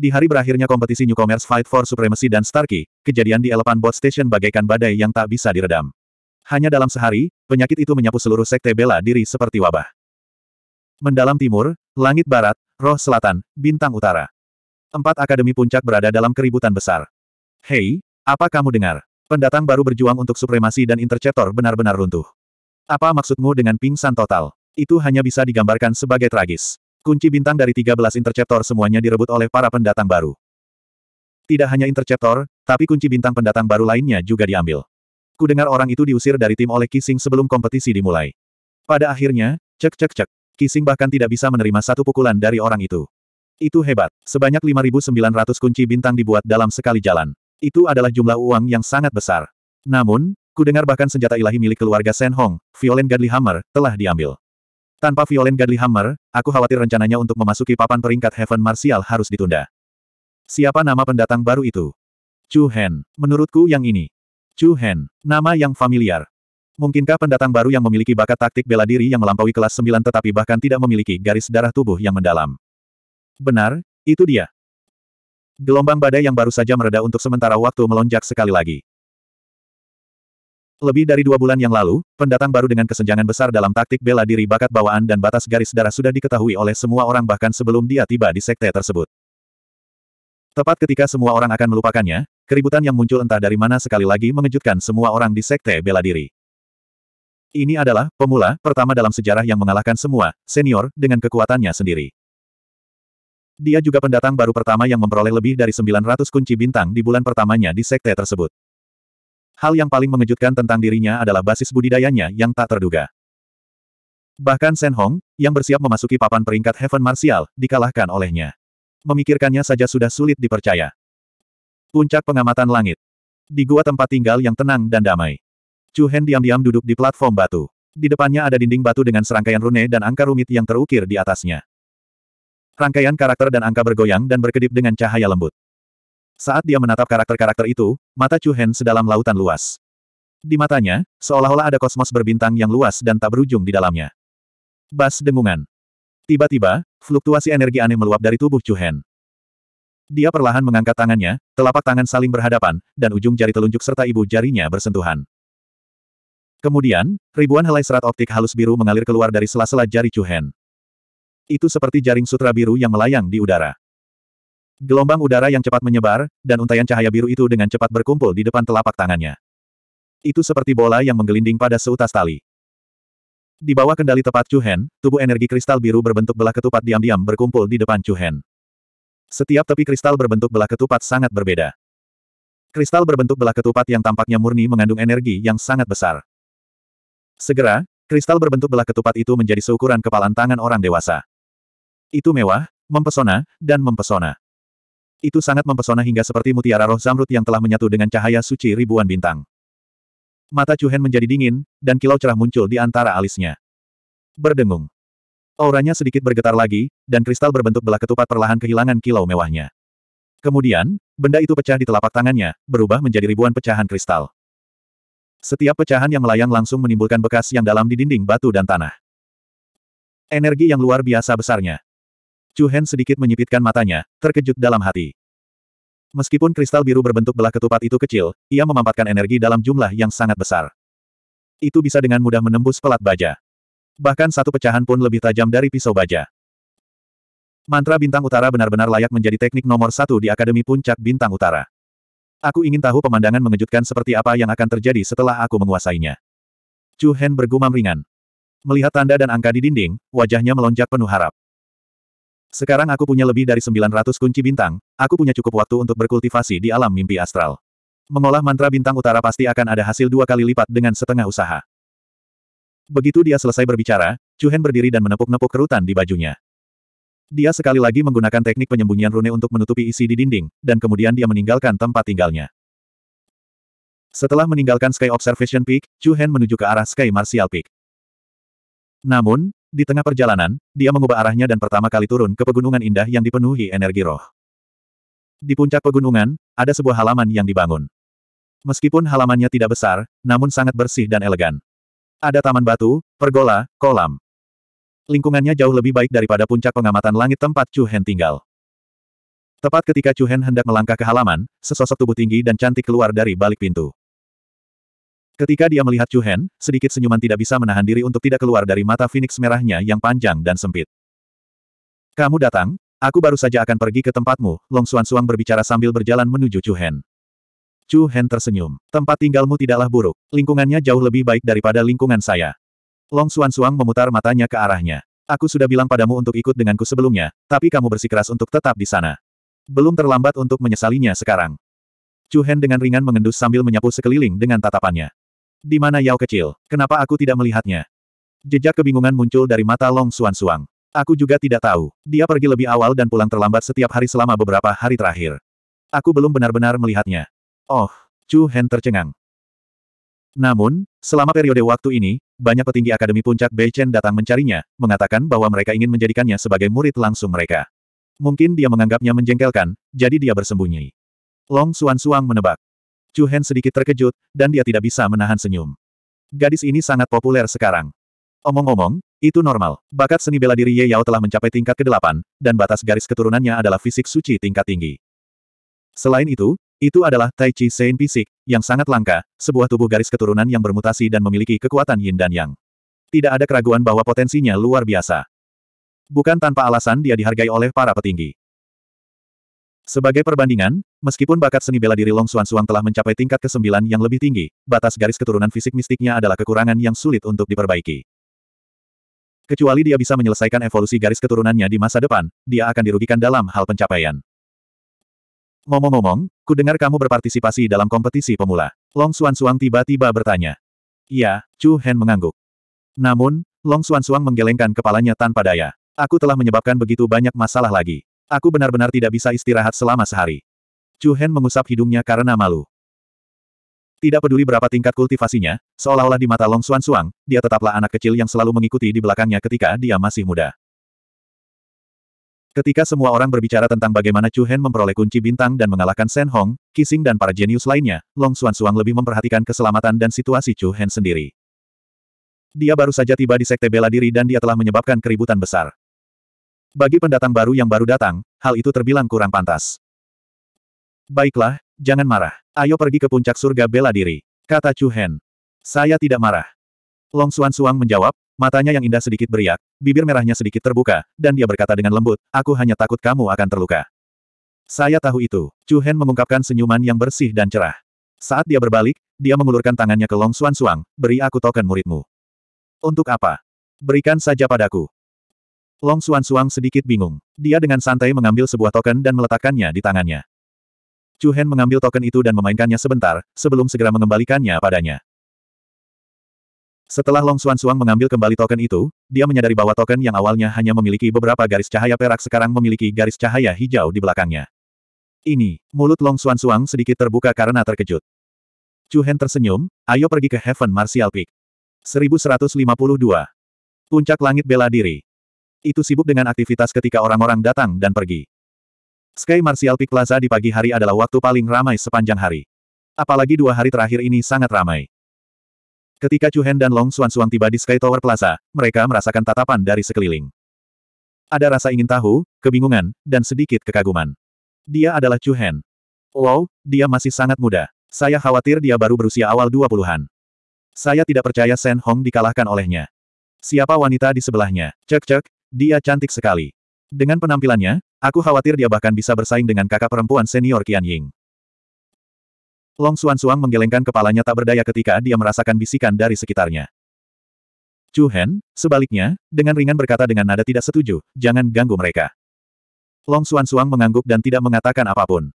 Di hari berakhirnya kompetisi Newcomers Fight for Supremacy dan Starkey, kejadian di Elepan Bot Station bagaikan badai yang tak bisa diredam. Hanya dalam sehari, penyakit itu menyapu seluruh sekte bela diri seperti wabah. Mendalam timur, langit barat, roh selatan, bintang utara. Empat akademi puncak berada dalam keributan besar. Hei, apa kamu dengar? Pendatang baru berjuang untuk supremasi dan interceptor benar-benar runtuh. Apa maksudmu dengan pingsan total? Itu hanya bisa digambarkan sebagai tragis. Kunci bintang dari 13 interceptor semuanya direbut oleh para pendatang baru. Tidak hanya interceptor, tapi kunci bintang pendatang baru lainnya juga diambil. Kudengar orang itu diusir dari tim oleh Kissing sebelum kompetisi dimulai. Pada akhirnya, cek cek cek, Kissing bahkan tidak bisa menerima satu pukulan dari orang itu. Itu hebat. Sebanyak 5.900 kunci bintang dibuat dalam sekali jalan. Itu adalah jumlah uang yang sangat besar. Namun, kudengar bahkan senjata ilahi milik keluarga Sen Hong, Violent Godly Hammer, telah diambil. Tanpa Violent Godly Hammer, aku khawatir rencananya untuk memasuki papan peringkat Heaven Martial harus ditunda. Siapa nama pendatang baru itu? Chu Hen. Menurutku yang ini. Chu Hen. Nama yang familiar. Mungkinkah pendatang baru yang memiliki bakat taktik bela diri yang melampaui kelas 9 tetapi bahkan tidak memiliki garis darah tubuh yang mendalam? Benar, itu dia. Gelombang badai yang baru saja mereda untuk sementara waktu melonjak sekali lagi. Lebih dari dua bulan yang lalu, pendatang baru dengan kesenjangan besar dalam taktik bela diri bakat bawaan dan batas garis darah sudah diketahui oleh semua orang bahkan sebelum dia tiba di sekte tersebut. Tepat ketika semua orang akan melupakannya, keributan yang muncul entah dari mana sekali lagi mengejutkan semua orang di sekte bela diri. Ini adalah pemula pertama dalam sejarah yang mengalahkan semua senior dengan kekuatannya sendiri. Dia juga pendatang baru pertama yang memperoleh lebih dari 900 kunci bintang di bulan pertamanya di sekte tersebut. Hal yang paling mengejutkan tentang dirinya adalah basis budidayanya yang tak terduga. Bahkan Shen Hong, yang bersiap memasuki papan peringkat Heaven Martial, dikalahkan olehnya. Memikirkannya saja sudah sulit dipercaya. Puncak pengamatan langit. Di gua tempat tinggal yang tenang dan damai. Chu Hen diam-diam duduk di platform batu. Di depannya ada dinding batu dengan serangkaian rune dan angka rumit yang terukir di atasnya. Rangkaian karakter dan angka bergoyang dan berkedip dengan cahaya lembut. Saat dia menatap karakter-karakter itu, mata Chu Hen sedalam lautan luas. Di matanya, seolah-olah ada kosmos berbintang yang luas dan tak berujung di dalamnya. Bas dengungan. Tiba-tiba, fluktuasi energi aneh meluap dari tubuh Chu Hen. Dia perlahan mengangkat tangannya, telapak tangan saling berhadapan, dan ujung jari telunjuk serta ibu jarinya bersentuhan. Kemudian, ribuan helai serat optik halus biru mengalir keluar dari sela-sela jari Chu Hen. Itu seperti jaring sutra biru yang melayang di udara. Gelombang udara yang cepat menyebar, dan untaian cahaya biru itu dengan cepat berkumpul di depan telapak tangannya. Itu seperti bola yang menggelinding pada seutas tali. Di bawah kendali tepat Chu Hen, tubuh energi kristal biru berbentuk belah ketupat diam-diam berkumpul di depan Chu Hen. Setiap tepi kristal berbentuk belah ketupat sangat berbeda. Kristal berbentuk belah ketupat yang tampaknya murni mengandung energi yang sangat besar. Segera, kristal berbentuk belah ketupat itu menjadi seukuran kepalan tangan orang dewasa. Itu mewah, mempesona, dan mempesona. Itu sangat mempesona hingga seperti mutiara roh zamrud yang telah menyatu dengan cahaya suci ribuan bintang. Mata Chuhen menjadi dingin, dan kilau cerah muncul di antara alisnya. Berdengung. Auranya sedikit bergetar lagi, dan kristal berbentuk belah ketupat perlahan kehilangan kilau mewahnya. Kemudian, benda itu pecah di telapak tangannya, berubah menjadi ribuan pecahan kristal. Setiap pecahan yang melayang langsung menimbulkan bekas yang dalam di dinding batu dan tanah. Energi yang luar biasa besarnya. Chu Hen sedikit menyipitkan matanya, terkejut dalam hati. Meskipun kristal biru berbentuk belah ketupat itu kecil, ia memampatkan energi dalam jumlah yang sangat besar. Itu bisa dengan mudah menembus pelat baja. Bahkan satu pecahan pun lebih tajam dari pisau baja. Mantra Bintang Utara benar-benar layak menjadi teknik nomor satu di Akademi Puncak Bintang Utara. Aku ingin tahu pemandangan mengejutkan seperti apa yang akan terjadi setelah aku menguasainya. Chu Hen bergumam ringan. Melihat tanda dan angka di dinding, wajahnya melonjak penuh harap. Sekarang aku punya lebih dari 900 kunci bintang, aku punya cukup waktu untuk berkultivasi di alam mimpi astral. Mengolah mantra bintang utara pasti akan ada hasil dua kali lipat dengan setengah usaha. Begitu dia selesai berbicara, Chu Hen berdiri dan menepuk-nepuk kerutan di bajunya. Dia sekali lagi menggunakan teknik penyembunyian rune untuk menutupi isi di dinding, dan kemudian dia meninggalkan tempat tinggalnya. Setelah meninggalkan Sky Observation Peak, Chu Hen menuju ke arah Sky Martial Peak. Namun, di tengah perjalanan, dia mengubah arahnya dan pertama kali turun ke pegunungan indah yang dipenuhi energi roh. Di puncak pegunungan, ada sebuah halaman yang dibangun. Meskipun halamannya tidak besar, namun sangat bersih dan elegan. Ada taman batu, pergola, kolam. Lingkungannya jauh lebih baik daripada puncak pengamatan langit tempat Chu Hen tinggal. Tepat ketika Chu Hen hendak melangkah ke halaman, sesosok tubuh tinggi dan cantik keluar dari balik pintu. Ketika dia melihat Chu Hen, sedikit senyuman tidak bisa menahan diri untuk tidak keluar dari mata Phoenix merahnya yang panjang dan sempit. Kamu datang? Aku baru saja akan pergi ke tempatmu, Long Suan Suang berbicara sambil berjalan menuju Chu Hen. Chu Hen tersenyum. Tempat tinggalmu tidaklah buruk. Lingkungannya jauh lebih baik daripada lingkungan saya. Long Suan Suang memutar matanya ke arahnya. Aku sudah bilang padamu untuk ikut denganku sebelumnya, tapi kamu bersikeras untuk tetap di sana. Belum terlambat untuk menyesalinya sekarang. Chu Hen dengan ringan mengendus sambil menyapu sekeliling dengan tatapannya. Di mana Yao kecil? Kenapa aku tidak melihatnya? Jejak kebingungan muncul dari mata Long Suan Suang. Aku juga tidak tahu. Dia pergi lebih awal dan pulang terlambat setiap hari selama beberapa hari terakhir. Aku belum benar-benar melihatnya. Oh, Chu Hen tercengang. Namun, selama periode waktu ini, banyak petinggi Akademi Puncak Beichen datang mencarinya, mengatakan bahwa mereka ingin menjadikannya sebagai murid langsung mereka. Mungkin dia menganggapnya menjengkelkan, jadi dia bersembunyi. Long Suan Suang menebak. Chu Hen sedikit terkejut, dan dia tidak bisa menahan senyum. Gadis ini sangat populer sekarang. Omong-omong, itu normal. Bakat seni bela diri Ye Yao telah mencapai tingkat ke-8, dan batas garis keturunannya adalah fisik suci tingkat tinggi. Selain itu, itu adalah Tai Chi Sein Fisik, yang sangat langka, sebuah tubuh garis keturunan yang bermutasi dan memiliki kekuatan yin dan yang. Tidak ada keraguan bahwa potensinya luar biasa. Bukan tanpa alasan dia dihargai oleh para petinggi. Sebagai perbandingan, meskipun bakat seni bela diri Long Suan Suang telah mencapai tingkat ke-9 yang lebih tinggi, batas garis keturunan fisik mistiknya adalah kekurangan yang sulit untuk diperbaiki. Kecuali dia bisa menyelesaikan evolusi garis keturunannya di masa depan, dia akan dirugikan dalam hal pencapaian. Ngomong-ngomong, ku dengar kamu berpartisipasi dalam kompetisi pemula. Long Suan Suang tiba-tiba bertanya. Ya, Chu Hen mengangguk. Namun, Long Suan Suang menggelengkan kepalanya tanpa daya. Aku telah menyebabkan begitu banyak masalah lagi. Aku benar-benar tidak bisa istirahat selama sehari. Chu Hen mengusap hidungnya karena malu. Tidak peduli berapa tingkat kultivasinya, seolah-olah di mata Long Xuan Suang, dia tetaplah anak kecil yang selalu mengikuti di belakangnya ketika dia masih muda. Ketika semua orang berbicara tentang bagaimana Chu Hen memperoleh kunci bintang dan mengalahkan Shen Hong, Kissing, dan para jenius lainnya, Long Xuan Suang lebih memperhatikan keselamatan dan situasi Chu Hen sendiri. Dia baru saja tiba di Sekte Bela Diri dan dia telah menyebabkan keributan besar. Bagi pendatang baru yang baru datang, hal itu terbilang kurang pantas. Baiklah, jangan marah. Ayo pergi ke puncak surga bela diri. Kata Chu Hen. Saya tidak marah. Long Xuan Suang menjawab, matanya yang indah sedikit beriak, bibir merahnya sedikit terbuka, dan dia berkata dengan lembut, aku hanya takut kamu akan terluka. Saya tahu itu. Chu Hen mengungkapkan senyuman yang bersih dan cerah. Saat dia berbalik, dia mengulurkan tangannya ke Long Xuan Suang, beri aku token muridmu. Untuk apa? Berikan saja padaku. Long Suan Suang sedikit bingung. Dia dengan santai mengambil sebuah token dan meletakkannya di tangannya. Chu Hen mengambil token itu dan memainkannya sebentar, sebelum segera mengembalikannya padanya. Setelah Long Suan Suang mengambil kembali token itu, dia menyadari bahwa token yang awalnya hanya memiliki beberapa garis cahaya perak sekarang memiliki garis cahaya hijau di belakangnya. Ini, mulut Long Suan Suang sedikit terbuka karena terkejut. Chu Hen tersenyum, ayo pergi ke Heaven Martial Peak. 1152. Puncak Langit Bela Diri itu sibuk dengan aktivitas ketika orang-orang datang dan pergi. Sky Martial Peak Plaza di pagi hari adalah waktu paling ramai sepanjang hari. Apalagi dua hari terakhir ini sangat ramai. Ketika Chu Hen dan Long Xuan Xuan tiba di Sky Tower Plaza, mereka merasakan tatapan dari sekeliling. Ada rasa ingin tahu, kebingungan, dan sedikit kekaguman. Dia adalah Chu Hen. Wow, dia masih sangat muda. Saya khawatir dia baru berusia awal 20-an. Saya tidak percaya Shen Hong dikalahkan olehnya. Siapa wanita di sebelahnya? Cek cek, dia cantik sekali. Dengan penampilannya, aku khawatir dia bahkan bisa bersaing dengan kakak perempuan senior Qian Ying. Long Xuan Suang menggelengkan kepalanya tak berdaya ketika dia merasakan bisikan dari sekitarnya. Chu Hen, sebaliknya, dengan ringan berkata dengan nada tidak setuju, jangan ganggu mereka. Long Xuan Suang mengangguk dan tidak mengatakan apapun.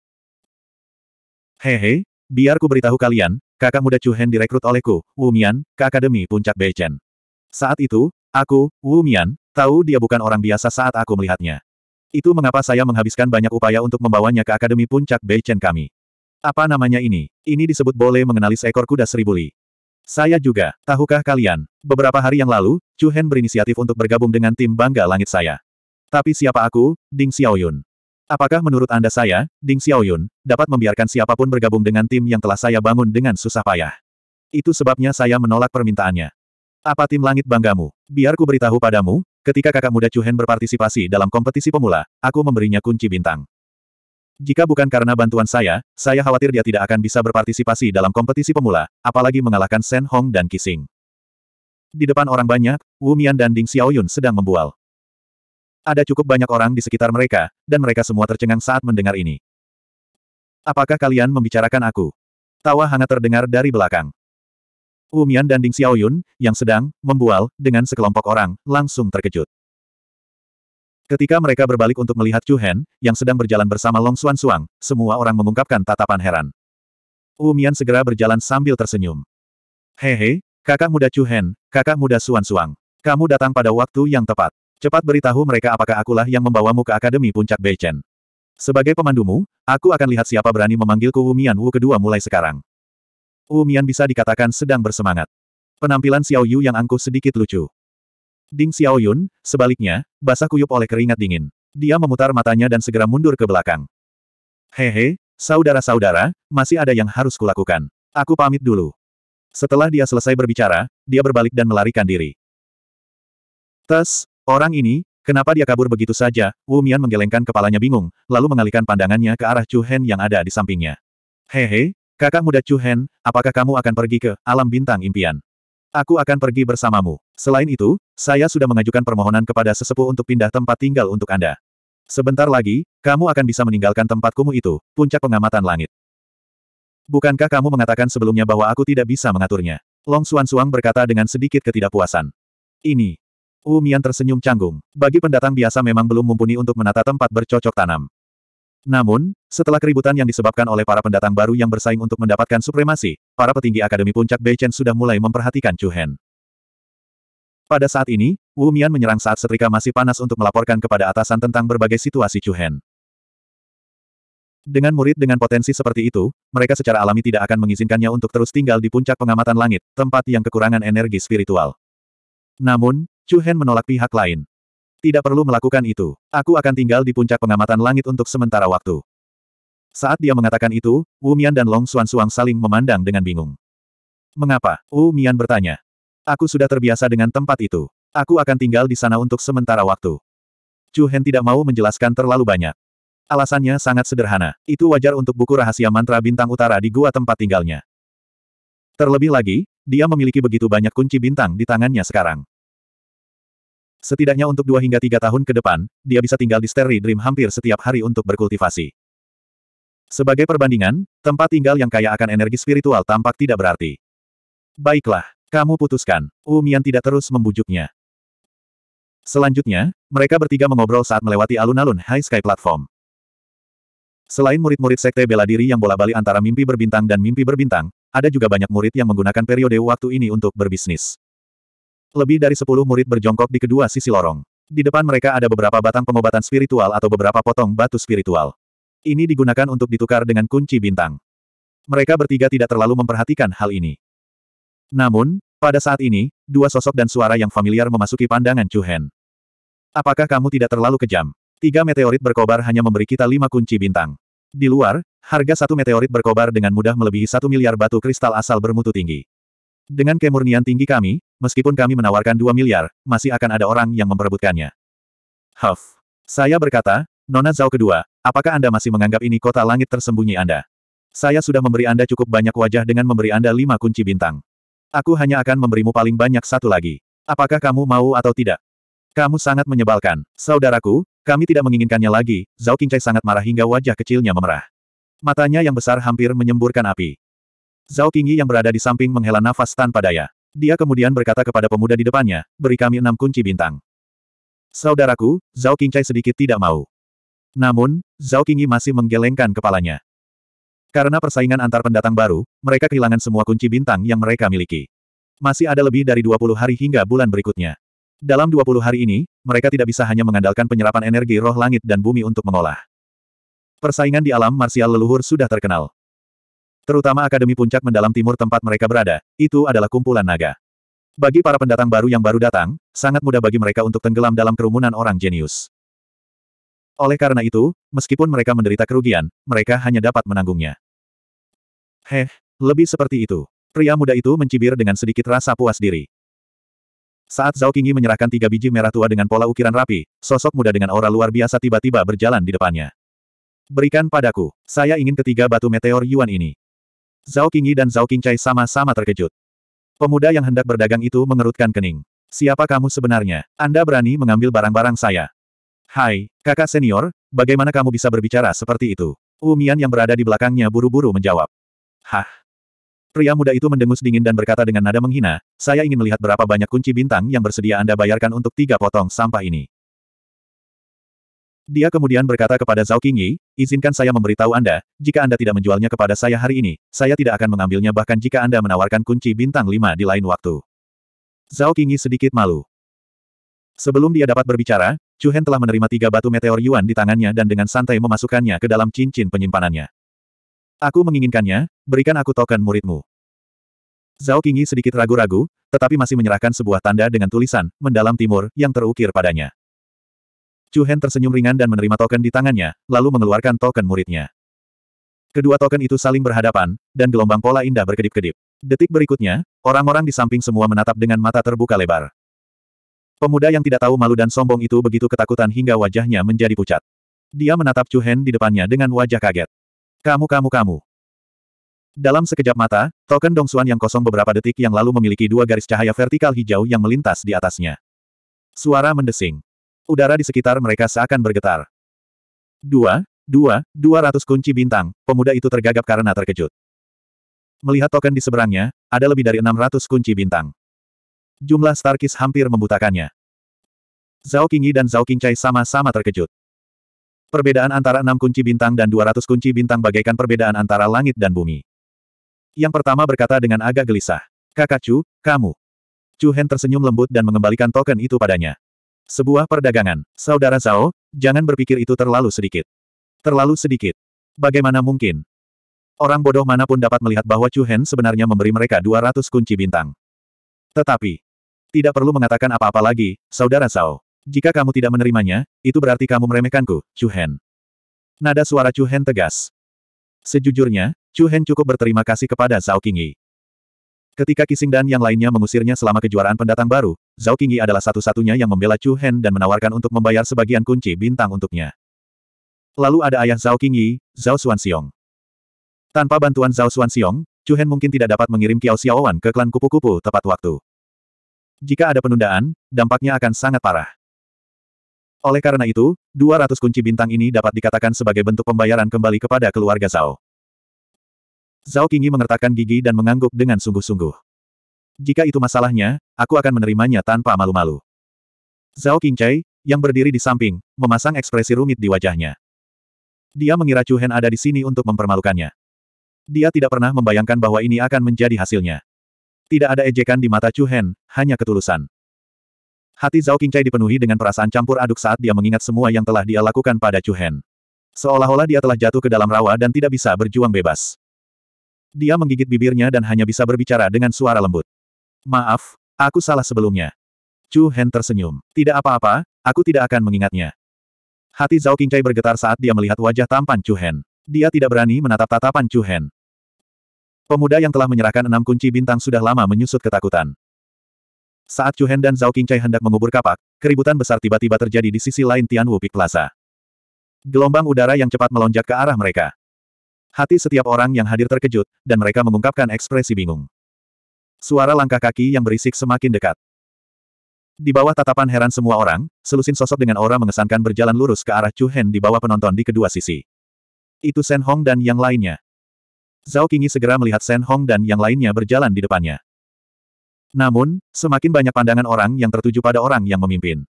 Hehe, biar ku beritahu kalian, kakak muda Chu Hen direkrut olehku, Wu Mian, ke Akademi Puncak Beichen. Saat itu, aku, Wu Mian, Tahu dia bukan orang biasa saat aku melihatnya. Itu mengapa saya menghabiskan banyak upaya untuk membawanya ke Akademi Puncak Beichen kami. Apa namanya ini? Ini disebut boleh mengenali seekor kuda seribu li. Saya juga, tahukah kalian, beberapa hari yang lalu, Chu Hen berinisiatif untuk bergabung dengan tim Bangga Langit saya. Tapi siapa aku, Ding Xiaoyun? Apakah menurut Anda saya, Ding Xiaoyun, dapat membiarkan siapapun bergabung dengan tim yang telah saya bangun dengan susah payah? Itu sebabnya saya menolak permintaannya. Apa tim langit banggamu? Biar ku beritahu padamu, Ketika kakak muda Chuhen berpartisipasi dalam kompetisi pemula, aku memberinya kunci bintang. Jika bukan karena bantuan saya, saya khawatir dia tidak akan bisa berpartisipasi dalam kompetisi pemula, apalagi mengalahkan Shen Hong dan Kissing. Di depan orang banyak, Wu Mian dan Ding Xiaoyun sedang membual. Ada cukup banyak orang di sekitar mereka, dan mereka semua tercengang saat mendengar ini. Apakah kalian membicarakan aku? Tawa hangat terdengar dari belakang. Wu dan Ding Xiaoyun, yang sedang membual dengan sekelompok orang, langsung terkejut. Ketika mereka berbalik untuk melihat Chu Hen, yang sedang berjalan bersama Long Xuan Suang, semua orang mengungkapkan tatapan heran. Wu segera berjalan sambil tersenyum. Hehe, kakak muda Chu Hen, kakak muda Xuan Suang. Kamu datang pada waktu yang tepat. Cepat beritahu mereka apakah akulah yang membawamu ke Akademi Puncak Beichen. Sebagai pemandumu, aku akan lihat siapa berani memanggilku Wu Wu kedua mulai sekarang. Wu Mian bisa dikatakan sedang bersemangat. Penampilan Xiao Yu yang angkuh sedikit lucu. Ding Xiao Yun, sebaliknya, basah kuyup oleh keringat dingin. Dia memutar matanya dan segera mundur ke belakang. Hehe, saudara-saudara, masih ada yang harus kulakukan. Aku pamit dulu. Setelah dia selesai berbicara, dia berbalik dan melarikan diri. Tes, orang ini, Kenapa dia kabur begitu saja? Wu Mian menggelengkan kepalanya bingung, lalu mengalihkan pandangannya ke arah Chu Hen yang ada di sampingnya. Hehe, Kakak muda Chu Hen, apakah kamu akan pergi ke alam bintang impian? Aku akan pergi bersamamu. Selain itu, saya sudah mengajukan permohonan kepada sesepuh untuk pindah tempat tinggal untuk Anda. Sebentar lagi, kamu akan bisa meninggalkan tempat kumuh itu, puncak pengamatan langit. Bukankah kamu mengatakan sebelumnya bahwa aku tidak bisa mengaturnya? Long Suan Suang berkata dengan sedikit ketidakpuasan. Ini. Wu Mian tersenyum canggung. Bagi pendatang biasa memang belum mumpuni untuk menata tempat bercocok tanam. Namun, setelah keributan yang disebabkan oleh para pendatang baru yang bersaing untuk mendapatkan supremasi, para petinggi Akademi Puncak Beichen sudah mulai memperhatikan Chu Hen. Pada saat ini, Wu Mian menyerang saat setrika masih panas untuk melaporkan kepada atasan tentang berbagai situasi Chu Hen. Dengan murid dengan potensi seperti itu, mereka secara alami tidak akan mengizinkannya untuk terus tinggal di puncak pengamatan langit, tempat yang kekurangan energi spiritual. Namun, Chu Hen menolak pihak lain. Tidak perlu melakukan itu. Aku akan tinggal di puncak pengamatan langit untuk sementara waktu. Saat dia mengatakan itu, Wu Mian dan Long Xuan Xuan saling memandang dengan bingung. Mengapa? Wu Mian bertanya. Aku sudah terbiasa dengan tempat itu. Aku akan tinggal di sana untuk sementara waktu. Chu Hen tidak mau menjelaskan terlalu banyak. Alasannya sangat sederhana. Itu wajar untuk buku rahasia mantra bintang utara di gua tempat tinggalnya. Terlebih lagi, dia memiliki begitu banyak kunci bintang di tangannya sekarang. Setidaknya untuk dua hingga tiga tahun ke depan, dia bisa tinggal di Starry Dream hampir setiap hari untuk berkultivasi. Sebagai perbandingan, tempat tinggal yang kaya akan energi spiritual tampak tidak berarti. Baiklah, kamu putuskan. Umian tidak terus membujuknya. Selanjutnya, mereka bertiga mengobrol saat melewati alun-alun High Sky Platform. Selain murid-murid sekte bela diri yang bola-bali antara mimpi berbintang dan mimpi berbintang, ada juga banyak murid yang menggunakan periode waktu ini untuk berbisnis. Lebih dari sepuluh murid berjongkok di kedua sisi lorong. Di depan mereka ada beberapa batang pengobatan spiritual atau beberapa potong batu spiritual. Ini digunakan untuk ditukar dengan kunci bintang. Mereka bertiga tidak terlalu memperhatikan hal ini. Namun, pada saat ini, dua sosok dan suara yang familiar memasuki pandangan Chu Hen. Apakah kamu tidak terlalu kejam? Tiga meteorit berkobar hanya memberi kita lima kunci bintang. Di luar, harga satu meteorit berkobar dengan mudah melebihi satu miliar batu kristal asal bermutu tinggi. Dengan kemurnian tinggi kami, meskipun kami menawarkan 2 miliar, masih akan ada orang yang memperebutkannya. Huff. Saya berkata, Nona Zhao kedua, apakah Anda masih menganggap ini kota langit tersembunyi Anda? Saya sudah memberi Anda cukup banyak wajah dengan memberi Anda lima kunci bintang. Aku hanya akan memberimu paling banyak satu lagi. Apakah kamu mau atau tidak? Kamu sangat menyebalkan. Saudaraku, kami tidak menginginkannya lagi. Zhao Qingcai sangat marah hingga wajah kecilnya memerah. Matanya yang besar hampir menyemburkan api. Zhao Qingyi yang berada di samping menghela nafas tanpa daya. Dia kemudian berkata kepada pemuda di depannya, beri kami enam kunci bintang. Saudaraku, Zhao Qingcai sedikit tidak mau. Namun, Zhao Qingyi masih menggelengkan kepalanya. Karena persaingan antar pendatang baru, mereka kehilangan semua kunci bintang yang mereka miliki. Masih ada lebih dari 20 hari hingga bulan berikutnya. Dalam 20 hari ini, mereka tidak bisa hanya mengandalkan penyerapan energi roh langit dan bumi untuk mengolah. Persaingan di alam marsial leluhur sudah terkenal. Terutama Akademi Puncak mendalam timur tempat mereka berada, itu adalah kumpulan naga. Bagi para pendatang baru yang baru datang, sangat mudah bagi mereka untuk tenggelam dalam kerumunan orang jenius. Oleh karena itu, meskipun mereka menderita kerugian, mereka hanya dapat menanggungnya. Heh, lebih seperti itu. Pria muda itu mencibir dengan sedikit rasa puas diri. Saat Zhao Qingyi menyerahkan tiga biji merah tua dengan pola ukiran rapi, sosok muda dengan aura luar biasa tiba-tiba berjalan di depannya. Berikan padaku, saya ingin ketiga batu meteor Yuan ini. Zhao Qingyi dan Zhao Qingcai sama-sama terkejut. Pemuda yang hendak berdagang itu mengerutkan kening. Siapa kamu sebenarnya? Anda berani mengambil barang-barang saya. Hai, kakak senior, bagaimana kamu bisa berbicara seperti itu? Umian yang berada di belakangnya buru-buru menjawab. Hah? Pria muda itu mendengus dingin dan berkata dengan nada menghina, saya ingin melihat berapa banyak kunci bintang yang bersedia Anda bayarkan untuk tiga potong sampah ini. Dia kemudian berkata kepada Zhao Qingyi, izinkan saya memberitahu Anda, jika Anda tidak menjualnya kepada saya hari ini, saya tidak akan mengambilnya bahkan jika Anda menawarkan kunci bintang lima di lain waktu. Zhao Qingyi sedikit malu. Sebelum dia dapat berbicara, Chu Hen telah menerima tiga batu meteor Yuan di tangannya dan dengan santai memasukkannya ke dalam cincin penyimpanannya. Aku menginginkannya, berikan aku token muridmu. Zhao Qingyi sedikit ragu-ragu, tetapi masih menyerahkan sebuah tanda dengan tulisan, mendalam timur, yang terukir padanya. Chu Hen tersenyum ringan dan menerima token di tangannya, lalu mengeluarkan token muridnya. Kedua token itu saling berhadapan, dan gelombang pola indah berkedip-kedip. Detik berikutnya, orang-orang di samping semua menatap dengan mata terbuka lebar. Pemuda yang tidak tahu malu dan sombong itu begitu ketakutan hingga wajahnya menjadi pucat. Dia menatap Chu Hen di depannya dengan wajah kaget. Kamu kamu kamu. Dalam sekejap mata, token Dong dongsuan yang kosong beberapa detik yang lalu memiliki dua garis cahaya vertikal hijau yang melintas di atasnya. Suara mendesing. Udara di sekitar mereka seakan bergetar. Dua, dua, dua ratus kunci bintang, pemuda itu tergagap karena terkejut. Melihat token di seberangnya, ada lebih dari enam ratus kunci bintang. Jumlah Starkis hampir membutakannya. Zhao Qingyi dan Zhao Qingcai sama-sama terkejut. Perbedaan antara enam kunci bintang dan dua ratus kunci bintang bagaikan perbedaan antara langit dan bumi. Yang pertama berkata dengan agak gelisah. Kakak Chu, kamu. Chu Hen tersenyum lembut dan mengembalikan token itu padanya. Sebuah perdagangan. Saudara Zhao, jangan berpikir itu terlalu sedikit. Terlalu sedikit. Bagaimana mungkin? Orang bodoh manapun dapat melihat bahwa Chu Hen sebenarnya memberi mereka 200 kunci bintang. Tetapi, tidak perlu mengatakan apa-apa lagi, Saudara Zhao. Jika kamu tidak menerimanya, itu berarti kamu meremehkanku, Chu Hen. Nada suara Chu Hen tegas. Sejujurnya, Chu Hen cukup berterima kasih kepada Zhao Qingyi. Ketika Kissing dan yang lainnya mengusirnya selama kejuaraan pendatang baru, Zhao Qingyi adalah satu-satunya yang membela Chu Hen dan menawarkan untuk membayar sebagian kunci bintang untuknya. Lalu ada ayah Zhao Qingyi, Zhao Xuanxiong. Tanpa bantuan Zhao Xuanxiong, Chu Hen mungkin tidak dapat mengirim Qiao Xiaowan ke klan kupu-kupu tepat waktu. Jika ada penundaan, dampaknya akan sangat parah. Oleh karena itu, 200 kunci bintang ini dapat dikatakan sebagai bentuk pembayaran kembali kepada keluarga Zhao. Zhao Qingyi mengertakkan gigi dan mengangguk dengan sungguh-sungguh. Jika itu masalahnya, aku akan menerimanya tanpa malu-malu. Zhao Qingcai, yang berdiri di samping, memasang ekspresi rumit di wajahnya. Dia mengira Chu Hen ada di sini untuk mempermalukannya. Dia tidak pernah membayangkan bahwa ini akan menjadi hasilnya. Tidak ada ejekan di mata Chu Hen, hanya ketulusan. Hati Zhao Qingcai dipenuhi dengan perasaan campur aduk saat dia mengingat semua yang telah dia lakukan pada Chu Hen. Seolah-olah dia telah jatuh ke dalam rawa dan tidak bisa berjuang bebas. Dia menggigit bibirnya dan hanya bisa berbicara dengan suara lembut. Maaf, aku salah sebelumnya. Chu Hen tersenyum. Tidak apa-apa, aku tidak akan mengingatnya. Hati Zhao Qingcai bergetar saat dia melihat wajah tampan Chu Hen. Dia tidak berani menatap tatapan Chu Hen. Pemuda yang telah menyerahkan enam kunci bintang sudah lama menyusut ketakutan. Saat Chu Hen dan Zhao Qingcai hendak mengubur kapak, keributan besar tiba-tiba terjadi di sisi lain Tianwu Peak Plaza. Gelombang udara yang cepat melonjak ke arah mereka. Hati setiap orang yang hadir terkejut, dan mereka mengungkapkan ekspresi bingung. Suara langkah kaki yang berisik semakin dekat. Di bawah tatapan heran semua orang, selusin sosok dengan aura mengesankan berjalan lurus ke arah Chu Hen di bawah penonton di kedua sisi. Itu Shen Hong dan yang lainnya. Zhao Qingyi segera melihat Shen Hong dan yang lainnya berjalan di depannya. Namun, semakin banyak pandangan orang yang tertuju pada orang yang memimpin.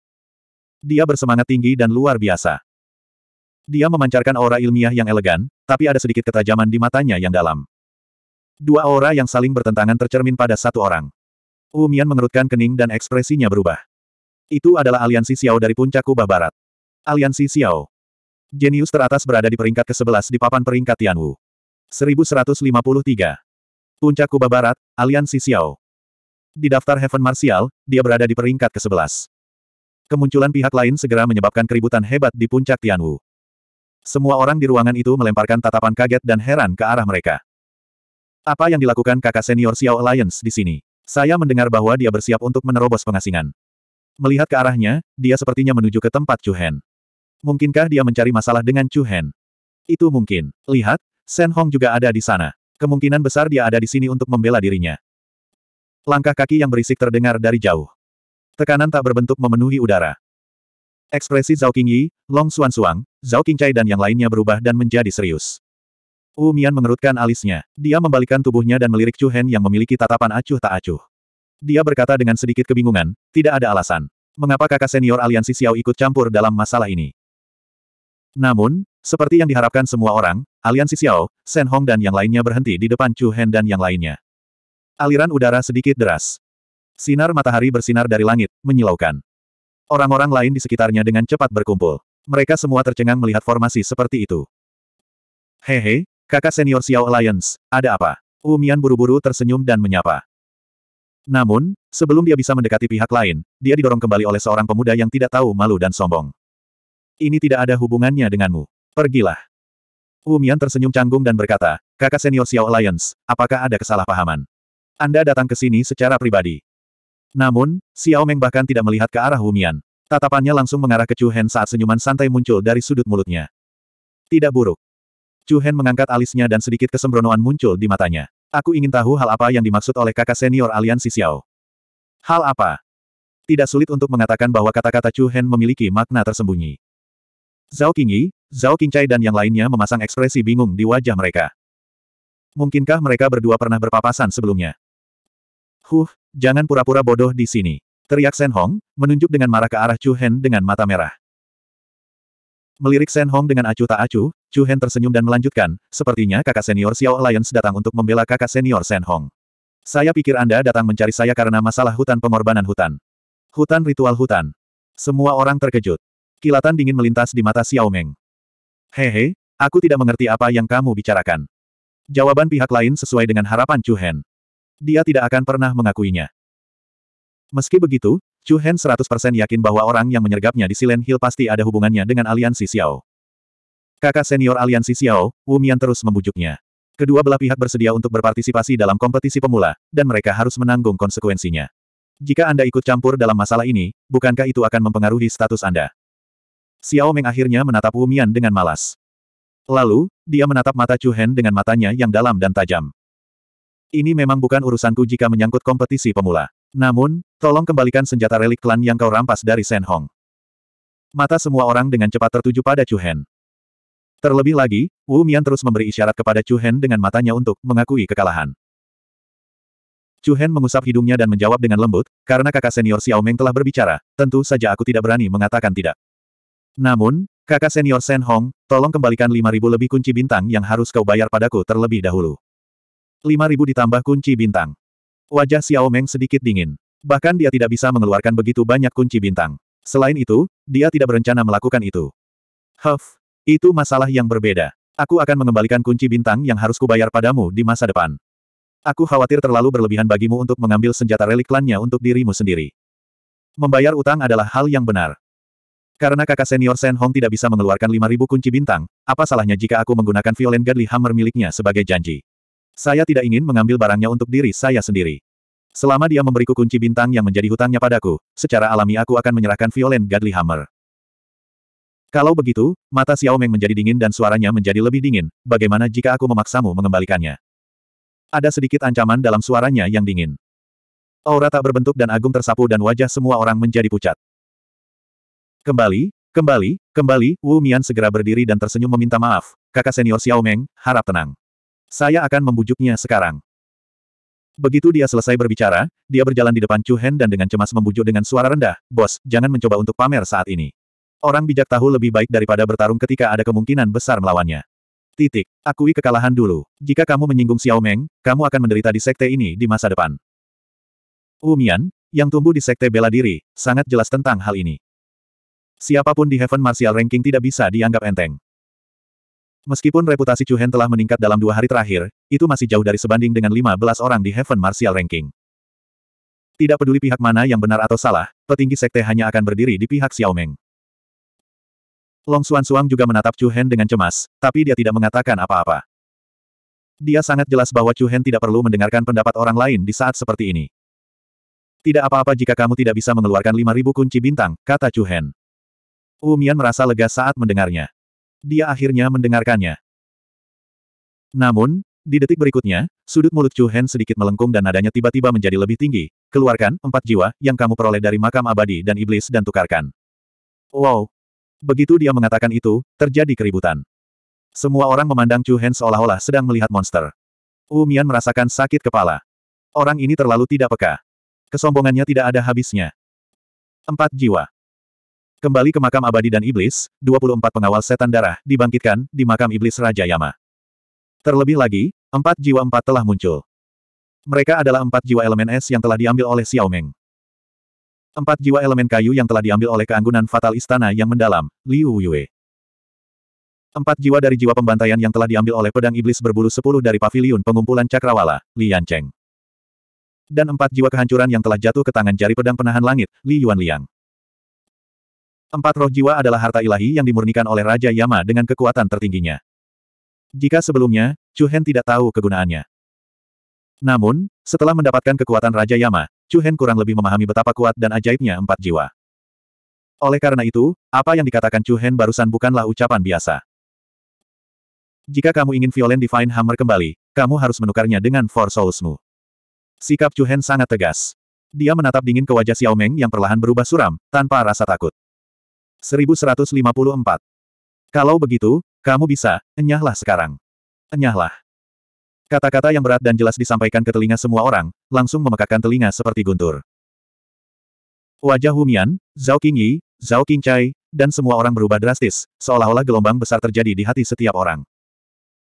Dia bersemangat tinggi dan luar biasa. Dia memancarkan aura ilmiah yang elegan, tapi ada sedikit ketajaman di matanya yang dalam. Dua aura yang saling bertentangan tercermin pada satu orang. Umian mengerutkan kening dan ekspresinya berubah. Itu adalah aliansi Xiao dari puncak kubah barat. Aliansi Xiao. Jenius teratas berada di peringkat ke-11 di papan peringkat Tianwu. 1153. Puncak Kubah Barat, Aliansi Xiao. Di daftar Heaven Martial, dia berada di peringkat ke-11. Kemunculan pihak lain segera menyebabkan keributan hebat di puncak Tianwu. Semua orang di ruangan itu melemparkan tatapan kaget dan heran ke arah mereka. Apa yang dilakukan kakak senior Xiao Alliance di sini? Saya mendengar bahwa dia bersiap untuk menerobos pengasingan. Melihat ke arahnya, dia sepertinya menuju ke tempat Chu Hen. Mungkinkah dia mencari masalah dengan Chu Hen? Itu mungkin. Lihat, Shen Hong juga ada di sana. Kemungkinan besar dia ada di sini untuk membela dirinya. Langkah kaki yang berisik terdengar dari jauh. Tekanan tak berbentuk memenuhi udara. Ekspresi Zhao Qingyi, Long Xuan Suang, Zhao Qingcai dan yang lainnya berubah dan menjadi serius. Wu Mian mengerutkan alisnya. Dia membalikkan tubuhnya dan melirik Chu Hen yang memiliki tatapan acuh tak acuh. Dia berkata dengan sedikit kebingungan, tidak ada alasan. Mengapa kakak senior aliansi Xiao ikut campur dalam masalah ini? Namun, seperti yang diharapkan semua orang, aliansi Xiao, Shen Hong dan yang lainnya berhenti di depan Chu Hen dan yang lainnya. Aliran udara sedikit deras. Sinar matahari bersinar dari langit, menyilaukan. Orang-orang lain di sekitarnya dengan cepat berkumpul. Mereka semua tercengang melihat formasi seperti itu. Hehe, kakak senior Xiao Alliance, ada apa? Umian buru-buru tersenyum dan menyapa. Namun, sebelum dia bisa mendekati pihak lain, dia didorong kembali oleh seorang pemuda yang tidak tahu malu dan sombong. Ini tidak ada hubungannya denganmu. Pergilah. Umian tersenyum canggung dan berkata, kakak senior Xiao Alliance, apakah ada kesalahpahaman? Anda datang ke sini secara pribadi. Namun, Xiao Meng bahkan tidak melihat ke arah Umian. Tatapannya langsung mengarah ke Chu Hen saat senyuman santai muncul dari sudut mulutnya. Tidak buruk. Chu Hen mengangkat alisnya dan sedikit kesembronoan muncul di matanya. Aku ingin tahu hal apa yang dimaksud oleh kakak senior aliansi Xiao. Hal apa? Tidak sulit untuk mengatakan bahwa kata-kata Chu Hen memiliki makna tersembunyi. Zhao Qingyi, Zhao Qingcai dan yang lainnya memasang ekspresi bingung di wajah mereka. Mungkinkah mereka berdua pernah berpapasan sebelumnya? Huh, jangan pura-pura bodoh di sini. Teriak Shen Hong, menunjuk dengan marah ke arah Chu Hen dengan mata merah. Melirik Shen Hong dengan acuh tak acuh, Chu Hen tersenyum dan melanjutkan, sepertinya kakak senior Xiao Alliance datang untuk membela kakak senior Shen Hong. Saya pikir Anda datang mencari saya karena masalah hutan pengorbanan hutan. Hutan ritual hutan. Semua orang terkejut. Kilatan dingin melintas di mata Xiao Meng. Hehe, aku tidak mengerti apa yang kamu bicarakan. Jawaban pihak lain sesuai dengan harapan Chu Hen. Dia tidak akan pernah mengakuinya. Meski begitu, Chu Hen 100% yakin bahwa orang yang menyergapnya di Silen Hill pasti ada hubungannya dengan aliansi Xiao. Kakak senior aliansi Xiao, Wu Mian terus membujuknya. Kedua belah pihak bersedia untuk berpartisipasi dalam kompetisi pemula, dan mereka harus menanggung konsekuensinya. Jika Anda ikut campur dalam masalah ini, bukankah itu akan mempengaruhi status Anda? Xiao Meng akhirnya menatap Wu Mian dengan malas. Lalu, dia menatap mata Chu Hen dengan matanya yang dalam dan tajam. Ini memang bukan urusanku jika menyangkut kompetisi pemula. Namun, tolong kembalikan senjata relik klan yang kau rampas dari Shen Hong. Mata semua orang dengan cepat tertuju pada Chu Hen. Terlebih lagi, Wu Mian terus memberi isyarat kepada Chu Hen dengan matanya untuk mengakui kekalahan. Chu Hen mengusap hidungnya dan menjawab dengan lembut, karena kakak senior Xiao Meng telah berbicara, tentu saja aku tidak berani mengatakan tidak. Namun, kakak senior Shen Hong, tolong kembalikan 5.000 lebih kunci bintang yang harus kau bayar padaku terlebih dahulu. 5.000 ditambah kunci bintang. Wajah Xiao Meng sedikit dingin. Bahkan dia tidak bisa mengeluarkan begitu banyak kunci bintang. Selain itu, dia tidak berencana melakukan itu. Huff, itu masalah yang berbeda. Aku akan mengembalikan kunci bintang yang harus kubayar padamu di masa depan. Aku khawatir terlalu berlebihan bagimu untuk mengambil senjata relik klannya untuk dirimu sendiri. Membayar utang adalah hal yang benar. Karena kakak senior Shen Hong tidak bisa mengeluarkan 5.000 kunci bintang, apa salahnya jika aku menggunakan Violent Godly Hammer miliknya sebagai janji? Saya tidak ingin mengambil barangnya untuk diri saya sendiri. Selama dia memberiku kunci bintang yang menjadi hutangnya padaku, secara alami aku akan menyerahkan Violent Godly Hammer. Kalau begitu, mata Xiao Meng menjadi dingin dan suaranya menjadi lebih dingin, bagaimana jika aku memaksamu mengembalikannya? Ada sedikit ancaman dalam suaranya yang dingin. Aura tak berbentuk dan agung tersapu dan wajah semua orang menjadi pucat. Kembali, kembali, kembali, Wu Mian segera berdiri dan tersenyum meminta maaf, kakak senior Xiao Meng, harap tenang. Saya akan membujuknya sekarang. Begitu dia selesai berbicara, dia berjalan di depan Chu Hen dan dengan cemas membujuk dengan suara rendah, Bos, jangan mencoba untuk pamer saat ini. Orang bijak tahu lebih baik daripada bertarung ketika ada kemungkinan besar melawannya. Titik. Akui kekalahan dulu. Jika kamu menyinggung Xiao Meng, kamu akan menderita di sekte ini di masa depan. Umian, yang tumbuh di sekte bela diri, sangat jelas tentang hal ini. Siapapun di Heaven Martial Ranking tidak bisa dianggap enteng. Meskipun reputasi Chu Hen telah meningkat dalam dua hari terakhir, itu masih jauh dari sebanding dengan 15 orang di Heaven Martial Ranking. Tidak peduli pihak mana yang benar atau salah, petinggi sekte hanya akan berdiri di pihak Xiao Meng. Long Xuan Suang juga menatap Chu Hen dengan cemas, tapi dia tidak mengatakan apa-apa. Dia sangat jelas bahwa Chu Hen tidak perlu mendengarkan pendapat orang lain di saat seperti ini. Tidak apa-apa jika kamu tidak bisa mengeluarkan 5.000 kunci bintang, kata Chu Hen. Wu Mian merasa lega saat mendengarnya. Dia akhirnya mendengarkannya. Namun, di detik berikutnya, sudut mulut Chu Hen sedikit melengkung dan nadanya tiba-tiba menjadi lebih tinggi. Keluarkan empat jiwa yang kamu peroleh dari makam abadi dan iblis dan tukarkan. Wow! Begitu dia mengatakan itu, terjadi keributan. Semua orang memandang Chu Hen seolah-olah sedang melihat monster. Wu Mian merasakan sakit kepala. Orang ini terlalu tidak peka. Kesombongannya tidak ada habisnya. Empat jiwa. Kembali ke makam abadi dan iblis, 24 pengawal setan darah dibangkitkan di makam iblis Raja Yama. Terlebih lagi, empat jiwa empat telah muncul. Mereka adalah empat jiwa elemen es yang telah diambil oleh Xiao Meng. Empat jiwa elemen kayu yang telah diambil oleh keanggunan fatal istana yang mendalam, Liu Yue. Empat jiwa dari jiwa pembantaian yang telah diambil oleh pedang iblis berbulu sepuluh dari paviliun pengumpulan cakrawala, Lian Cheng. Dan empat jiwa kehancuran yang telah jatuh ke tangan jari pedang penahan langit, Li Yuan Liang. Empat roh jiwa adalah harta ilahi yang dimurnikan oleh Raja Yama dengan kekuatan tertingginya. Jika sebelumnya, Chu Hen tidak tahu kegunaannya. Namun, setelah mendapatkan kekuatan Raja Yama, Chu Hen kurang lebih memahami betapa kuat dan ajaibnya empat jiwa. Oleh karena itu, apa yang dikatakan Chu Hen barusan bukanlah ucapan biasa. Jika kamu ingin Violent Divine Hammer kembali, kamu harus menukarnya dengan Four Soulsmu. Sikap Chu Hen sangat tegas. Dia menatap dingin ke wajah Xiao Meng yang perlahan berubah suram, tanpa rasa takut. 1154. Kalau begitu, kamu bisa, enyahlah sekarang. Enyahlah. Kata-kata yang berat dan jelas disampaikan ke telinga semua orang, langsung memekakkan telinga seperti guntur. Wajah Humian, Zhao Qingyi, Zhao Qingcai, dan semua orang berubah drastis, seolah-olah gelombang besar terjadi di hati setiap orang.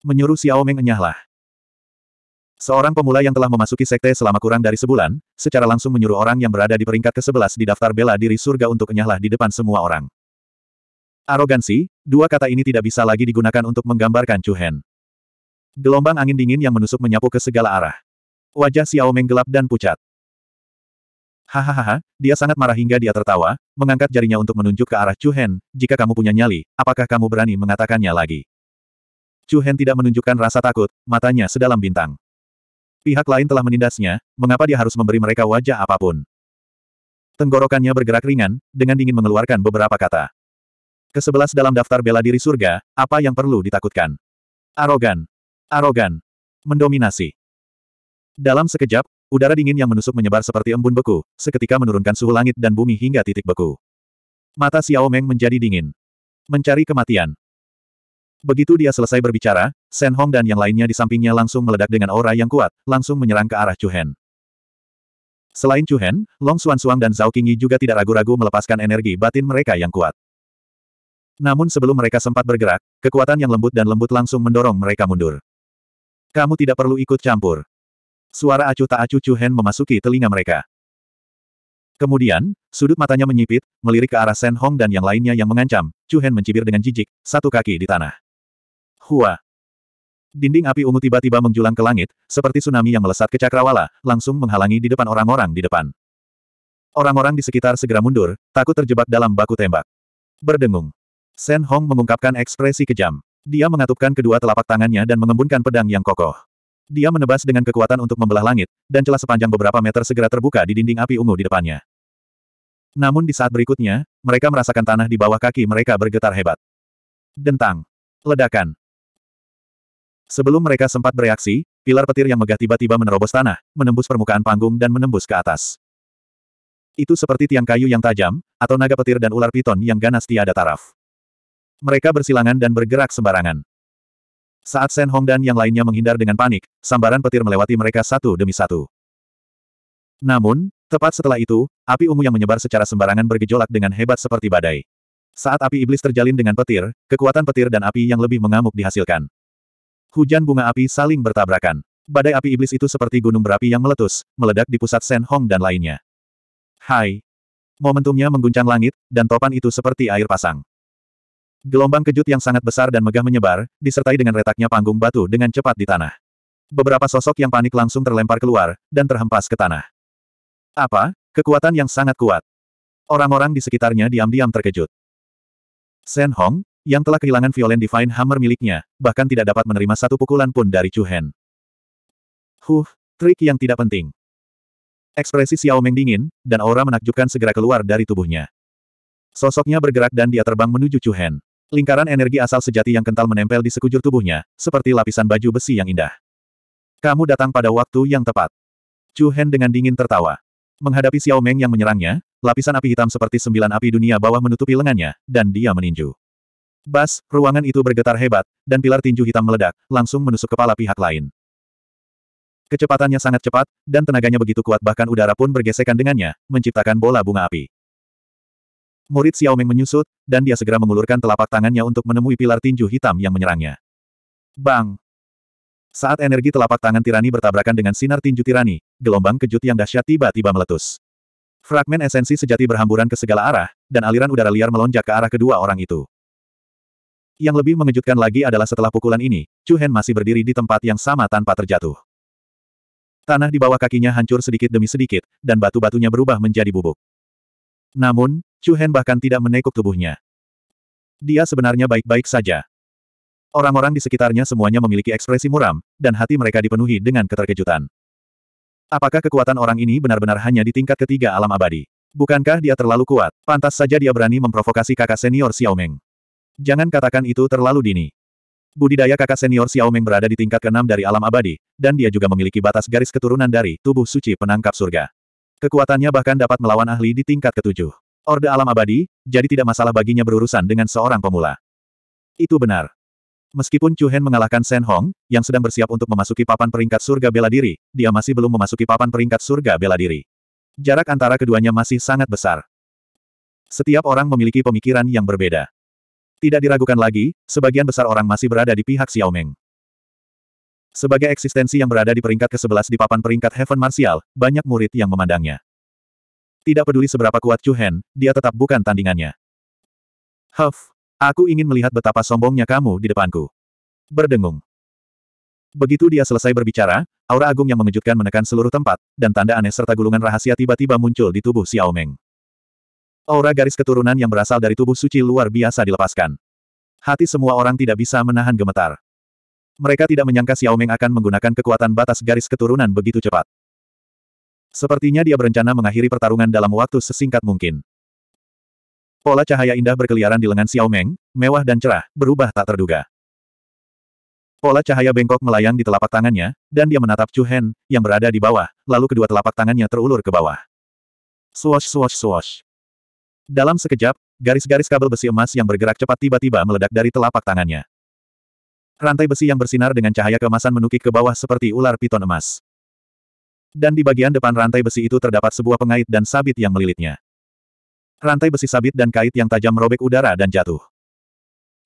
Menyuruh Xiao Meng enyahlah. Seorang pemula yang telah memasuki sekte selama kurang dari sebulan, secara langsung menyuruh orang yang berada di peringkat ke-11 di daftar bela diri surga untuk enyahlah di depan semua orang. Arogansi, dua kata ini tidak bisa lagi digunakan untuk menggambarkan Chu Hen. Gelombang angin dingin yang menusuk menyapu ke segala arah. Wajah Xiao Meng gelap dan pucat. Hahaha, dia sangat marah hingga dia tertawa, mengangkat jarinya untuk menunjuk ke arah Chu Hen, jika kamu punya nyali, apakah kamu berani mengatakannya lagi? Chu Hen tidak menunjukkan rasa takut, matanya sedalam bintang. Pihak lain telah menindasnya, mengapa dia harus memberi mereka wajah apapun? Tenggorokannya bergerak ringan, dengan dingin mengeluarkan beberapa kata ke-11 dalam daftar bela diri surga, apa yang perlu ditakutkan? Arogan. Arogan. Mendominasi. Dalam sekejap, udara dingin yang menusuk menyebar seperti embun beku, seketika menurunkan suhu langit dan bumi hingga titik beku. Mata Xiao Meng menjadi dingin. Mencari kematian. Begitu dia selesai berbicara, Shen Hong dan yang lainnya di sampingnya langsung meledak dengan aura yang kuat, langsung menyerang ke arah Chu Hen. Selain Chu Hen, Long Xuan Suang dan Zhao Qingyi juga tidak ragu-ragu melepaskan energi batin mereka yang kuat. Namun sebelum mereka sempat bergerak, kekuatan yang lembut dan lembut langsung mendorong mereka mundur. Kamu tidak perlu ikut campur. Suara acuh tak acuh Chu Hen memasuki telinga mereka. Kemudian, sudut matanya menyipit, melirik ke arah Shen Hong dan yang lainnya yang mengancam, Chu Hen mencibir dengan jijik, satu kaki di tanah. Hua! Dinding api ungu tiba-tiba menjulang ke langit, seperti tsunami yang melesat ke cakrawala, langsung menghalangi di depan orang-orang di depan. Orang-orang di sekitar segera mundur, takut terjebak dalam baku tembak. Berdengung. Shen Hong mengungkapkan ekspresi kejam. Dia mengatupkan kedua telapak tangannya dan mengembunkan pedang yang kokoh. Dia menebas dengan kekuatan untuk membelah langit, dan celah sepanjang beberapa meter segera terbuka di dinding api ungu di depannya. Namun di saat berikutnya, mereka merasakan tanah di bawah kaki mereka bergetar hebat. Dentang. Ledakan. Sebelum mereka sempat bereaksi, pilar petir yang megah tiba-tiba menerobos tanah, menembus permukaan panggung dan menembus ke atas. Itu seperti tiang kayu yang tajam, atau naga petir dan ular piton yang ganas tiada taraf. Mereka bersilangan dan bergerak sembarangan. Saat Shen Hong dan yang lainnya menghindar dengan panik, sambaran petir melewati mereka satu demi satu. Namun, tepat setelah itu, api ungu yang menyebar secara sembarangan bergejolak dengan hebat seperti badai. Saat api iblis terjalin dengan petir, kekuatan petir dan api yang lebih mengamuk dihasilkan. Hujan bunga api saling bertabrakan. Badai api iblis itu seperti gunung berapi yang meletus, meledak di pusat Shen Hong dan lainnya. Hai! Momentumnya mengguncang langit, dan topan itu seperti air pasang. Gelombang kejut yang sangat besar dan megah menyebar, disertai dengan retaknya panggung batu dengan cepat di tanah. Beberapa sosok yang panik langsung terlempar keluar, dan terhempas ke tanah. Apa? Kekuatan yang sangat kuat. Orang-orang di sekitarnya diam-diam terkejut. Shen Hong, yang telah kehilangan Violent Divine Hammer miliknya, bahkan tidak dapat menerima satu pukulan pun dari Chu Hen. Huh, trik yang tidak penting. Ekspresi Xiao Meng dingin, dan aura menakjubkan segera keluar dari tubuhnya. Sosoknya bergerak dan dia terbang menuju Chu Hen. Lingkaran energi asal sejati yang kental menempel di sekujur tubuhnya, seperti lapisan baju besi yang indah. Kamu datang pada waktu yang tepat. Chu Hen dengan dingin tertawa. Menghadapi Xiao Meng yang menyerangnya, lapisan api hitam seperti sembilan api dunia bawah menutupi lengannya, dan dia meninju. Bas, ruangan itu bergetar hebat, dan pilar tinju hitam meledak, langsung menusuk kepala pihak lain. Kecepatannya sangat cepat, dan tenaganya begitu kuat bahkan udara pun bergesekan dengannya, menciptakan bola bunga api. Murid Xiao Meng menyusut, dan dia segera mengulurkan telapak tangannya untuk menemui pilar tinju hitam yang menyerangnya. Bang! Saat energi telapak tangan tirani bertabrakan dengan sinar tinju tirani, gelombang kejut yang dahsyat tiba-tiba meletus. Fragmen esensi sejati berhamburan ke segala arah, dan aliran udara liar melonjak ke arah kedua orang itu. Yang lebih mengejutkan lagi adalah setelah pukulan ini, Chu Hen masih berdiri di tempat yang sama tanpa terjatuh. Tanah di bawah kakinya hancur sedikit demi sedikit, dan batu-batunya berubah menjadi bubuk. Namun, Chu Hen bahkan tidak menekuk tubuhnya. Dia sebenarnya baik-baik saja. Orang-orang di sekitarnya semuanya memiliki ekspresi muram, dan hati mereka dipenuhi dengan keterkejutan. Apakah kekuatan orang ini benar-benar hanya di tingkat ketiga alam abadi? Bukankah dia terlalu kuat? Pantas saja dia berani memprovokasi kakak senior Xiao Meng. Jangan katakan itu terlalu dini. Budidaya kakak senior Xiao Meng berada di tingkat keenam dari alam abadi, dan dia juga memiliki batas garis keturunan dari tubuh suci penangkap surga. Kekuatannya bahkan dapat melawan ahli di tingkat ketujuh. Orde alam abadi, jadi tidak masalah baginya berurusan dengan seorang pemula. Itu benar. Meskipun Chu Hen mengalahkan Shen Hong, yang sedang bersiap untuk memasuki papan peringkat surga bela diri, dia masih belum memasuki papan peringkat surga bela diri. Jarak antara keduanya masih sangat besar. Setiap orang memiliki pemikiran yang berbeda. Tidak diragukan lagi, sebagian besar orang masih berada di pihak Xiao Meng. Sebagai eksistensi yang berada di peringkat ke-11 di papan peringkat Heaven Martial, banyak murid yang memandangnya. Tidak peduli seberapa kuat Chu Hen, dia tetap bukan tandingannya. Huff, aku ingin melihat betapa sombongnya kamu di depanku. Berdengung. Begitu dia selesai berbicara, aura agung yang mengejutkan menekan seluruh tempat, dan tanda aneh serta gulungan rahasia tiba-tiba muncul di tubuh Xiao Meng. Aura garis keturunan yang berasal dari tubuh suci luar biasa dilepaskan. Hati semua orang tidak bisa menahan gemetar. Mereka tidak menyangka Xiao Meng akan menggunakan kekuatan batas garis keturunan begitu cepat. Sepertinya dia berencana mengakhiri pertarungan dalam waktu sesingkat mungkin. Pola cahaya indah berkeliaran di lengan Xiao Meng, mewah dan cerah, berubah tak terduga. Pola cahaya bengkok melayang di telapak tangannya, dan dia menatap Chu Hen, yang berada di bawah, lalu kedua telapak tangannya terulur ke bawah. Swash swash swash. Dalam sekejap, garis-garis kabel besi emas yang bergerak cepat tiba-tiba meledak dari telapak tangannya. Rantai besi yang bersinar dengan cahaya kemasan menukik ke bawah seperti ular piton emas. Dan di bagian depan rantai besi itu terdapat sebuah pengait dan sabit yang melilitnya. Rantai besi sabit dan kait yang tajam merobek udara dan jatuh.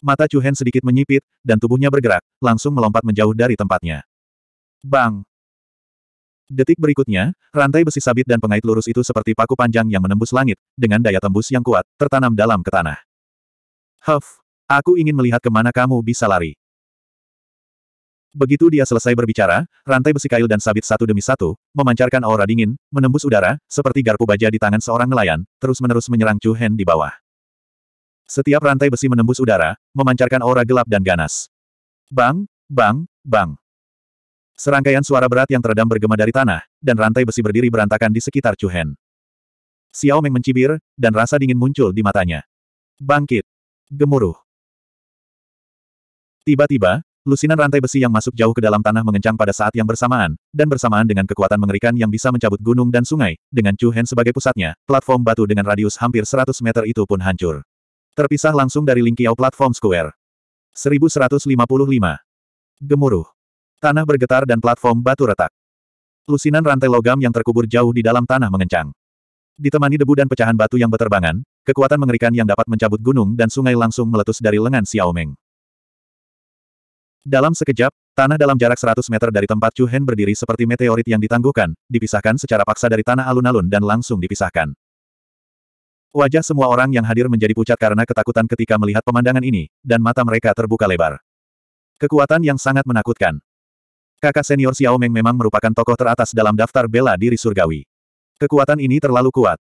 Mata Hen sedikit menyipit, dan tubuhnya bergerak, langsung melompat menjauh dari tempatnya. Bang! Detik berikutnya, rantai besi sabit dan pengait lurus itu seperti paku panjang yang menembus langit, dengan daya tembus yang kuat, tertanam dalam ke tanah. Huff! Aku ingin melihat kemana kamu bisa lari. Begitu dia selesai berbicara, rantai besi kail dan sabit satu demi satu, memancarkan aura dingin, menembus udara, seperti garpu baja di tangan seorang nelayan, terus-menerus menyerang Chu Hen di bawah. Setiap rantai besi menembus udara, memancarkan aura gelap dan ganas. Bang, bang, bang. Serangkaian suara berat yang teredam bergema dari tanah, dan rantai besi berdiri berantakan di sekitar Chu Hen. Xiao Meng mencibir, dan rasa dingin muncul di matanya. Bangkit. Gemuruh. Tiba-tiba, Lusinan rantai besi yang masuk jauh ke dalam tanah mengencang pada saat yang bersamaan, dan bersamaan dengan kekuatan mengerikan yang bisa mencabut gunung dan sungai, dengan Chu sebagai pusatnya, platform batu dengan radius hampir 100 meter itu pun hancur. Terpisah langsung dari Lingqiao Platform Square. 1155. Gemuruh. Tanah bergetar dan platform batu retak. Lusinan rantai logam yang terkubur jauh di dalam tanah mengencang. Ditemani debu dan pecahan batu yang berterbangan. kekuatan mengerikan yang dapat mencabut gunung dan sungai langsung meletus dari lengan Xiao Xiaomeng. Dalam sekejap, tanah dalam jarak 100 meter dari tempat Chu Hen berdiri seperti meteorit yang ditangguhkan, dipisahkan secara paksa dari tanah alun-alun dan langsung dipisahkan. Wajah semua orang yang hadir menjadi pucat karena ketakutan ketika melihat pemandangan ini, dan mata mereka terbuka lebar. Kekuatan yang sangat menakutkan. Kakak senior Xiao Meng memang merupakan tokoh teratas dalam daftar bela diri surgawi. Kekuatan ini terlalu kuat.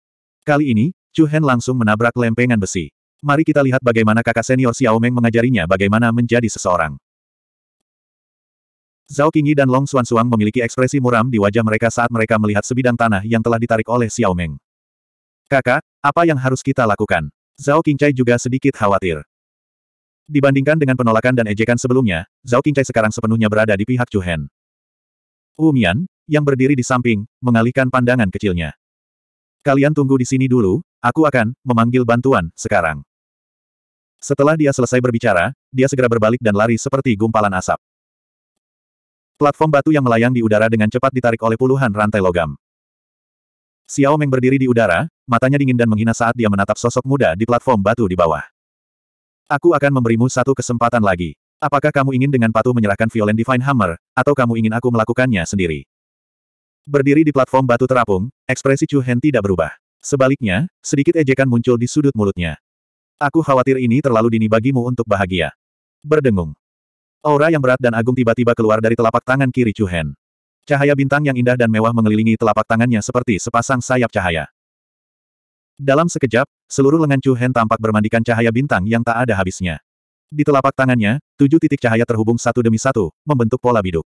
Kali ini, Chu Hen langsung menabrak lempengan besi. Mari kita lihat bagaimana kakak senior Xiao Meng mengajarinya bagaimana menjadi seseorang. Zhao Qingyi dan Long Xuanxuang memiliki ekspresi muram di wajah mereka saat mereka melihat sebidang tanah yang telah ditarik oleh Xiao Meng. Kakak, apa yang harus kita lakukan? Zhao Qingcai juga sedikit khawatir. Dibandingkan dengan penolakan dan ejekan sebelumnya, Zhao Qingcai sekarang sepenuhnya berada di pihak Chu Hen. Wu Mian, yang berdiri di samping, mengalihkan pandangan kecilnya. Kalian tunggu di sini dulu, aku akan memanggil bantuan sekarang. Setelah dia selesai berbicara, dia segera berbalik dan lari seperti gumpalan asap. Platform batu yang melayang di udara dengan cepat ditarik oleh puluhan rantai logam. Xiao Meng berdiri di udara, matanya dingin dan menghina saat dia menatap sosok muda di platform batu di bawah. Aku akan memberimu satu kesempatan lagi. Apakah kamu ingin dengan patuh menyerahkan Violent Divine Hammer, atau kamu ingin aku melakukannya sendiri? Berdiri di platform batu terapung, ekspresi Chu Hen tidak berubah. Sebaliknya, sedikit ejekan muncul di sudut mulutnya. Aku khawatir ini terlalu dini bagimu untuk bahagia. Berdengung. Aura yang berat dan agung tiba-tiba keluar dari telapak tangan kiri Chu Hen. Cahaya bintang yang indah dan mewah mengelilingi telapak tangannya seperti sepasang sayap cahaya. Dalam sekejap, seluruh lengan Chu Hen tampak bermandikan cahaya bintang yang tak ada habisnya. Di telapak tangannya, tujuh titik cahaya terhubung satu demi satu, membentuk pola biduk.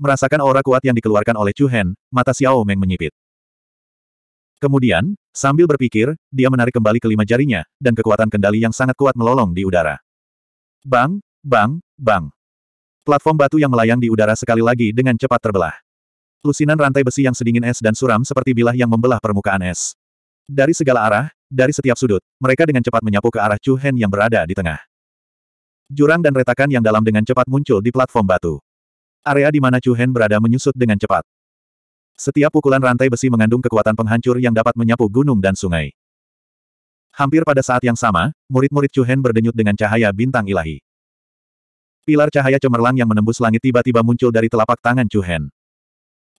Merasakan aura kuat yang dikeluarkan oleh Chu Hen, mata Xiao Meng menyipit. Kemudian, sambil berpikir, dia menarik kembali kelima jarinya, dan kekuatan kendali yang sangat kuat melolong di udara. Bang, Bang, bang. Platform batu yang melayang di udara sekali lagi dengan cepat terbelah. Lusinan rantai besi yang sedingin es dan suram seperti bilah yang membelah permukaan es. Dari segala arah, dari setiap sudut, mereka dengan cepat menyapu ke arah Chu Hen yang berada di tengah. Jurang dan retakan yang dalam dengan cepat muncul di platform batu. Area di mana Chu Hen berada menyusut dengan cepat. Setiap pukulan rantai besi mengandung kekuatan penghancur yang dapat menyapu gunung dan sungai. Hampir pada saat yang sama, murid-murid Chu Hen berdenyut dengan cahaya bintang ilahi. Pilar cahaya cemerlang yang menembus langit tiba-tiba muncul dari telapak tangan Chu Hen.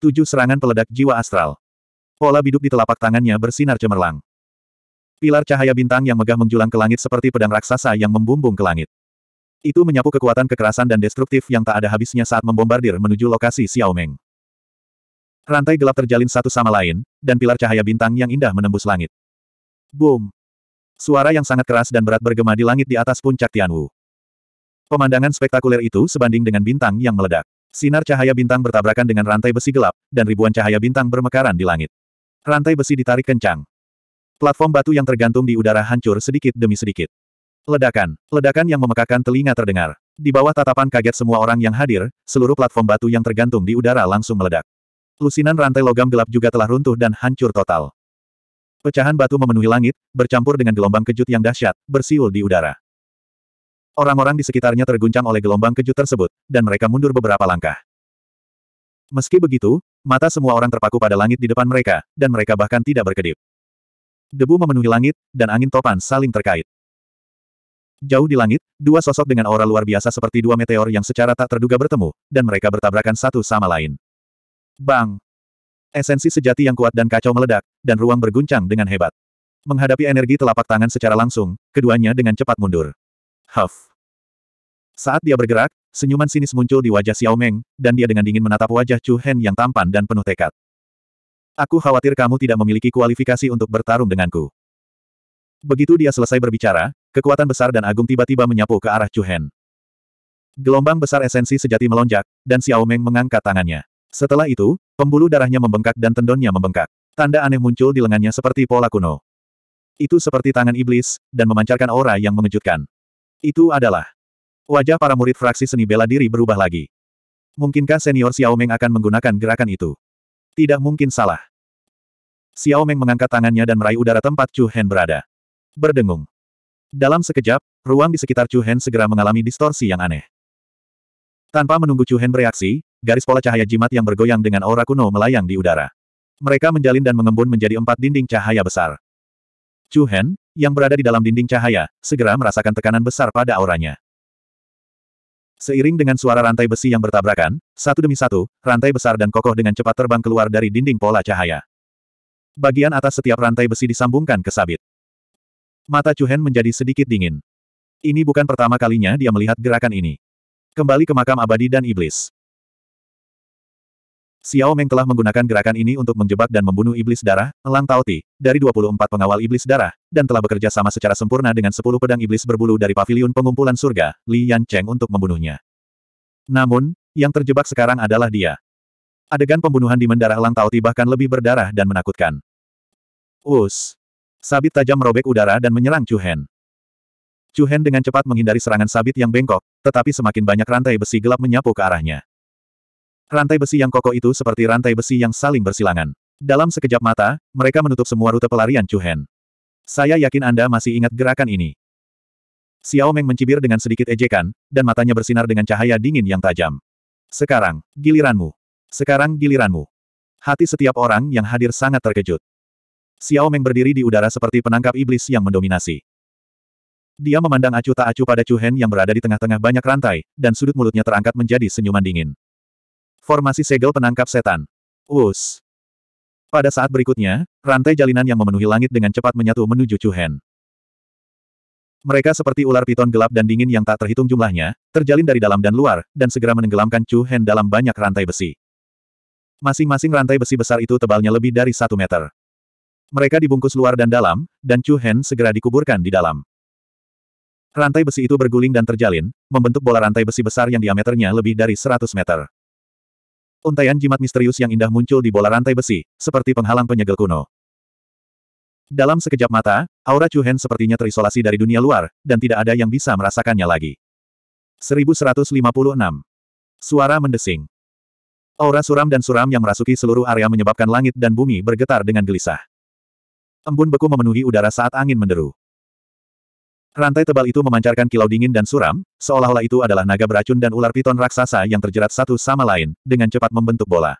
Tujuh serangan peledak jiwa astral. Pola biduk di telapak tangannya bersinar cemerlang. Pilar cahaya bintang yang megah menjulang ke langit seperti pedang raksasa yang membumbung ke langit. Itu menyapu kekuatan kekerasan dan destruktif yang tak ada habisnya saat membombardir menuju lokasi Xiaomeng. Rantai gelap terjalin satu sama lain, dan pilar cahaya bintang yang indah menembus langit. Boom! Suara yang sangat keras dan berat bergema di langit di atas puncak Tianwu. Pemandangan spektakuler itu sebanding dengan bintang yang meledak. Sinar cahaya bintang bertabrakan dengan rantai besi gelap, dan ribuan cahaya bintang bermekaran di langit. Rantai besi ditarik kencang. Platform batu yang tergantung di udara hancur sedikit demi sedikit. Ledakan, ledakan yang memekakan telinga terdengar. Di bawah tatapan kaget semua orang yang hadir, seluruh platform batu yang tergantung di udara langsung meledak. Lusinan rantai logam gelap juga telah runtuh dan hancur total. Pecahan batu memenuhi langit, bercampur dengan gelombang kejut yang dahsyat, bersiul di udara. Orang-orang di sekitarnya terguncang oleh gelombang kejut tersebut, dan mereka mundur beberapa langkah. Meski begitu, mata semua orang terpaku pada langit di depan mereka, dan mereka bahkan tidak berkedip. Debu memenuhi langit, dan angin topan saling terkait. Jauh di langit, dua sosok dengan aura luar biasa seperti dua meteor yang secara tak terduga bertemu, dan mereka bertabrakan satu sama lain. Bang! Esensi sejati yang kuat dan kacau meledak, dan ruang berguncang dengan hebat. Menghadapi energi telapak tangan secara langsung, keduanya dengan cepat mundur. Huff. Saat dia bergerak, senyuman sinis muncul di wajah Xiao Meng, dan dia dengan dingin menatap wajah Chu Hen yang tampan dan penuh tekad. Aku khawatir kamu tidak memiliki kualifikasi untuk bertarung denganku. Begitu dia selesai berbicara, kekuatan besar dan agung tiba-tiba menyapu ke arah Chu Hen. Gelombang besar esensi sejati melonjak, dan Xiao Meng mengangkat tangannya. Setelah itu, pembuluh darahnya membengkak dan tendonnya membengkak. Tanda aneh muncul di lengannya seperti pola kuno. Itu seperti tangan iblis, dan memancarkan aura yang mengejutkan. Itu adalah wajah para murid fraksi seni bela diri berubah lagi. Mungkinkah senior Xiao Meng akan menggunakan gerakan itu? Tidak mungkin salah. Xiao Meng mengangkat tangannya dan meraih udara tempat Chu Hen berada. Berdengung. Dalam sekejap, ruang di sekitar Chu Hen segera mengalami distorsi yang aneh. Tanpa menunggu Chu Hen bereaksi, garis pola cahaya jimat yang bergoyang dengan aura kuno melayang di udara. Mereka menjalin dan mengembun menjadi empat dinding cahaya besar. Chu Hen, yang berada di dalam dinding cahaya, segera merasakan tekanan besar pada auranya. Seiring dengan suara rantai besi yang bertabrakan, satu demi satu, rantai besar dan kokoh dengan cepat terbang keluar dari dinding pola cahaya. Bagian atas setiap rantai besi disambungkan ke sabit. Mata Chuhen menjadi sedikit dingin. Ini bukan pertama kalinya dia melihat gerakan ini. Kembali ke makam abadi dan iblis. Xiao Meng telah menggunakan gerakan ini untuk menjebak dan membunuh iblis darah, Elang Ti, dari 24 pengawal iblis darah, dan telah bekerja sama secara sempurna dengan 10 pedang iblis berbulu dari paviliun pengumpulan surga, Li Yan Cheng untuk membunuhnya. Namun, yang terjebak sekarang adalah dia. Adegan pembunuhan di mendarah Elang Ti bahkan lebih berdarah dan menakutkan. Us! Sabit tajam merobek udara dan menyerang Chu Hen. Chu Hen dengan cepat menghindari serangan sabit yang bengkok, tetapi semakin banyak rantai besi gelap menyapu ke arahnya. Rantai besi yang kokoh itu seperti rantai besi yang saling bersilangan. Dalam sekejap mata, mereka menutup semua rute pelarian Chu Hen. Saya yakin Anda masih ingat gerakan ini. Xiao Meng mencibir dengan sedikit ejekan, dan matanya bersinar dengan cahaya dingin yang tajam. Sekarang, giliranmu. Sekarang giliranmu. Hati setiap orang yang hadir sangat terkejut. Xiao Meng berdiri di udara seperti penangkap iblis yang mendominasi. Dia memandang acuh tak acuh pada Chu Hen yang berada di tengah-tengah banyak rantai, dan sudut mulutnya terangkat menjadi senyuman dingin. Formasi segel penangkap setan. Us. Pada saat berikutnya, rantai jalinan yang memenuhi langit dengan cepat menyatu menuju Chu Hen. Mereka seperti ular piton gelap dan dingin yang tak terhitung jumlahnya, terjalin dari dalam dan luar, dan segera menenggelamkan Chu Hen dalam banyak rantai besi. Masing-masing rantai besi besar itu tebalnya lebih dari satu meter. Mereka dibungkus luar dan dalam, dan Chu Hen segera dikuburkan di dalam. Rantai besi itu berguling dan terjalin, membentuk bola rantai besi besar yang diameternya lebih dari 100 meter. Untaian jimat misterius yang indah muncul di bola rantai besi, seperti penghalang penyegel kuno. Dalam sekejap mata, aura Chu Hen sepertinya terisolasi dari dunia luar, dan tidak ada yang bisa merasakannya lagi. 1156. Suara mendesing. Aura suram dan suram yang merasuki seluruh area menyebabkan langit dan bumi bergetar dengan gelisah. Embun beku memenuhi udara saat angin menderu. Rantai tebal itu memancarkan kilau dingin dan suram, seolah-olah itu adalah naga beracun dan ular piton raksasa yang terjerat satu sama lain, dengan cepat membentuk bola.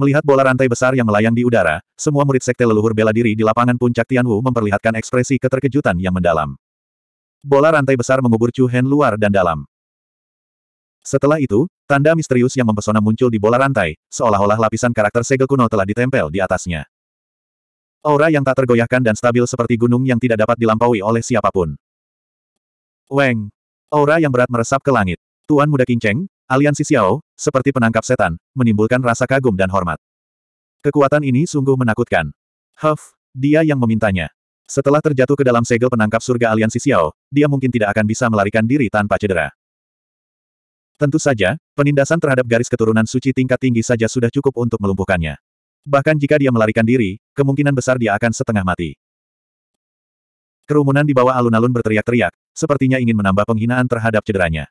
Melihat bola rantai besar yang melayang di udara, semua murid sekte leluhur bela diri di lapangan puncak Tianwu memperlihatkan ekspresi keterkejutan yang mendalam. Bola rantai besar mengubur Chu Hen luar dan dalam. Setelah itu, tanda misterius yang mempesona muncul di bola rantai, seolah-olah lapisan karakter segel kuno telah ditempel di atasnya. Aura yang tak tergoyahkan dan stabil seperti gunung yang tidak dapat dilampaui oleh siapapun. Weng. Aura yang berat meresap ke langit. Tuan muda Kinceng, aliansi Xiao, seperti penangkap setan, menimbulkan rasa kagum dan hormat. Kekuatan ini sungguh menakutkan. Huff, dia yang memintanya. Setelah terjatuh ke dalam segel penangkap surga aliansi Xiao, dia mungkin tidak akan bisa melarikan diri tanpa cedera. Tentu saja, penindasan terhadap garis keturunan suci tingkat tinggi saja sudah cukup untuk melumpuhkannya. Bahkan jika dia melarikan diri, kemungkinan besar dia akan setengah mati. Kerumunan di bawah alun-alun berteriak-teriak, sepertinya ingin menambah penghinaan terhadap cederanya.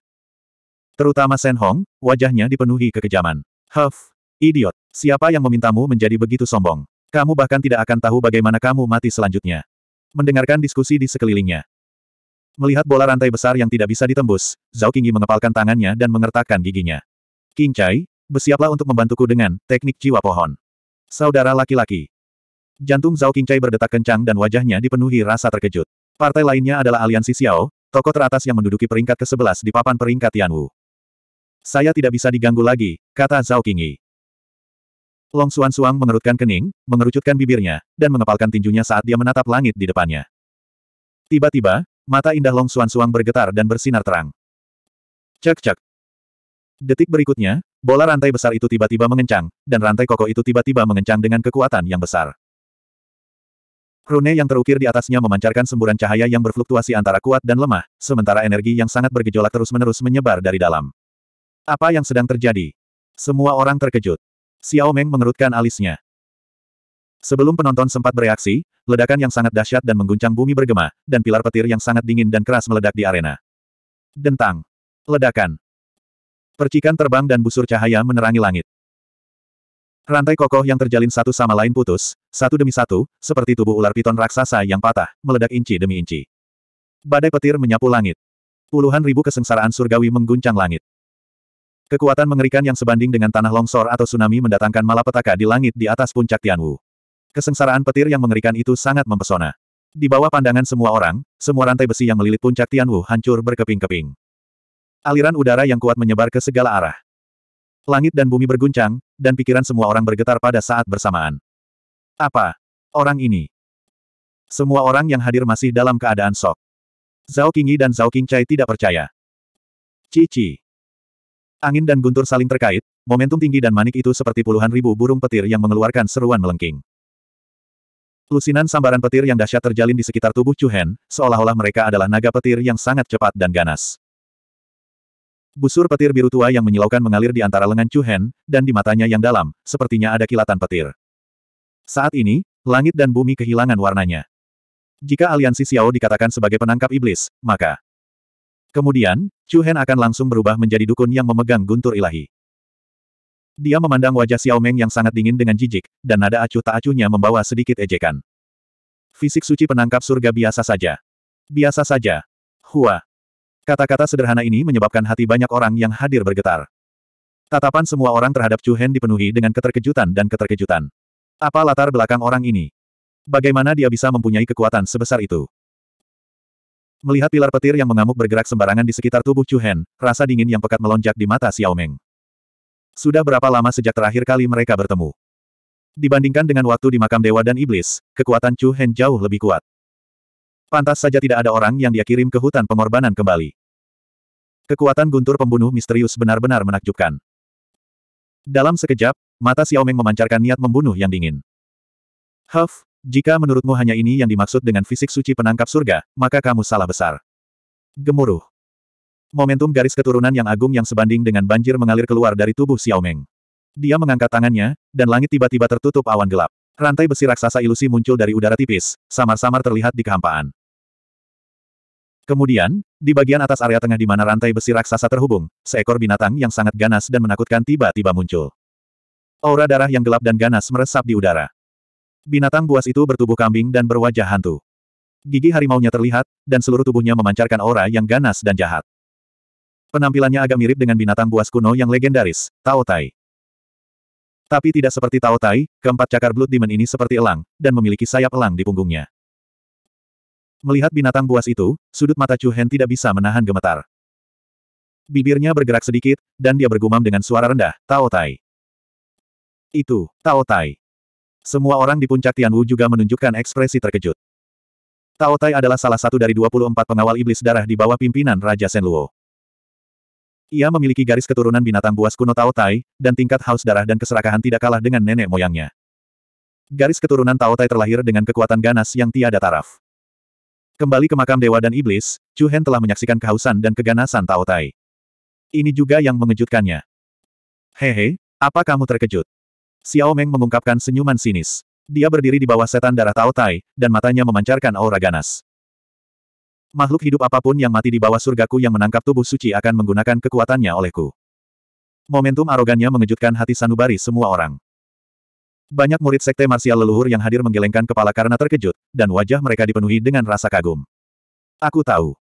Terutama Shen Hong, wajahnya dipenuhi kekejaman. Huff, idiot, siapa yang memintamu menjadi begitu sombong? Kamu bahkan tidak akan tahu bagaimana kamu mati selanjutnya. Mendengarkan diskusi di sekelilingnya. Melihat bola rantai besar yang tidak bisa ditembus, Zhao Qingyi mengepalkan tangannya dan mengertakkan giginya. King Chai, bersiaplah untuk membantuku dengan teknik jiwa pohon. Saudara laki-laki. Jantung Zhao Qingcai berdetak kencang dan wajahnya dipenuhi rasa terkejut. Partai lainnya adalah aliansi Xiao, tokoh teratas yang menduduki peringkat ke-11 di papan peringkat Tianwu. Saya tidak bisa diganggu lagi, kata Zhao Qingyi. Long Xuan Suang mengerutkan kening, mengerucutkan bibirnya, dan mengepalkan tinjunya saat dia menatap langit di depannya. Tiba-tiba, mata indah Long Xuan Suang bergetar dan bersinar terang. Cek-cek. Detik berikutnya, Bola rantai besar itu tiba-tiba mengencang, dan rantai kokoh itu tiba-tiba mengencang dengan kekuatan yang besar. Rune yang terukir di atasnya memancarkan semburan cahaya yang berfluktuasi antara kuat dan lemah, sementara energi yang sangat bergejolak terus-menerus menyebar dari dalam. Apa yang sedang terjadi? Semua orang terkejut. Xiao Meng mengerutkan alisnya. Sebelum penonton sempat bereaksi, ledakan yang sangat dahsyat dan mengguncang bumi bergema, dan pilar petir yang sangat dingin dan keras meledak di arena. Dentang. Ledakan. Percikan terbang dan busur cahaya menerangi langit. Rantai kokoh yang terjalin satu sama lain putus, satu demi satu, seperti tubuh ular piton raksasa yang patah, meledak inci demi inci. Badai petir menyapu langit. Puluhan ribu kesengsaraan surgawi mengguncang langit. Kekuatan mengerikan yang sebanding dengan tanah longsor atau tsunami mendatangkan malapetaka di langit di atas puncak Tianwu. Kesengsaraan petir yang mengerikan itu sangat mempesona. Di bawah pandangan semua orang, semua rantai besi yang melilit puncak Tianwu hancur berkeping-keping. Aliran udara yang kuat menyebar ke segala arah. Langit dan bumi berguncang, dan pikiran semua orang bergetar pada saat bersamaan. Apa? Orang ini? Semua orang yang hadir masih dalam keadaan sok. Zhao Qingyi dan Zhao Qingcai tidak percaya. Cici. Angin dan guntur saling terkait, momentum tinggi dan manik itu seperti puluhan ribu burung petir yang mengeluarkan seruan melengking. Lusinan sambaran petir yang dahsyat terjalin di sekitar tubuh Chu Hen, seolah-olah mereka adalah naga petir yang sangat cepat dan ganas. Busur petir biru tua yang menyilaukan mengalir di antara lengan Chu Hen, dan di matanya yang dalam, sepertinya ada kilatan petir. Saat ini, langit dan bumi kehilangan warnanya. Jika aliansi Xiao dikatakan sebagai penangkap iblis, maka... Kemudian, Chu Hen akan langsung berubah menjadi dukun yang memegang guntur ilahi. Dia memandang wajah Xiao Meng yang sangat dingin dengan jijik, dan nada acuh tak acuhnya membawa sedikit ejekan. Fisik suci penangkap surga biasa saja. Biasa saja. Hua. Kata-kata sederhana ini menyebabkan hati banyak orang yang hadir bergetar. Tatapan semua orang terhadap Chu Hen dipenuhi dengan keterkejutan dan keterkejutan. Apa latar belakang orang ini? Bagaimana dia bisa mempunyai kekuatan sebesar itu? Melihat pilar petir yang mengamuk bergerak sembarangan di sekitar tubuh Chu Hen, rasa dingin yang pekat melonjak di mata Xiao Meng. Sudah berapa lama sejak terakhir kali mereka bertemu? Dibandingkan dengan waktu di makam dewa dan iblis, kekuatan Chu Hen jauh lebih kuat. Pantas saja tidak ada orang yang dia kirim ke hutan pengorbanan kembali. Kekuatan guntur pembunuh misterius benar-benar menakjubkan. Dalam sekejap, mata Xiao Meng memancarkan niat membunuh yang dingin. Huff, jika menurutmu hanya ini yang dimaksud dengan fisik suci penangkap surga, maka kamu salah besar. Gemuruh. Momentum garis keturunan yang agung yang sebanding dengan banjir mengalir keluar dari tubuh Xiao Meng. Dia mengangkat tangannya, dan langit tiba-tiba tertutup awan gelap. Rantai besi raksasa ilusi muncul dari udara tipis, samar-samar terlihat di kehampaan. Kemudian, di bagian atas area tengah di mana rantai besi raksasa terhubung, seekor binatang yang sangat ganas dan menakutkan tiba-tiba muncul. Aura darah yang gelap dan ganas meresap di udara. Binatang buas itu bertubuh kambing dan berwajah hantu. Gigi harimaunya terlihat, dan seluruh tubuhnya memancarkan aura yang ganas dan jahat. Penampilannya agak mirip dengan binatang buas kuno yang legendaris, Tao Tai. Tapi tidak seperti Tao Tai, keempat cakar Blood Demon ini seperti elang, dan memiliki sayap elang di punggungnya. Melihat binatang buas itu, sudut mata Chu Hen tidak bisa menahan gemetar. Bibirnya bergerak sedikit, dan dia bergumam dengan suara rendah, Tao Tai. Itu, Tao Tai. Semua orang di puncak Tianwu juga menunjukkan ekspresi terkejut. Tao Tai adalah salah satu dari 24 pengawal iblis darah di bawah pimpinan Raja Luo. Ia memiliki garis keturunan binatang buas kuno Tao Tai, dan tingkat haus darah dan keserakahan tidak kalah dengan nenek moyangnya. Garis keturunan Tao Tai terlahir dengan kekuatan ganas yang tiada taraf. Kembali ke makam dewa dan iblis, Chu Hen telah menyaksikan kehausan dan keganasan Tao Tai. Ini juga yang mengejutkannya. Hehe, apa kamu terkejut? Xiao Meng mengungkapkan senyuman sinis. Dia berdiri di bawah setan darah Tao Tai, dan matanya memancarkan aura ganas. Makhluk hidup apapun yang mati di bawah surgaku yang menangkap tubuh suci akan menggunakan kekuatannya olehku. Momentum arogannya mengejutkan hati sanubari semua orang. Banyak murid sekte marsial leluhur yang hadir menggelengkan kepala karena terkejut, dan wajah mereka dipenuhi dengan rasa kagum. Aku tahu.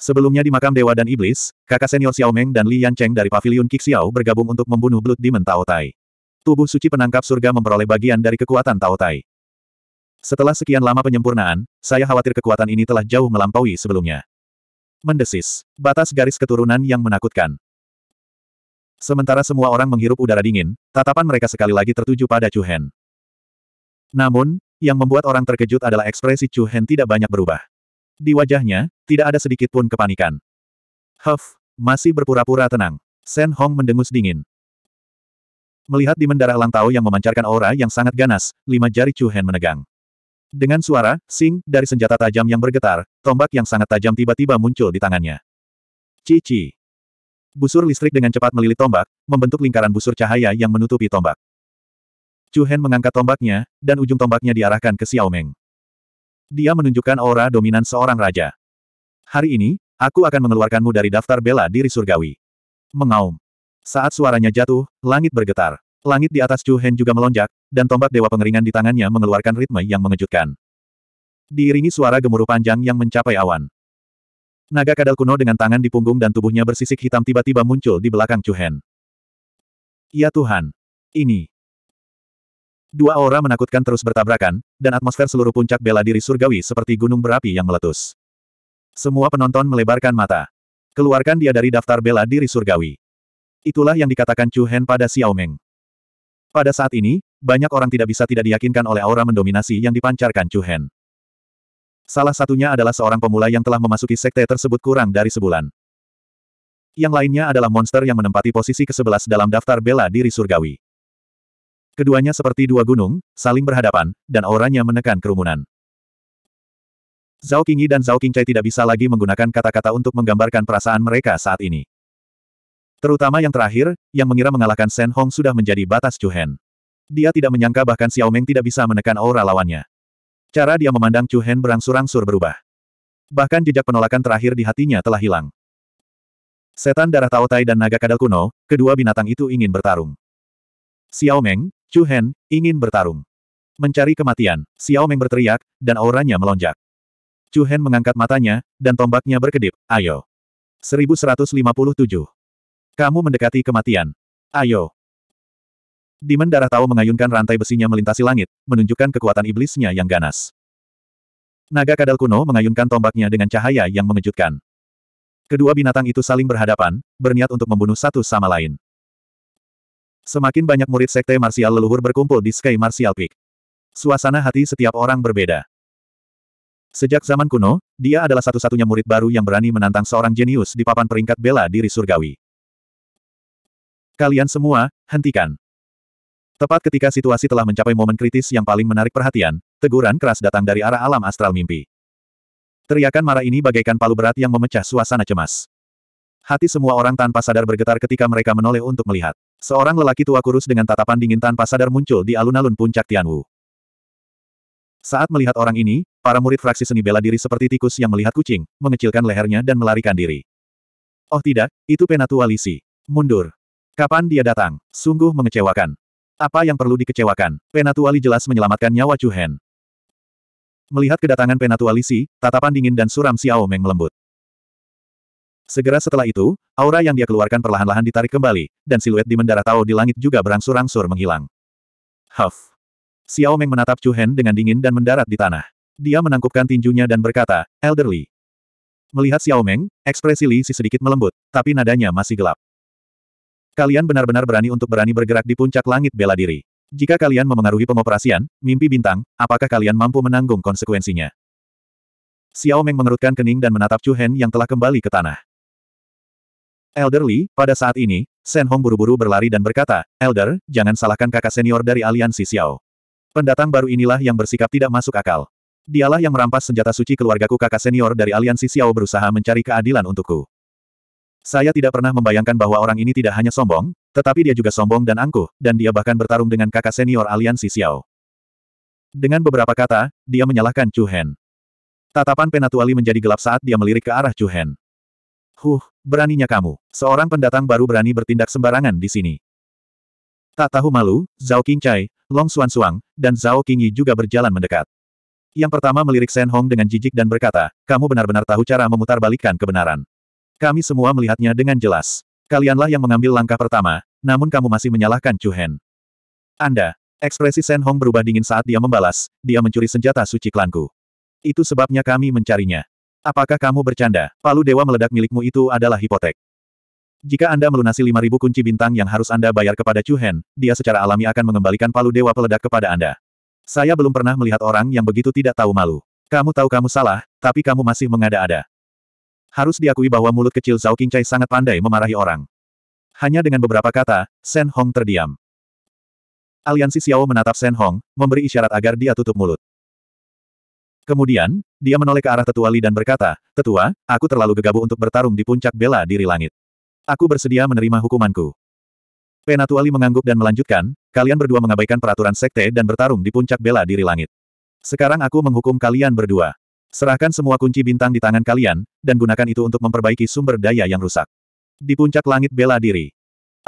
Sebelumnya di makam Dewa dan Iblis, kakak senior Xiao Meng dan Li Yancheng dari pavilion Qixiao bergabung untuk membunuh Blood Demon Tao Tai. Tubuh suci penangkap surga memperoleh bagian dari kekuatan Tao Tai. Setelah sekian lama penyempurnaan, saya khawatir kekuatan ini telah jauh melampaui sebelumnya. Mendesis. Batas garis keturunan yang menakutkan. Sementara semua orang menghirup udara dingin, tatapan mereka sekali lagi tertuju pada Chu Hen. Namun, yang membuat orang terkejut adalah ekspresi Chu Hen tidak banyak berubah. Di wajahnya, tidak ada sedikit pun kepanikan. Huff, masih berpura-pura tenang. Shen Hong mendengus dingin. Melihat di mendara langtau yang memancarkan aura yang sangat ganas, lima jari Chu Hen menegang. Dengan suara, sing, dari senjata tajam yang bergetar, tombak yang sangat tajam tiba-tiba muncul di tangannya. Cici. Busur listrik dengan cepat melilit tombak, membentuk lingkaran busur cahaya yang menutupi tombak. Chu Hen mengangkat tombaknya, dan ujung tombaknya diarahkan ke Xiao Meng. Dia menunjukkan aura dominan seorang raja. Hari ini, aku akan mengeluarkanmu dari daftar bela diri surgawi. Mengaum. Saat suaranya jatuh, langit bergetar. Langit di atas Chu Hen juga melonjak, dan tombak Dewa Pengeringan di tangannya mengeluarkan ritme yang mengejutkan. Diiringi suara gemuruh panjang yang mencapai awan. Naga kadal kuno dengan tangan di punggung dan tubuhnya bersisik hitam tiba-tiba muncul di belakang Chu Hen. Ya Tuhan! Ini! Dua aura menakutkan terus bertabrakan, dan atmosfer seluruh puncak bela diri surgawi seperti gunung berapi yang meletus. Semua penonton melebarkan mata. Keluarkan dia dari daftar bela diri surgawi. Itulah yang dikatakan Chu Hen pada Xiao Meng. Pada saat ini, banyak orang tidak bisa tidak diyakinkan oleh aura mendominasi yang dipancarkan Chu Hen. Salah satunya adalah seorang pemula yang telah memasuki sekte tersebut kurang dari sebulan. Yang lainnya adalah monster yang menempati posisi ke-11 dalam daftar bela diri surgawi. Keduanya seperti dua gunung, saling berhadapan, dan auranya menekan kerumunan. Zhao Qingyi dan Zhao Qingcai tidak bisa lagi menggunakan kata-kata untuk menggambarkan perasaan mereka saat ini. Terutama yang terakhir, yang mengira mengalahkan Shen Hong sudah menjadi batas Chu Hen. Dia tidak menyangka bahkan Xiao Meng tidak bisa menekan aura lawannya. Cara dia memandang Chu Hen berangsur-angsur berubah. Bahkan jejak penolakan terakhir di hatinya telah hilang. Setan darah Tao Tai dan naga kadal kuno, kedua binatang itu ingin bertarung. Xiao Meng, Chu Hen, ingin bertarung. Mencari kematian, Xiao Meng berteriak, dan auranya melonjak. Chu Hen mengangkat matanya, dan tombaknya berkedip, ayo. 1157. Kamu mendekati kematian. Ayo. Demon darah Tao mengayunkan rantai besinya melintasi langit, menunjukkan kekuatan iblisnya yang ganas. Naga kadal kuno mengayunkan tombaknya dengan cahaya yang mengejutkan. Kedua binatang itu saling berhadapan, berniat untuk membunuh satu sama lain. Semakin banyak murid sekte marsial leluhur berkumpul di Sky Martial Peak. Suasana hati setiap orang berbeda. Sejak zaman kuno, dia adalah satu-satunya murid baru yang berani menantang seorang jenius di papan peringkat bela diri surgawi. Kalian semua, hentikan. Tepat ketika situasi telah mencapai momen kritis yang paling menarik perhatian, teguran keras datang dari arah alam astral mimpi. Teriakan marah ini bagaikan palu berat yang memecah suasana cemas. Hati semua orang tanpa sadar bergetar ketika mereka menoleh untuk melihat. Seorang lelaki tua kurus dengan tatapan dingin tanpa sadar muncul di alun-alun puncak Tianwu. Saat melihat orang ini, para murid fraksi seni bela diri seperti tikus yang melihat kucing, mengecilkan lehernya dan melarikan diri. Oh tidak, itu Penatua Lisi. Mundur. Kapan dia datang? Sungguh mengecewakan. Apa yang perlu dikecewakan? Penatua Penatuali jelas menyelamatkan nyawa Chu Hen. Melihat kedatangan penatua Penatualisi, tatapan dingin dan suram Xiao Meng melembut. Segera setelah itu, aura yang dia keluarkan perlahan-lahan ditarik kembali, dan siluet di Mendara Tao di langit juga berangsur-angsur menghilang. Huff. Xiao Meng menatap Chu Hen dengan dingin dan mendarat di tanah. Dia menangkupkan tinjunya dan berkata, Elderly. Melihat Xiao Meng, ekspresi Li Si sedikit melembut, tapi nadanya masih gelap. Kalian benar-benar berani untuk berani bergerak di puncak langit bela diri. Jika kalian memengaruhi pengoperasian, mimpi bintang, apakah kalian mampu menanggung konsekuensinya? Xiao Meng mengerutkan kening dan menatap Chu Hen yang telah kembali ke tanah. Elder Li, pada saat ini, Shen Hong buru-buru berlari dan berkata, Elder, jangan salahkan kakak senior dari aliansi Xiao. Pendatang baru inilah yang bersikap tidak masuk akal. Dialah yang merampas senjata suci keluargaku kakak senior dari aliansi Xiao berusaha mencari keadilan untukku. Saya tidak pernah membayangkan bahwa orang ini tidak hanya sombong, tetapi dia juga sombong dan angkuh, dan dia bahkan bertarung dengan kakak senior aliansi Xiao. Dengan beberapa kata, dia menyalahkan Chu Hen. Tatapan Penatuali menjadi gelap saat dia melirik ke arah Chu Hen. Huh, beraninya kamu. Seorang pendatang baru berani bertindak sembarangan di sini. Tak tahu malu, Zhao Qingcai, Long Xuan Suang, dan Zhao Qingyi juga berjalan mendekat. Yang pertama melirik Shen Hong dengan jijik dan berkata, kamu benar-benar tahu cara memutarbalikkan kebenaran. Kami semua melihatnya dengan jelas. Kalianlah yang mengambil langkah pertama, namun kamu masih menyalahkan Chu Hen. Anda. Ekspresi Shen Hong berubah dingin saat dia membalas, dia mencuri senjata suci klanku. Itu sebabnya kami mencarinya. Apakah kamu bercanda? Palu dewa meledak milikmu itu adalah hipotek. Jika Anda melunasi 5.000 kunci bintang yang harus Anda bayar kepada Chu Hen, dia secara alami akan mengembalikan palu dewa peledak kepada Anda. Saya belum pernah melihat orang yang begitu tidak tahu malu. Kamu tahu kamu salah, tapi kamu masih mengada-ada. Harus diakui bahwa mulut kecil Zhao Qingcai sangat pandai memarahi orang. Hanya dengan beberapa kata, Shen Hong terdiam. Aliansi Xiao menatap Shen Hong, memberi isyarat agar dia tutup mulut. Kemudian, dia menoleh ke arah tetua Li dan berkata, Tetua, aku terlalu gegabah untuk bertarung di puncak bela diri langit. Aku bersedia menerima hukumanku. Penatua Li mengangguk dan melanjutkan, kalian berdua mengabaikan peraturan sekte dan bertarung di puncak bela diri langit. Sekarang aku menghukum kalian berdua. Serahkan semua kunci bintang di tangan kalian, dan gunakan itu untuk memperbaiki sumber daya yang rusak. Di puncak langit bela diri.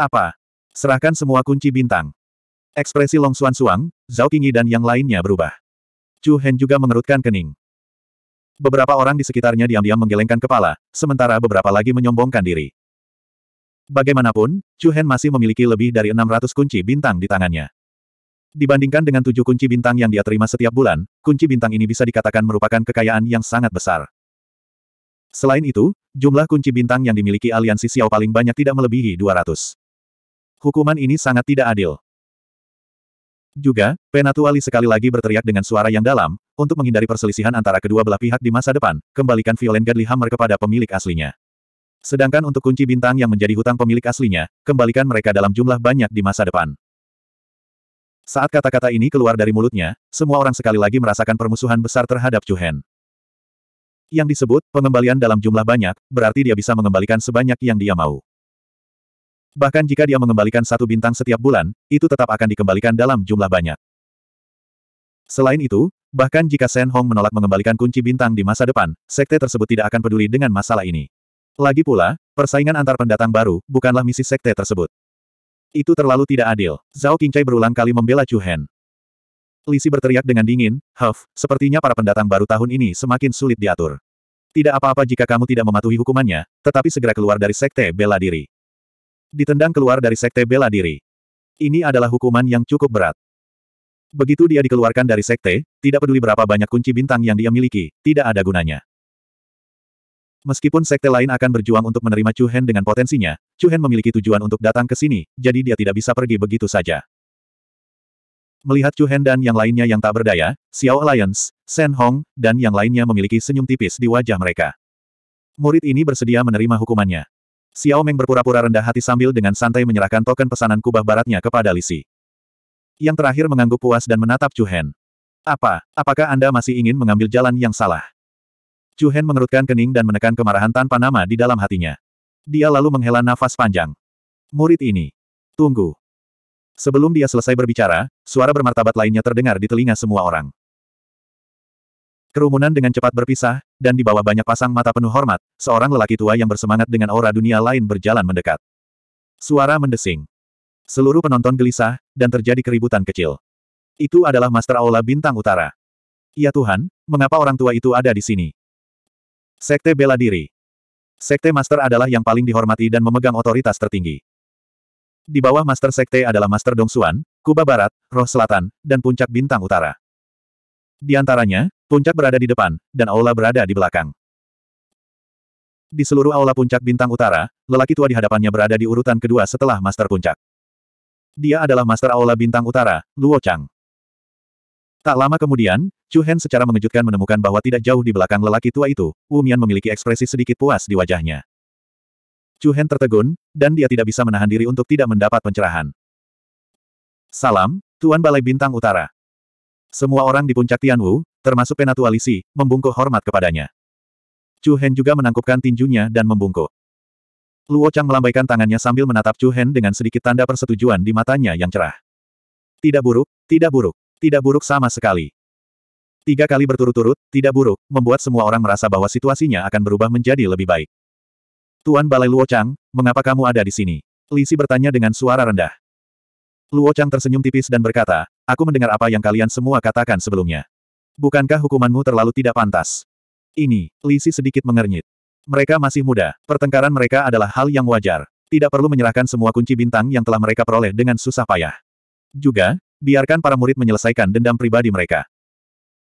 Apa? Serahkan semua kunci bintang. Ekspresi Long Suan Suang, Zhao Qingyi dan yang lainnya berubah. Chu Hen juga mengerutkan kening. Beberapa orang di sekitarnya diam-diam menggelengkan kepala, sementara beberapa lagi menyombongkan diri. Bagaimanapun, Chu Hen masih memiliki lebih dari 600 kunci bintang di tangannya. Dibandingkan dengan tujuh kunci bintang yang dia terima setiap bulan, kunci bintang ini bisa dikatakan merupakan kekayaan yang sangat besar. Selain itu, jumlah kunci bintang yang dimiliki aliansi Xiao paling banyak tidak melebihi 200. Hukuman ini sangat tidak adil. Juga, Penatuali sekali lagi berteriak dengan suara yang dalam, untuk menghindari perselisihan antara kedua belah pihak di masa depan, kembalikan Violent Godly Hammer kepada pemilik aslinya. Sedangkan untuk kunci bintang yang menjadi hutang pemilik aslinya, kembalikan mereka dalam jumlah banyak di masa depan. Saat kata-kata ini keluar dari mulutnya, semua orang sekali lagi merasakan permusuhan besar terhadap Chu Chuhen. Yang disebut, pengembalian dalam jumlah banyak, berarti dia bisa mengembalikan sebanyak yang dia mau. Bahkan jika dia mengembalikan satu bintang setiap bulan, itu tetap akan dikembalikan dalam jumlah banyak. Selain itu, bahkan jika Shen Hong menolak mengembalikan kunci bintang di masa depan, sekte tersebut tidak akan peduli dengan masalah ini. Lagi pula, persaingan antar pendatang baru bukanlah misi sekte tersebut. Itu terlalu tidak adil. Zhao Qingcai berulang kali membela Chu Hen. Lisi berteriak dengan dingin, Huff, sepertinya para pendatang baru tahun ini semakin sulit diatur. Tidak apa-apa jika kamu tidak mematuhi hukumannya, tetapi segera keluar dari sekte bela diri. Ditendang keluar dari sekte bela diri. Ini adalah hukuman yang cukup berat. Begitu dia dikeluarkan dari sekte, tidak peduli berapa banyak kunci bintang yang dia miliki, tidak ada gunanya. Meskipun sekte lain akan berjuang untuk menerima Chu Hen dengan potensinya, Chu Hen memiliki tujuan untuk datang ke sini, jadi dia tidak bisa pergi begitu saja. Melihat Chu Hen dan yang lainnya yang tak berdaya, Xiao Alliance, Shen Hong, dan yang lainnya memiliki senyum tipis di wajah mereka. Murid ini bersedia menerima hukumannya. Xiao Meng berpura-pura rendah hati sambil dengan santai menyerahkan token pesanan kubah baratnya kepada Lisi. Yang terakhir mengangguk puas dan menatap Chu Hen. Apa, apakah Anda masih ingin mengambil jalan yang salah? Chu Hen mengerutkan kening dan menekan kemarahan tanpa nama di dalam hatinya. Dia lalu menghela nafas panjang. Murid ini. Tunggu. Sebelum dia selesai berbicara, suara bermartabat lainnya terdengar di telinga semua orang. Kerumunan dengan cepat berpisah, dan di bawah banyak pasang mata penuh hormat, seorang lelaki tua yang bersemangat dengan aura dunia lain berjalan mendekat. Suara mendesing. Seluruh penonton gelisah, dan terjadi keributan kecil. Itu adalah Master Aula Bintang Utara. Ya Tuhan, mengapa orang tua itu ada di sini? Sekte Bela Diri Sekte Master adalah yang paling dihormati dan memegang otoritas tertinggi. Di bawah Master Sekte adalah Master Dongsuan, Kuba Barat, Roh Selatan, dan Puncak Bintang Utara. Di antaranya, Puncak berada di depan, dan aula berada di belakang. Di seluruh aula puncak bintang utara, lelaki tua di hadapannya berada di urutan kedua setelah Master Puncak. Dia adalah Master Aula Bintang Utara, Luo Chang. Tak lama kemudian, Chu Hen secara mengejutkan menemukan bahwa tidak jauh di belakang lelaki tua itu, Wu Mian memiliki ekspresi sedikit puas di wajahnya. Chu Hen tertegun, dan dia tidak bisa menahan diri untuk tidak mendapat pencerahan. Salam, Tuan Balai Bintang Utara. Semua orang di puncak Tianwu, termasuk Penatua Lisi, membungkuk hormat kepadanya. Chu Hen juga menangkupkan tinjunya dan membungkuk. Luo Chang melambaikan tangannya sambil menatap Chu Hen dengan sedikit tanda persetujuan di matanya yang cerah. Tidak buruk, tidak buruk, tidak buruk sama sekali. Tiga kali berturut-turut, tidak buruk, membuat semua orang merasa bahwa situasinya akan berubah menjadi lebih baik. Tuan Balai Luo Chang, mengapa kamu ada di sini? Lisi bertanya dengan suara rendah. Luo Chang tersenyum tipis dan berkata, aku mendengar apa yang kalian semua katakan sebelumnya. Bukankah hukumanmu terlalu tidak pantas? Ini, Lisi sedikit mengernyit. Mereka masih muda, pertengkaran mereka adalah hal yang wajar. Tidak perlu menyerahkan semua kunci bintang yang telah mereka peroleh dengan susah payah. Juga, biarkan para murid menyelesaikan dendam pribadi mereka.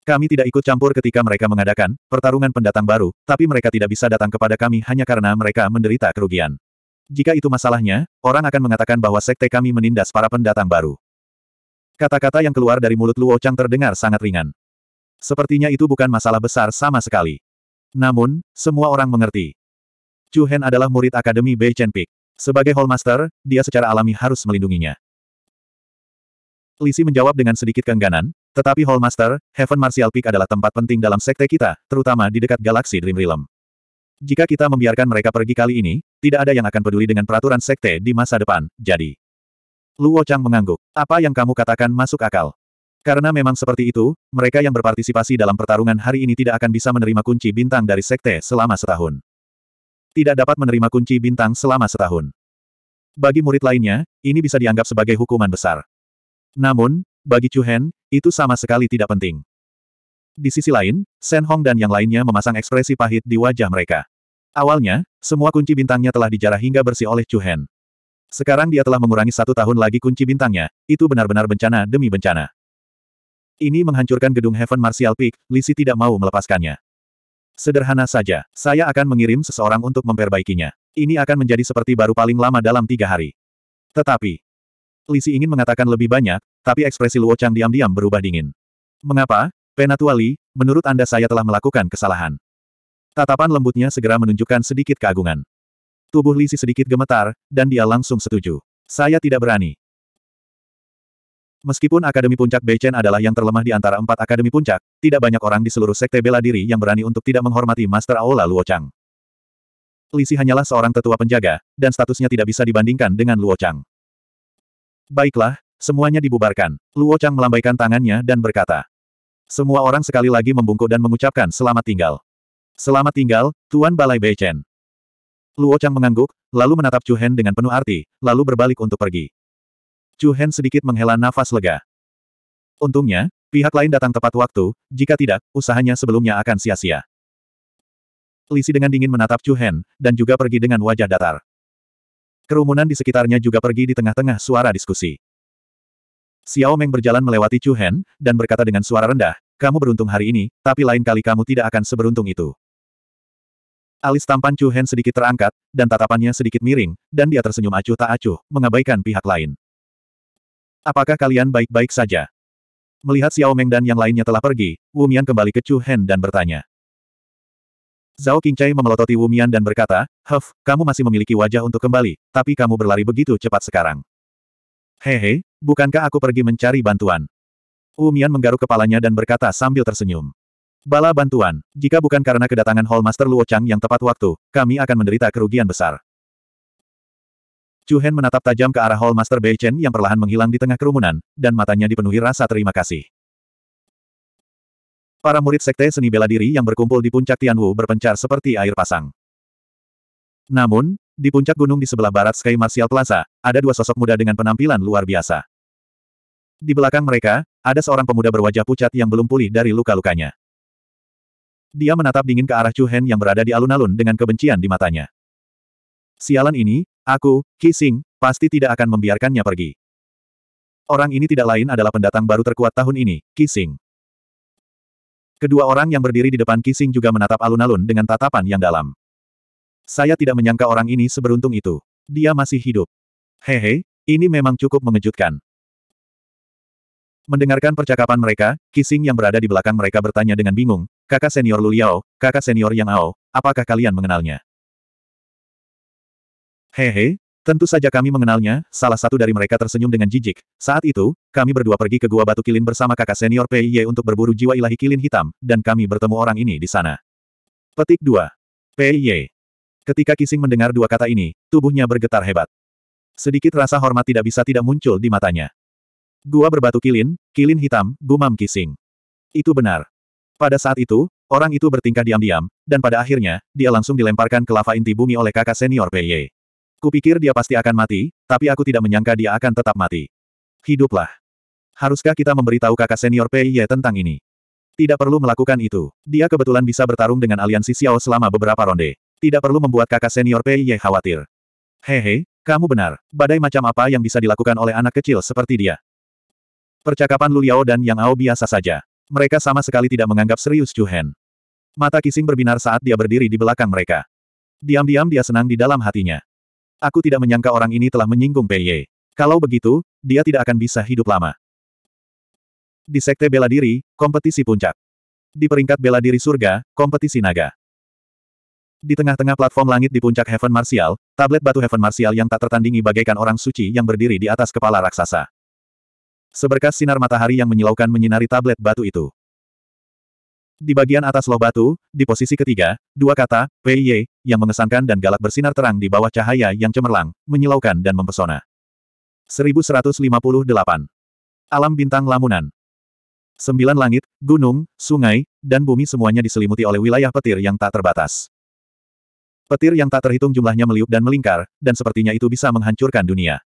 Kami tidak ikut campur ketika mereka mengadakan pertarungan pendatang baru, tapi mereka tidak bisa datang kepada kami hanya karena mereka menderita kerugian. Jika itu masalahnya, orang akan mengatakan bahwa sekte kami menindas para pendatang baru. Kata-kata yang keluar dari mulut Luo Chang terdengar sangat ringan. Sepertinya itu bukan masalah besar sama sekali. Namun, semua orang mengerti. Chu Hen adalah murid Akademi Bei Chen Peak. Sebagai Hallmaster, dia secara alami harus melindunginya. Lisi menjawab dengan sedikit keengganan, tetapi Hallmaster, Heaven Martial Peak adalah tempat penting dalam sekte kita, terutama di dekat galaksi Dream Realm. Jika kita membiarkan mereka pergi kali ini, tidak ada yang akan peduli dengan peraturan sekte di masa depan, jadi. Luo Chang mengangguk. Apa yang kamu katakan masuk akal. Karena memang seperti itu, mereka yang berpartisipasi dalam pertarungan hari ini tidak akan bisa menerima kunci bintang dari sekte selama setahun. Tidak dapat menerima kunci bintang selama setahun. Bagi murid lainnya, ini bisa dianggap sebagai hukuman besar. Namun, bagi Chu Hen, itu sama sekali tidak penting. Di sisi lain, Shen Hong dan yang lainnya memasang ekspresi pahit di wajah mereka. Awalnya, semua kunci bintangnya telah dijarah hingga bersih oleh Chu Hen. Sekarang dia telah mengurangi satu tahun lagi kunci bintangnya, itu benar-benar bencana demi bencana. Ini menghancurkan gedung Heaven Martial Peak, Lisi tidak mau melepaskannya. Sederhana saja, saya akan mengirim seseorang untuk memperbaikinya. Ini akan menjadi seperti baru paling lama dalam tiga hari. Tetapi, Lisi ingin mengatakan lebih banyak, tapi ekspresi Luo Chang diam-diam berubah dingin. Mengapa, Penatua Li, menurut Anda saya telah melakukan kesalahan? Tatapan lembutnya segera menunjukkan sedikit keagungan. Tubuh Lisi sedikit gemetar, dan dia langsung setuju. Saya tidak berani. Meskipun Akademi Puncak Beichen adalah yang terlemah di antara empat Akademi Puncak, tidak banyak orang di seluruh sekte bela diri yang berani untuk tidak menghormati Master Aula Aola Li Lisi hanyalah seorang tetua penjaga, dan statusnya tidak bisa dibandingkan dengan Luo Chang. Baiklah, semuanya dibubarkan. Luo Chang melambaikan tangannya dan berkata. Semua orang sekali lagi membungkuk dan mengucapkan selamat tinggal. Selamat tinggal, Tuan Balai Beichen. Luo Chang mengangguk, lalu menatap Chu Hen dengan penuh arti, lalu berbalik untuk pergi. Chu Hen sedikit menghela nafas lega. Untungnya, pihak lain datang tepat waktu, jika tidak, usahanya sebelumnya akan sia-sia. Lisi dengan dingin menatap Chu Hen, dan juga pergi dengan wajah datar. Kerumunan di sekitarnya juga pergi di tengah-tengah suara diskusi. Xiao Meng berjalan melewati Chu Hen, dan berkata dengan suara rendah, kamu beruntung hari ini, tapi lain kali kamu tidak akan seberuntung itu. Alis tampan Chu Hen sedikit terangkat, dan tatapannya sedikit miring, dan dia tersenyum acuh tak acuh, mengabaikan pihak lain. Apakah kalian baik-baik saja? Melihat Xiao Meng dan yang lainnya telah pergi, Wu Mian kembali ke Chu Hen dan bertanya. Zhao Qingcai memelototi Wu Mian dan berkata, Huff, kamu masih memiliki wajah untuk kembali, tapi kamu berlari begitu cepat sekarang. Hehe, bukankah aku pergi mencari bantuan? Wu Mian menggaruk kepalanya dan berkata sambil tersenyum. Bala bantuan, jika bukan karena kedatangan Hall Master Luo Chang yang tepat waktu, kami akan menderita kerugian besar. Chu Hen menatap tajam ke arah Hall Master Bei Chen yang perlahan menghilang di tengah kerumunan, dan matanya dipenuhi rasa terima kasih. Para murid sekte seni bela diri yang berkumpul di puncak Tianwu berpencar seperti air pasang. Namun, di puncak gunung di sebelah barat Sky Martial Plaza, ada dua sosok muda dengan penampilan luar biasa. Di belakang mereka, ada seorang pemuda berwajah pucat yang belum pulih dari luka-lukanya. Dia menatap dingin ke arah Chu Hen yang berada di alun-alun dengan kebencian di matanya. Sialan ini, Aku, Kising, pasti tidak akan membiarkannya pergi. Orang ini tidak lain adalah pendatang baru terkuat tahun ini, Kising. Kedua orang yang berdiri di depan Kising juga menatap alun-alun dengan tatapan yang dalam. Saya tidak menyangka orang ini seberuntung itu. Dia masih hidup. Hehe, ini memang cukup mengejutkan. Mendengarkan percakapan mereka, Kising yang berada di belakang mereka bertanya dengan bingung, kakak senior Luliao, kakak senior Yang Ao, apakah kalian mengenalnya? Hehe, tentu saja kami mengenalnya, salah satu dari mereka tersenyum dengan jijik. Saat itu, kami berdua pergi ke Gua Batu Kilin bersama kakak senior Pei Ye untuk berburu jiwa ilahi kilin hitam, dan kami bertemu orang ini di sana. Petik 2. Ye. Ketika Kising mendengar dua kata ini, tubuhnya bergetar hebat. Sedikit rasa hormat tidak bisa tidak muncul di matanya. Gua berbatu kilin, kilin hitam, gumam Kising. Itu benar. Pada saat itu, orang itu bertingkah diam-diam, dan pada akhirnya, dia langsung dilemparkan ke lava inti bumi oleh kakak senior Pei Ye. Kupikir dia pasti akan mati, tapi aku tidak menyangka dia akan tetap mati. Hiduplah. Haruskah kita memberitahu kakak senior Pei Ye tentang ini? Tidak perlu melakukan itu. Dia kebetulan bisa bertarung dengan aliansi Xiao selama beberapa ronde. Tidak perlu membuat kakak senior Pei Ye khawatir. Hehe, kamu benar. Badai macam apa yang bisa dilakukan oleh anak kecil seperti dia? Percakapan Lu Liao dan Yang Ao biasa saja. Mereka sama sekali tidak menganggap serius Chu Hen. Mata Kising berbinar saat dia berdiri di belakang mereka. Diam-diam dia senang di dalam hatinya. Aku tidak menyangka orang ini telah menyinggung Pei Ye. Kalau begitu, dia tidak akan bisa hidup lama. Di sekte bela diri, kompetisi puncak. Di peringkat bela diri surga, kompetisi naga. Di tengah-tengah platform langit di puncak Heaven Martial, tablet batu Heaven Martial yang tak tertandingi bagaikan orang suci yang berdiri di atas kepala raksasa. Seberkas sinar matahari yang menyilaukan menyinari tablet batu itu. Di bagian atas loh batu, di posisi ketiga, dua kata, PY, yang mengesankan dan galak bersinar terang di bawah cahaya yang cemerlang, menyilaukan dan mempesona. 1158. Alam bintang lamunan. Sembilan langit, gunung, sungai, dan bumi semuanya diselimuti oleh wilayah petir yang tak terbatas. Petir yang tak terhitung jumlahnya meliuk dan melingkar, dan sepertinya itu bisa menghancurkan dunia.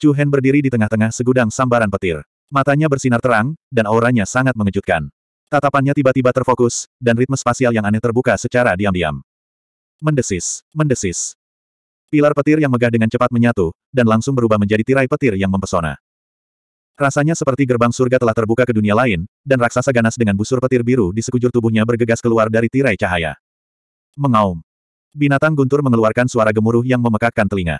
Chu Hen berdiri di tengah-tengah segudang sambaran petir. Matanya bersinar terang, dan auranya sangat mengejutkan. Tatapannya tiba-tiba terfokus, dan ritme spasial yang aneh terbuka secara diam-diam. Mendesis, mendesis. Pilar petir yang megah dengan cepat menyatu, dan langsung berubah menjadi tirai petir yang mempesona. Rasanya seperti gerbang surga telah terbuka ke dunia lain, dan raksasa ganas dengan busur petir biru di sekujur tubuhnya bergegas keluar dari tirai cahaya. Mengaum. Binatang guntur mengeluarkan suara gemuruh yang memekakkan telinga.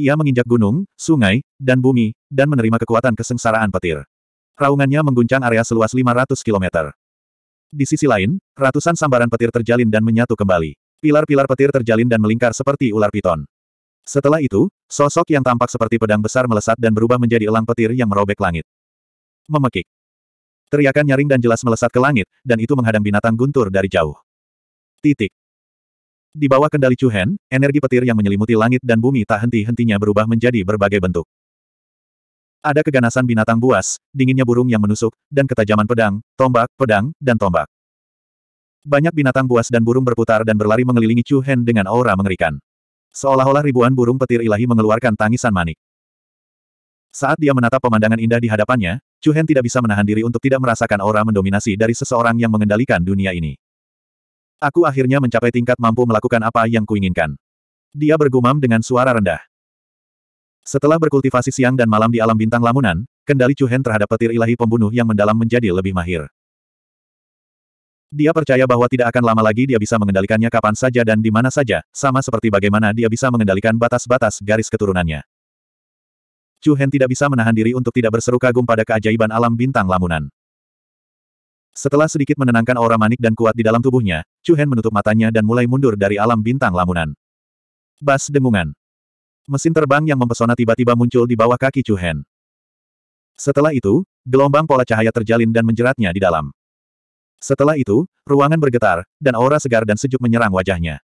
Ia menginjak gunung, sungai, dan bumi, dan menerima kekuatan kesengsaraan petir. Raungannya mengguncang area seluas 500 kilometer. Di sisi lain, ratusan sambaran petir terjalin dan menyatu kembali. Pilar-pilar petir terjalin dan melingkar seperti ular piton. Setelah itu, sosok yang tampak seperti pedang besar melesat dan berubah menjadi elang petir yang merobek langit. Memekik. Teriakan nyaring dan jelas melesat ke langit, dan itu menghadang binatang guntur dari jauh. Titik. Di bawah kendali Chu Hen, energi petir yang menyelimuti langit dan bumi tak henti-hentinya berubah menjadi berbagai bentuk. Ada keganasan binatang buas, dinginnya burung yang menusuk, dan ketajaman pedang, tombak, pedang, dan tombak. Banyak binatang buas dan burung berputar dan berlari mengelilingi Chu Hen dengan aura mengerikan. Seolah-olah ribuan burung petir ilahi mengeluarkan tangisan manik. Saat dia menatap pemandangan indah di hadapannya, Chu Hen tidak bisa menahan diri untuk tidak merasakan aura mendominasi dari seseorang yang mengendalikan dunia ini. Aku akhirnya mencapai tingkat mampu melakukan apa yang kuinginkan. Dia bergumam dengan suara rendah. Setelah berkultivasi siang dan malam di alam bintang lamunan, kendali Chu Hen terhadap petir ilahi pembunuh yang mendalam menjadi lebih mahir. Dia percaya bahwa tidak akan lama lagi dia bisa mengendalikannya kapan saja dan di mana saja, sama seperti bagaimana dia bisa mengendalikan batas-batas garis keturunannya. Chu Hen tidak bisa menahan diri untuk tidak berseru kagum pada keajaiban alam bintang lamunan. Setelah sedikit menenangkan aura manik dan kuat di dalam tubuhnya, Chu Hen menutup matanya dan mulai mundur dari alam bintang lamunan. Bas dengungan. Mesin terbang yang mempesona tiba-tiba muncul di bawah kaki Chu Hen. Setelah itu, gelombang pola cahaya terjalin dan menjeratnya di dalam. Setelah itu, ruangan bergetar, dan aura segar dan sejuk menyerang wajahnya.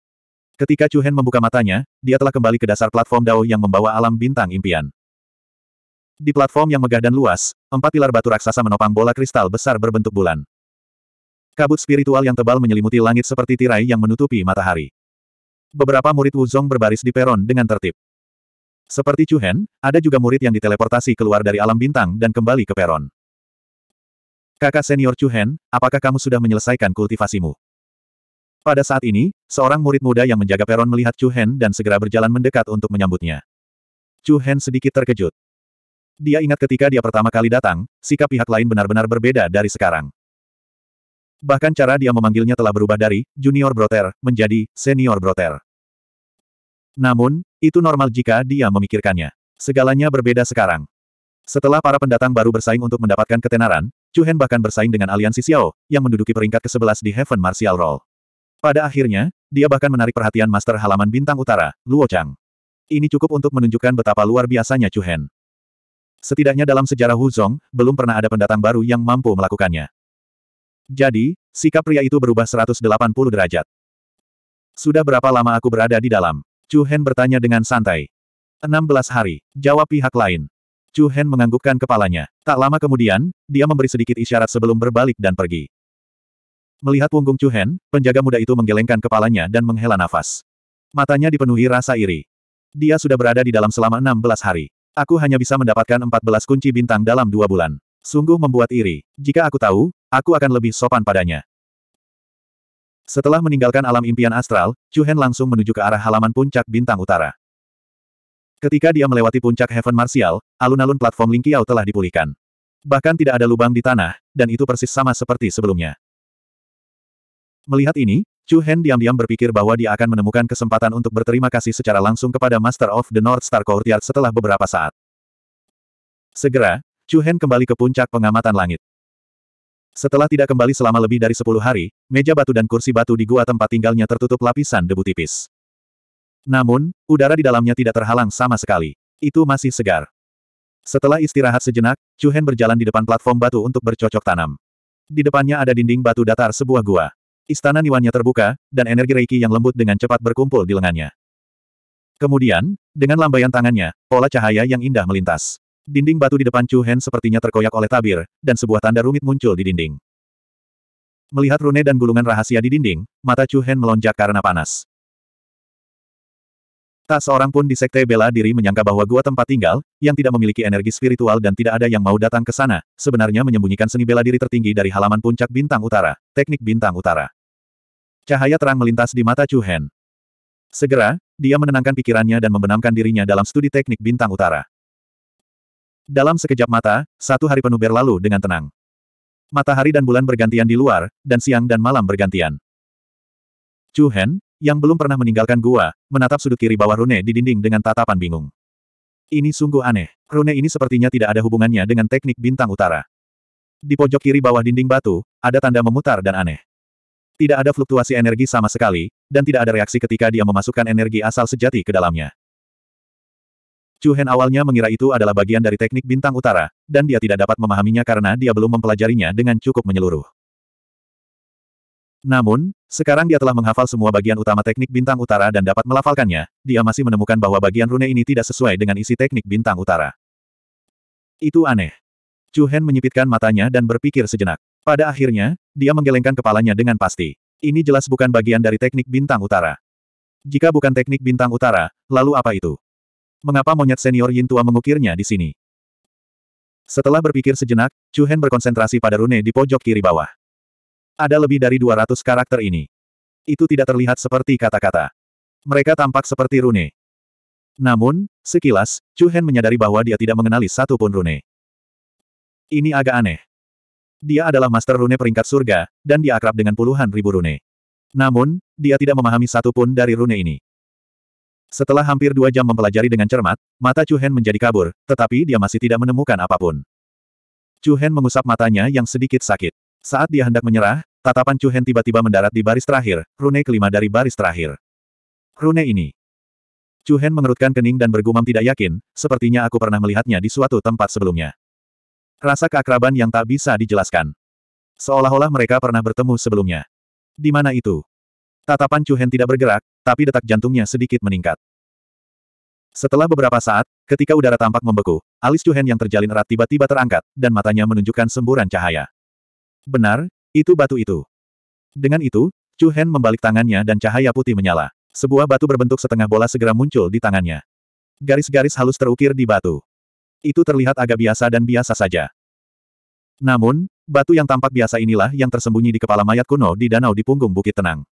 Ketika Chu Hen membuka matanya, dia telah kembali ke dasar platform Dao yang membawa alam bintang impian. Di platform yang megah dan luas, empat pilar batu raksasa menopang bola kristal besar berbentuk bulan. Kabut spiritual yang tebal menyelimuti langit seperti tirai yang menutupi matahari. Beberapa murid Wuzong berbaris di peron dengan tertib. Seperti Chu Hen, ada juga murid yang diteleportasi keluar dari alam bintang dan kembali ke peron. Kakak senior Chu Hen, apakah kamu sudah menyelesaikan kultivasimu? Pada saat ini, seorang murid muda yang menjaga peron melihat Chu Hen dan segera berjalan mendekat untuk menyambutnya. Chu Hen sedikit terkejut. Dia ingat ketika dia pertama kali datang, sikap pihak lain benar-benar berbeda dari sekarang. Bahkan cara dia memanggilnya telah berubah dari junior broter menjadi senior broter. Namun, itu normal jika dia memikirkannya. Segalanya berbeda sekarang. Setelah para pendatang baru bersaing untuk mendapatkan ketenaran, Chuhen bahkan bersaing dengan aliansi Xiao, yang menduduki peringkat ke-11 di Heaven Martial Roll. Pada akhirnya, dia bahkan menarik perhatian Master Halaman Bintang Utara, Luo Chang. Ini cukup untuk menunjukkan betapa luar biasanya Chuhen. Setidaknya dalam sejarah Huzong, belum pernah ada pendatang baru yang mampu melakukannya. Jadi, sikap pria itu berubah 180 derajat. Sudah berapa lama aku berada di dalam? Chu Hen bertanya dengan santai. 16 hari, jawab pihak lain. Chu Hen menganggukkan kepalanya. Tak lama kemudian, dia memberi sedikit isyarat sebelum berbalik dan pergi. Melihat punggung Chu Hen, penjaga muda itu menggelengkan kepalanya dan menghela nafas. Matanya dipenuhi rasa iri. Dia sudah berada di dalam selama 16 hari. Aku hanya bisa mendapatkan 14 kunci bintang dalam dua bulan. Sungguh membuat iri. Jika aku tahu, aku akan lebih sopan padanya. Setelah meninggalkan alam impian astral, Chu Hen langsung menuju ke arah halaman puncak bintang utara. Ketika dia melewati puncak Heaven Martial, alun-alun platform Qiao telah dipulihkan. Bahkan tidak ada lubang di tanah, dan itu persis sama seperti sebelumnya. Melihat ini, Chu Hen diam-diam berpikir bahwa dia akan menemukan kesempatan untuk berterima kasih secara langsung kepada Master of the North Star Courtyard setelah beberapa saat. Segera, Chu Hen kembali ke puncak pengamatan langit. Setelah tidak kembali selama lebih dari sepuluh hari, meja batu dan kursi batu di gua tempat tinggalnya tertutup lapisan debu tipis. Namun, udara di dalamnya tidak terhalang sama sekali. Itu masih segar. Setelah istirahat sejenak, Chu Hen berjalan di depan platform batu untuk bercocok tanam. Di depannya ada dinding batu datar sebuah gua. Istana niwannya terbuka, dan energi reiki yang lembut dengan cepat berkumpul di lengannya. Kemudian, dengan lambaian tangannya, pola cahaya yang indah melintas. Dinding batu di depan Chu Hen sepertinya terkoyak oleh tabir, dan sebuah tanda rumit muncul di dinding. Melihat rune dan gulungan rahasia di dinding, mata Chu Hen melonjak karena panas. Tak seorang pun di sekte bela diri menyangka bahwa gua tempat tinggal, yang tidak memiliki energi spiritual dan tidak ada yang mau datang ke sana, sebenarnya menyembunyikan seni bela diri tertinggi dari halaman puncak bintang utara, teknik bintang utara. Cahaya terang melintas di mata Chu Hen. Segera, dia menenangkan pikirannya dan membenamkan dirinya dalam studi teknik bintang utara. Dalam sekejap mata, satu hari penuh berlalu dengan tenang. Matahari dan bulan bergantian di luar, dan siang dan malam bergantian. Chu Hen, yang belum pernah meninggalkan gua, menatap sudut kiri bawah rune di dinding dengan tatapan bingung. Ini sungguh aneh. Rune ini sepertinya tidak ada hubungannya dengan teknik bintang utara. Di pojok kiri bawah dinding batu, ada tanda memutar dan aneh. Tidak ada fluktuasi energi sama sekali, dan tidak ada reaksi ketika dia memasukkan energi asal sejati ke dalamnya. Chu Hen awalnya mengira itu adalah bagian dari teknik bintang utara, dan dia tidak dapat memahaminya karena dia belum mempelajarinya dengan cukup menyeluruh. Namun, sekarang dia telah menghafal semua bagian utama teknik bintang utara dan dapat melafalkannya, dia masih menemukan bahwa bagian rune ini tidak sesuai dengan isi teknik bintang utara. Itu aneh. Chu Hen menyipitkan matanya dan berpikir sejenak. Pada akhirnya, dia menggelengkan kepalanya dengan pasti. Ini jelas bukan bagian dari teknik bintang utara. Jika bukan teknik bintang utara, lalu apa itu? Mengapa monyet senior Yin Tua mengukirnya di sini? Setelah berpikir sejenak, Chu Hen berkonsentrasi pada rune di pojok kiri bawah. Ada lebih dari 200 karakter ini. Itu tidak terlihat seperti kata-kata. Mereka tampak seperti rune. Namun, sekilas, Chu Hen menyadari bahwa dia tidak mengenali satu pun rune. Ini agak aneh. Dia adalah master rune peringkat surga, dan dia akrab dengan puluhan ribu rune. Namun, dia tidak memahami satu pun dari rune ini. Setelah hampir dua jam mempelajari dengan cermat, mata Chu Hen menjadi kabur, tetapi dia masih tidak menemukan apapun. Chu Hen mengusap matanya yang sedikit sakit. Saat dia hendak menyerah, tatapan Chu Hen tiba-tiba mendarat di baris terakhir, rune kelima dari baris terakhir. Rune ini. Chu Hen mengerutkan kening dan bergumam tidak yakin, sepertinya aku pernah melihatnya di suatu tempat sebelumnya. Rasa keakraban yang tak bisa dijelaskan. Seolah-olah mereka pernah bertemu sebelumnya. Di mana itu? Tatapan Chu Hen tidak bergerak, tapi detak jantungnya sedikit meningkat. Setelah beberapa saat, ketika udara tampak membeku, alis Chu Hen yang terjalin erat tiba-tiba terangkat, dan matanya menunjukkan semburan cahaya. Benar, itu batu itu. Dengan itu, Chu Hen membalik tangannya dan cahaya putih menyala. Sebuah batu berbentuk setengah bola segera muncul di tangannya. Garis-garis halus terukir di batu. Itu terlihat agak biasa dan biasa saja. Namun, batu yang tampak biasa inilah yang tersembunyi di kepala mayat kuno di danau di punggung Bukit Tenang.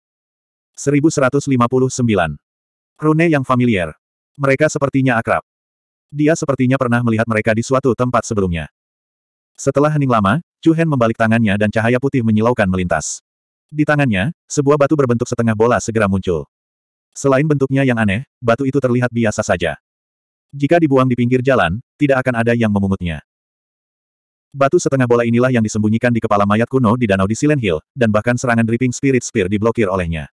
1159. Rune yang familiar. Mereka sepertinya akrab. Dia sepertinya pernah melihat mereka di suatu tempat sebelumnya. Setelah hening lama, Chu Hen membalik tangannya dan cahaya putih menyilaukan melintas. Di tangannya, sebuah batu berbentuk setengah bola segera muncul. Selain bentuknya yang aneh, batu itu terlihat biasa saja. Jika dibuang di pinggir jalan, tidak akan ada yang memungutnya. Batu setengah bola inilah yang disembunyikan di kepala mayat kuno di danau di Silent Hill, dan bahkan serangan Dripping Spirit Spear diblokir olehnya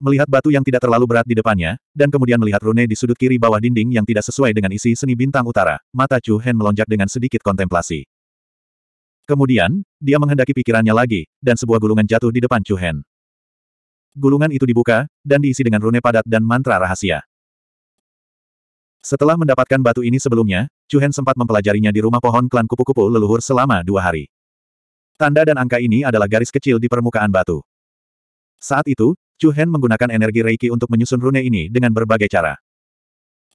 melihat batu yang tidak terlalu berat di depannya, dan kemudian melihat rune di sudut kiri bawah dinding yang tidak sesuai dengan isi seni bintang utara, mata Chu Hen melonjak dengan sedikit kontemplasi. Kemudian, dia menghendaki pikirannya lagi, dan sebuah gulungan jatuh di depan Chu Hen. Gulungan itu dibuka, dan diisi dengan rune padat dan mantra rahasia. Setelah mendapatkan batu ini sebelumnya, Chu Hen sempat mempelajarinya di rumah pohon klan kupu-kupu leluhur selama dua hari. Tanda dan angka ini adalah garis kecil di permukaan batu. Saat itu, Chu Hen menggunakan energi Reiki untuk menyusun rune ini dengan berbagai cara.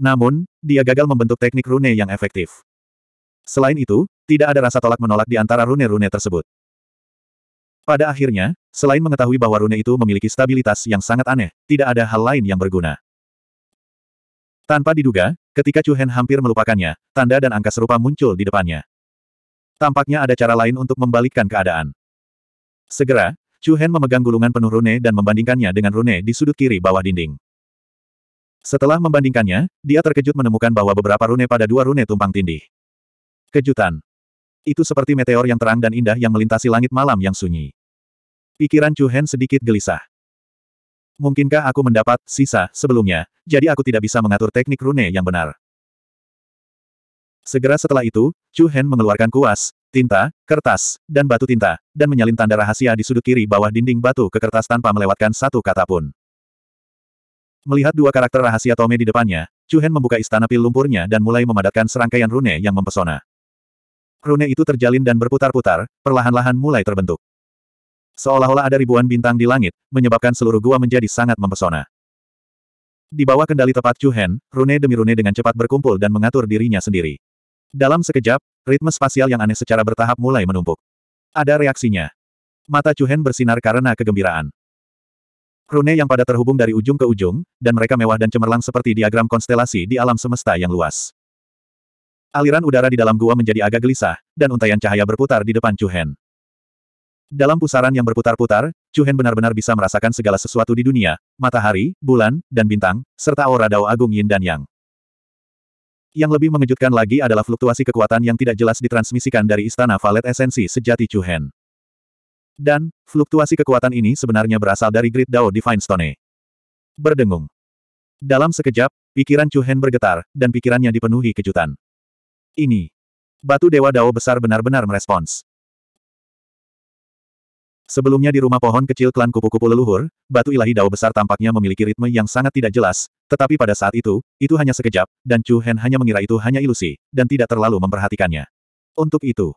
Namun, dia gagal membentuk teknik rune yang efektif. Selain itu, tidak ada rasa tolak-menolak di antara rune-rune tersebut. Pada akhirnya, selain mengetahui bahwa rune itu memiliki stabilitas yang sangat aneh, tidak ada hal lain yang berguna. Tanpa diduga, ketika Chu Hen hampir melupakannya, tanda dan angka serupa muncul di depannya. Tampaknya ada cara lain untuk membalikkan keadaan. Segera, Chu Hen memegang gulungan penuh rune dan membandingkannya dengan rune di sudut kiri bawah dinding. Setelah membandingkannya, dia terkejut menemukan bahwa beberapa rune pada dua rune tumpang tindih. Kejutan. Itu seperti meteor yang terang dan indah yang melintasi langit malam yang sunyi. Pikiran Chu Hen sedikit gelisah. Mungkinkah aku mendapat sisa sebelumnya, jadi aku tidak bisa mengatur teknik rune yang benar. Segera setelah itu, Chu Hen mengeluarkan kuas, tinta, kertas, dan batu tinta, dan menyalin tanda rahasia di sudut kiri bawah dinding batu ke kertas tanpa melewatkan satu kata pun. Melihat dua karakter rahasia Tome di depannya, Chu Hen membuka istana pil lumpurnya dan mulai memadatkan serangkaian rune yang mempesona. Rune itu terjalin dan berputar-putar, perlahan-lahan mulai terbentuk. Seolah-olah ada ribuan bintang di langit, menyebabkan seluruh gua menjadi sangat mempesona. Di bawah kendali tepat Chu Hen, rune demi rune dengan cepat berkumpul dan mengatur dirinya sendiri. Dalam sekejap, ritme spasial yang aneh secara bertahap mulai menumpuk. Ada reaksinya. Mata Chuhen bersinar karena kegembiraan. Rune yang pada terhubung dari ujung ke ujung, dan mereka mewah dan cemerlang seperti diagram konstelasi di alam semesta yang luas. Aliran udara di dalam gua menjadi agak gelisah, dan untaian cahaya berputar di depan Chuhen. Dalam pusaran yang berputar-putar, Chuhen benar-benar bisa merasakan segala sesuatu di dunia, matahari, bulan, dan bintang, serta aura Dao Agung Yin dan Yang. Yang lebih mengejutkan lagi adalah fluktuasi kekuatan yang tidak jelas ditransmisikan dari Istana Valet Esensi sejati Chuhen. Dan, fluktuasi kekuatan ini sebenarnya berasal dari Grid Dao Divine Stone. Berdengung. Dalam sekejap, pikiran Chuhen bergetar, dan pikirannya dipenuhi kejutan. Ini. Batu Dewa Dao besar benar-benar merespons. Sebelumnya di rumah pohon kecil klan kupu-kupu leluhur, batu ilahi dao besar tampaknya memiliki ritme yang sangat tidak jelas, tetapi pada saat itu, itu hanya sekejap, dan Chu Hen hanya mengira itu hanya ilusi, dan tidak terlalu memperhatikannya. Untuk itu,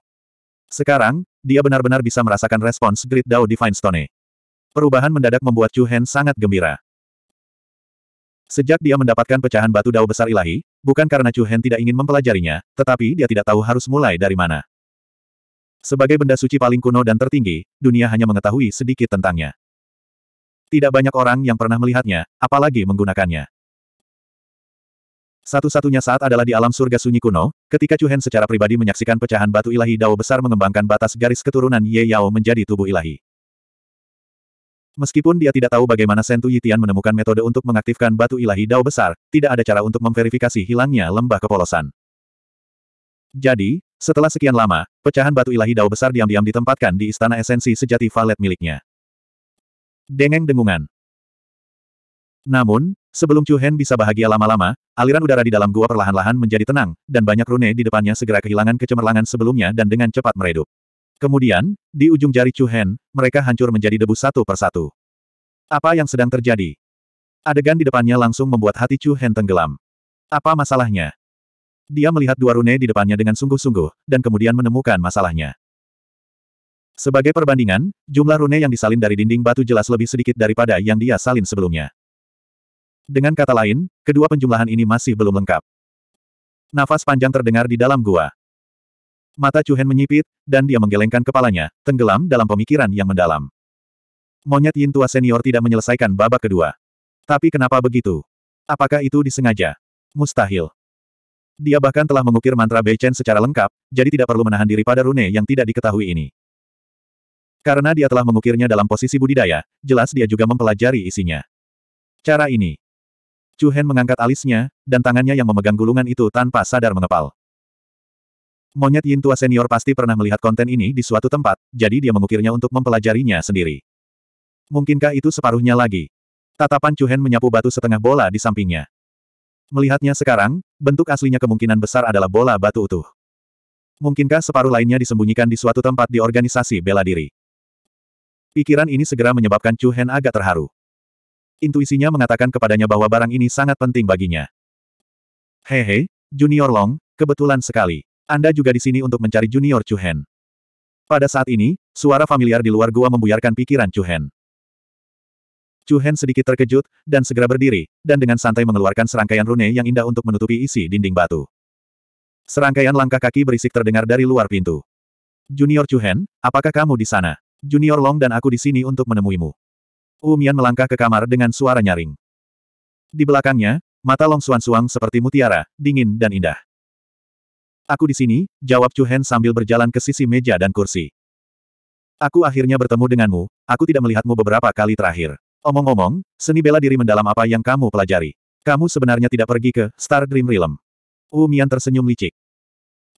sekarang, dia benar-benar bisa merasakan respons Great Dao Divine Stone. Perubahan mendadak membuat Chu Hen sangat gembira. Sejak dia mendapatkan pecahan batu dao besar ilahi, bukan karena Chu Hen tidak ingin mempelajarinya, tetapi dia tidak tahu harus mulai dari mana. Sebagai benda suci paling kuno dan tertinggi, dunia hanya mengetahui sedikit tentangnya. Tidak banyak orang yang pernah melihatnya, apalagi menggunakannya. Satu-satunya saat adalah di alam surga sunyi kuno, ketika Chuhen secara pribadi menyaksikan pecahan batu ilahi Dao besar mengembangkan batas garis keturunan Ye Yao menjadi tubuh ilahi. Meskipun dia tidak tahu bagaimana Sentu Yitian menemukan metode untuk mengaktifkan batu ilahi Dao besar, tidak ada cara untuk memverifikasi hilangnya lembah kepolosan. Jadi, setelah sekian lama, pecahan batu ilahi dao besar diam-diam ditempatkan di istana esensi sejati valet miliknya. Dengeng dengungan. Namun, sebelum Chu Hen bisa bahagia lama-lama, aliran udara di dalam gua perlahan-lahan menjadi tenang, dan banyak rune di depannya segera kehilangan kecemerlangan sebelumnya dan dengan cepat meredup. Kemudian, di ujung jari Chu Hen, mereka hancur menjadi debu satu persatu. Apa yang sedang terjadi? Adegan di depannya langsung membuat hati Chu Hen tenggelam. Apa masalahnya? Dia melihat dua rune di depannya dengan sungguh-sungguh, dan kemudian menemukan masalahnya. Sebagai perbandingan, jumlah rune yang disalin dari dinding batu jelas lebih sedikit daripada yang dia salin sebelumnya. Dengan kata lain, kedua penjumlahan ini masih belum lengkap. Nafas panjang terdengar di dalam gua. Mata Chuhen menyipit, dan dia menggelengkan kepalanya, tenggelam dalam pemikiran yang mendalam. Monyet Yin Tua Senior tidak menyelesaikan babak kedua. Tapi kenapa begitu? Apakah itu disengaja? Mustahil. Dia bahkan telah mengukir mantra Beichen secara lengkap, jadi tidak perlu menahan diri pada rune yang tidak diketahui ini. Karena dia telah mengukirnya dalam posisi budidaya, jelas dia juga mempelajari isinya. Cara ini. Chu Hen mengangkat alisnya, dan tangannya yang memegang gulungan itu tanpa sadar mengepal. Monyet Yin Tua Senior pasti pernah melihat konten ini di suatu tempat, jadi dia mengukirnya untuk mempelajarinya sendiri. Mungkinkah itu separuhnya lagi? Tatapan Chu Hen menyapu batu setengah bola di sampingnya. Melihatnya sekarang, bentuk aslinya kemungkinan besar adalah bola batu utuh. Mungkinkah separuh lainnya disembunyikan di suatu tempat di organisasi bela diri? Pikiran ini segera menyebabkan Chu Hen agak terharu. Intuisinya mengatakan kepadanya bahwa barang ini sangat penting baginya. Hehe, Junior Long, kebetulan sekali. Anda juga di sini untuk mencari Junior Chu Hen. Pada saat ini, suara familiar di luar gua membuyarkan pikiran Chu Hen. Chu Hen sedikit terkejut, dan segera berdiri, dan dengan santai mengeluarkan serangkaian rune yang indah untuk menutupi isi dinding batu. Serangkaian langkah kaki berisik terdengar dari luar pintu. Junior Chu Hen, apakah kamu di sana? Junior Long dan aku di sini untuk menemuimu. Umian melangkah ke kamar dengan suara nyaring. Di belakangnya, mata Long Suan Suang seperti mutiara, dingin dan indah. Aku di sini, jawab Chu Hen sambil berjalan ke sisi meja dan kursi. Aku akhirnya bertemu denganmu, aku tidak melihatmu beberapa kali terakhir. Omong-omong, seni bela diri mendalam apa yang kamu pelajari? Kamu sebenarnya tidak pergi ke Star Dream Realm. Wu Mian tersenyum licik.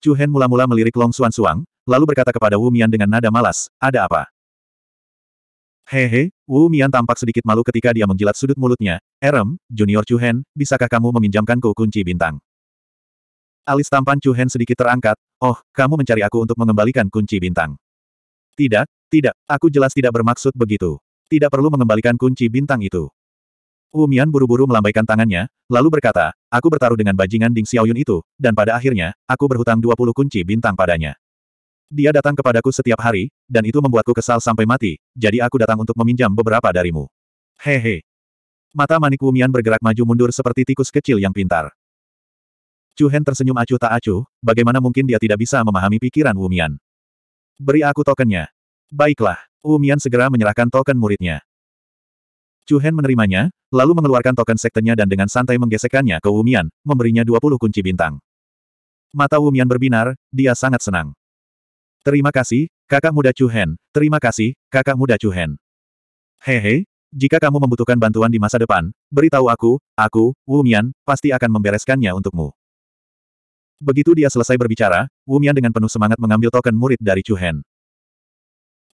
Chu Hen mula-mula melirik Long Suan Suang, lalu berkata kepada Wu Mian dengan nada malas, ada apa? Hehe, Wu Mian tampak sedikit malu ketika dia menjilat sudut mulutnya. Erem, Junior Chu Hen, bisakah kamu meminjamkanku kunci bintang? Alis tampan Chu Hen sedikit terangkat, oh, kamu mencari aku untuk mengembalikan kunci bintang. Tidak, tidak, aku jelas tidak bermaksud begitu. Tidak perlu mengembalikan kunci bintang itu. Wu Mian buru-buru melambaikan tangannya, lalu berkata, aku bertaruh dengan bajingan Ding Xiaoyun itu, dan pada akhirnya, aku berhutang 20 kunci bintang padanya. Dia datang kepadaku setiap hari, dan itu membuatku kesal sampai mati, jadi aku datang untuk meminjam beberapa darimu. Hehe. Mata manik Wu Mian bergerak maju mundur seperti tikus kecil yang pintar. Chu Hen tersenyum acuh tak acuh, bagaimana mungkin dia tidak bisa memahami pikiran Wu Mian. Beri aku tokennya. Baiklah, Umian segera menyerahkan token muridnya. Cuhen menerimanya, lalu mengeluarkan token sektenya dan dengan santai menggesekkannya ke Umian, memberinya 20 kunci bintang. Mata Umian berbinar, dia sangat senang. Terima kasih, kakak muda Cuhen, terima kasih, kakak muda Cuhen. Hehe, jika kamu membutuhkan bantuan di masa depan, beritahu aku, aku, Umian, pasti akan membereskannya untukmu. Begitu dia selesai berbicara, Wumian dengan penuh semangat mengambil token murid dari Chu Hen.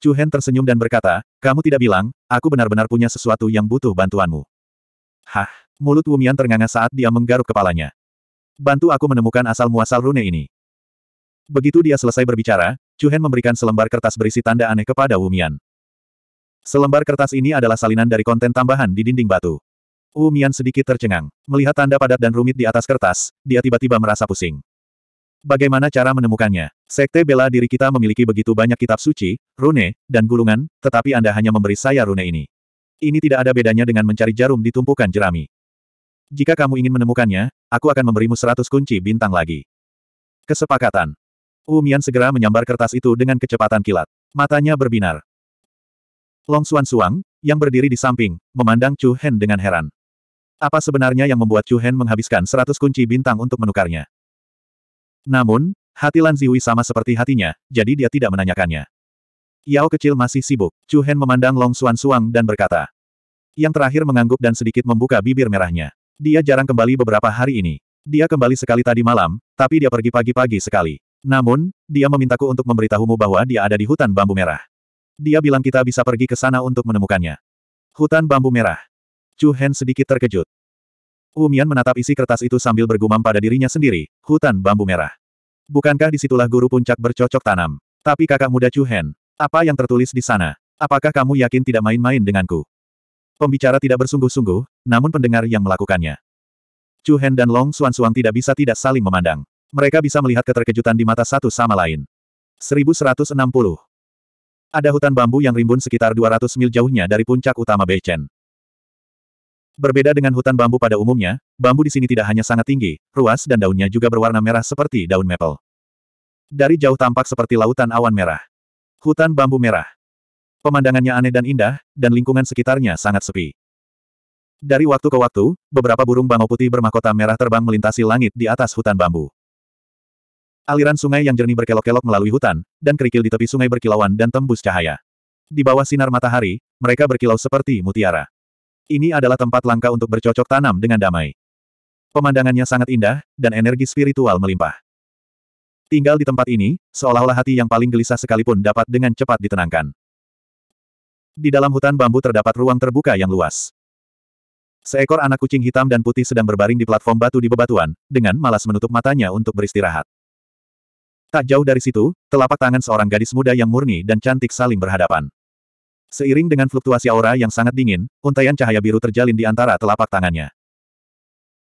Chu Hen tersenyum dan berkata, kamu tidak bilang, aku benar-benar punya sesuatu yang butuh bantuanmu. Hah, mulut Wumian ternganga saat dia menggaruk kepalanya. Bantu aku menemukan asal-muasal rune ini. Begitu dia selesai berbicara, Chu Hen memberikan selembar kertas berisi tanda aneh kepada Wumian. Selembar kertas ini adalah salinan dari konten tambahan di dinding batu. Wumian sedikit tercengang. Melihat tanda padat dan rumit di atas kertas, dia tiba-tiba merasa pusing. Bagaimana cara menemukannya? Sekte bela diri kita memiliki begitu banyak kitab suci, rune, dan gulungan, tetapi Anda hanya memberi saya rune ini. Ini tidak ada bedanya dengan mencari jarum di tumpukan jerami. Jika kamu ingin menemukannya, aku akan memberimu seratus kunci bintang lagi. Kesepakatan. Umian segera menyambar kertas itu dengan kecepatan kilat. Matanya berbinar. Long Suan Suang, yang berdiri di samping, memandang Chu Hen dengan heran. Apa sebenarnya yang membuat Chu Hen menghabiskan seratus kunci bintang untuk menukarnya? Namun, hati Lan Ziwi sama seperti hatinya, jadi dia tidak menanyakannya. Yao kecil masih sibuk. Chu Hen memandang Long Suan Suang dan berkata. Yang terakhir mengangguk dan sedikit membuka bibir merahnya. Dia jarang kembali beberapa hari ini. Dia kembali sekali tadi malam, tapi dia pergi pagi-pagi sekali. Namun, dia memintaku untuk memberitahumu bahwa dia ada di hutan bambu merah. Dia bilang kita bisa pergi ke sana untuk menemukannya. Hutan bambu merah. Chu Hen sedikit terkejut. Wumian menatap isi kertas itu sambil bergumam pada dirinya sendiri, hutan bambu merah. Bukankah disitulah guru puncak bercocok tanam? Tapi kakak muda Chu Hen, apa yang tertulis di sana? Apakah kamu yakin tidak main-main denganku? Pembicara tidak bersungguh-sungguh, namun pendengar yang melakukannya. Chu Hen dan Long Suan Xuan tidak bisa tidak saling memandang. Mereka bisa melihat keterkejutan di mata satu sama lain. 1160 Ada hutan bambu yang rimbun sekitar 200 mil jauhnya dari puncak utama Beichen. Berbeda dengan hutan bambu pada umumnya, bambu di sini tidak hanya sangat tinggi, ruas dan daunnya juga berwarna merah seperti daun maple. Dari jauh tampak seperti lautan awan merah. Hutan bambu merah. Pemandangannya aneh dan indah, dan lingkungan sekitarnya sangat sepi. Dari waktu ke waktu, beberapa burung bangau putih bermahkota merah terbang melintasi langit di atas hutan bambu. Aliran sungai yang jernih berkelok-kelok melalui hutan, dan kerikil di tepi sungai berkilauan dan tembus cahaya. Di bawah sinar matahari, mereka berkilau seperti mutiara. Ini adalah tempat langka untuk bercocok tanam dengan damai. Pemandangannya sangat indah, dan energi spiritual melimpah. Tinggal di tempat ini, seolah-olah hati yang paling gelisah sekalipun dapat dengan cepat ditenangkan. Di dalam hutan bambu terdapat ruang terbuka yang luas. Seekor anak kucing hitam dan putih sedang berbaring di platform batu di bebatuan, dengan malas menutup matanya untuk beristirahat. Tak jauh dari situ, telapak tangan seorang gadis muda yang murni dan cantik saling berhadapan. Seiring dengan fluktuasi aura yang sangat dingin, untaian cahaya biru terjalin di antara telapak tangannya.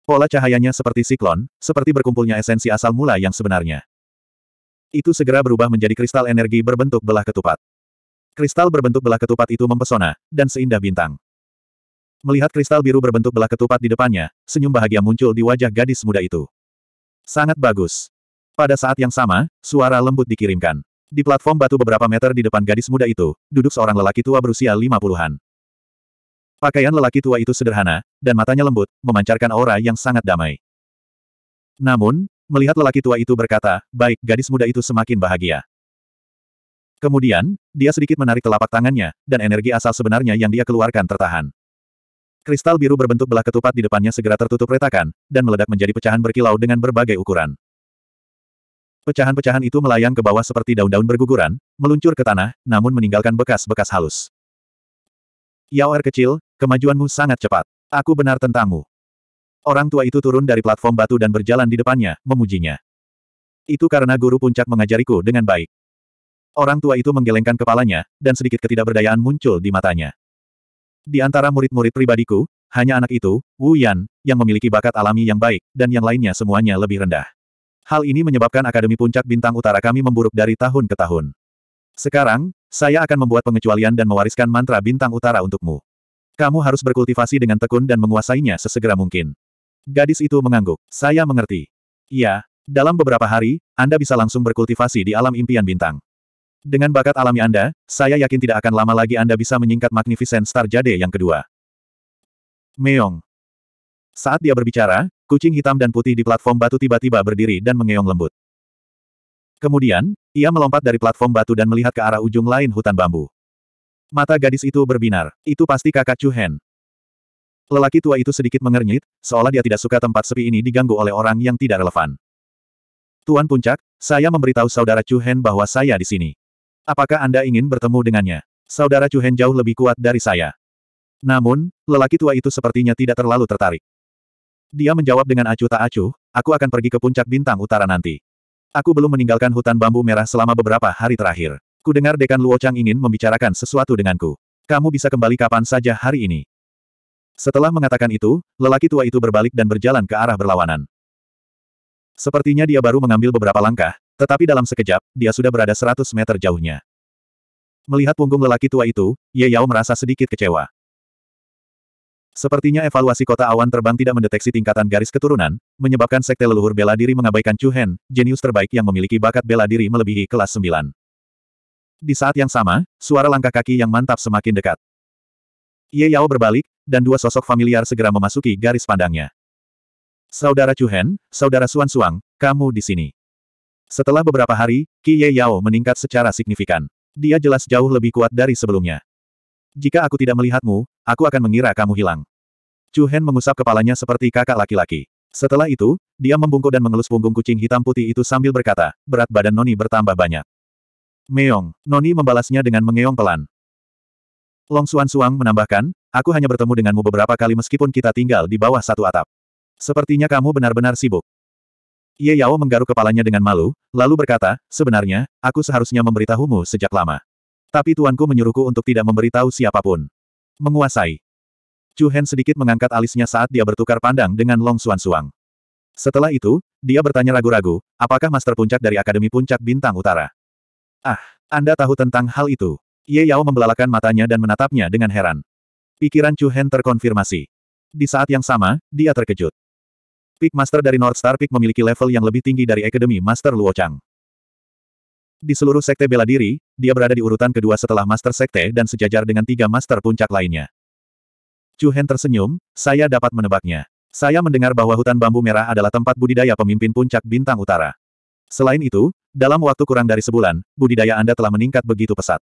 Pola cahayanya seperti siklon, seperti berkumpulnya esensi asal mula yang sebenarnya. Itu segera berubah menjadi kristal energi berbentuk belah ketupat. Kristal berbentuk belah ketupat itu mempesona, dan seindah bintang. Melihat kristal biru berbentuk belah ketupat di depannya, senyum bahagia muncul di wajah gadis muda itu. Sangat bagus. Pada saat yang sama, suara lembut dikirimkan. Di platform batu beberapa meter di depan gadis muda itu, duduk seorang lelaki tua berusia lima puluhan. Pakaian lelaki tua itu sederhana, dan matanya lembut, memancarkan aura yang sangat damai. Namun, melihat lelaki tua itu berkata, baik, gadis muda itu semakin bahagia. Kemudian, dia sedikit menarik telapak tangannya, dan energi asal sebenarnya yang dia keluarkan tertahan. Kristal biru berbentuk belah ketupat di depannya segera tertutup retakan, dan meledak menjadi pecahan berkilau dengan berbagai ukuran. Pecahan-pecahan itu melayang ke bawah seperti daun-daun berguguran, meluncur ke tanah, namun meninggalkan bekas-bekas halus. Yao Er kecil, kemajuanmu sangat cepat. Aku benar tentangmu. Orang tua itu turun dari platform batu dan berjalan di depannya, memujinya. Itu karena guru puncak mengajariku dengan baik. Orang tua itu menggelengkan kepalanya, dan sedikit ketidakberdayaan muncul di matanya. Di antara murid-murid pribadiku, hanya anak itu, Wu Yan, yang memiliki bakat alami yang baik, dan yang lainnya semuanya lebih rendah. Hal ini menyebabkan Akademi Puncak Bintang Utara kami memburuk dari tahun ke tahun. Sekarang, saya akan membuat pengecualian dan mewariskan mantra Bintang Utara untukmu. Kamu harus berkultivasi dengan tekun dan menguasainya sesegera mungkin. Gadis itu mengangguk. Saya mengerti. Iya, dalam beberapa hari, Anda bisa langsung berkultivasi di alam impian bintang. Dengan bakat alami Anda, saya yakin tidak akan lama lagi Anda bisa menyingkat Magnificent Star Jade yang kedua. Meong. Saat dia berbicara, kucing hitam dan putih di platform batu tiba-tiba berdiri dan mengeong lembut. Kemudian, ia melompat dari platform batu dan melihat ke arah ujung lain hutan bambu. Mata gadis itu berbinar. Itu pasti kakak Chu Hen. Lelaki tua itu sedikit mengernyit, seolah dia tidak suka tempat sepi ini diganggu oleh orang yang tidak relevan. Tuan Puncak, saya memberitahu saudara Chu Hen bahwa saya di sini. Apakah Anda ingin bertemu dengannya? Saudara Chu Hen jauh lebih kuat dari saya. Namun, lelaki tua itu sepertinya tidak terlalu tertarik. Dia menjawab dengan acuh tak acuh, aku akan pergi ke puncak bintang utara nanti. Aku belum meninggalkan hutan bambu merah selama beberapa hari terakhir. Kudengar Dekan Luo Chang ingin membicarakan sesuatu denganku. Kamu bisa kembali kapan saja hari ini. Setelah mengatakan itu, lelaki tua itu berbalik dan berjalan ke arah berlawanan. Sepertinya dia baru mengambil beberapa langkah, tetapi dalam sekejap, dia sudah berada 100 meter jauhnya. Melihat punggung lelaki tua itu, Ye Yao merasa sedikit kecewa. Sepertinya evaluasi kota awan terbang tidak mendeteksi tingkatan garis keturunan, menyebabkan sekte leluhur bela diri mengabaikan Chu Hen, jenius terbaik yang memiliki bakat bela diri melebihi kelas 9. Di saat yang sama, suara langkah kaki yang mantap semakin dekat. Ye Yao berbalik, dan dua sosok familiar segera memasuki garis pandangnya. Saudara Chu Hen, Saudara Suan Suang, kamu di sini. Setelah beberapa hari, Qi Ye Yao meningkat secara signifikan. Dia jelas jauh lebih kuat dari sebelumnya. Jika aku tidak melihatmu, Aku akan mengira kamu hilang. Chu Hen mengusap kepalanya seperti kakak laki-laki. Setelah itu, dia membungkuk dan mengelus punggung kucing hitam putih itu sambil berkata, berat badan Noni bertambah banyak. Meong, Noni membalasnya dengan mengeong pelan. Long Suan Suang menambahkan, aku hanya bertemu denganmu beberapa kali meskipun kita tinggal di bawah satu atap. Sepertinya kamu benar-benar sibuk. Ye Yao menggaruk kepalanya dengan malu, lalu berkata, sebenarnya, aku seharusnya memberitahumu sejak lama. Tapi tuanku menyuruhku untuk tidak memberitahu siapapun. Menguasai. Chu Hen sedikit mengangkat alisnya saat dia bertukar pandang dengan Long Suan Suang. Setelah itu, dia bertanya ragu-ragu, apakah Master Puncak dari Akademi Puncak Bintang Utara? Ah, Anda tahu tentang hal itu. Ye Yao membelalakan matanya dan menatapnya dengan heran. Pikiran Chu Hen terkonfirmasi. Di saat yang sama, dia terkejut. Peak Master dari North Star Peak memiliki level yang lebih tinggi dari Akademi Master Luo Chang. Di seluruh sekte bela diri, dia berada di urutan kedua setelah Master Sekte dan sejajar dengan tiga Master Puncak lainnya. Chu Hen tersenyum, saya dapat menebaknya. Saya mendengar bahwa hutan bambu merah adalah tempat budidaya pemimpin puncak bintang utara. Selain itu, dalam waktu kurang dari sebulan, budidaya Anda telah meningkat begitu pesat.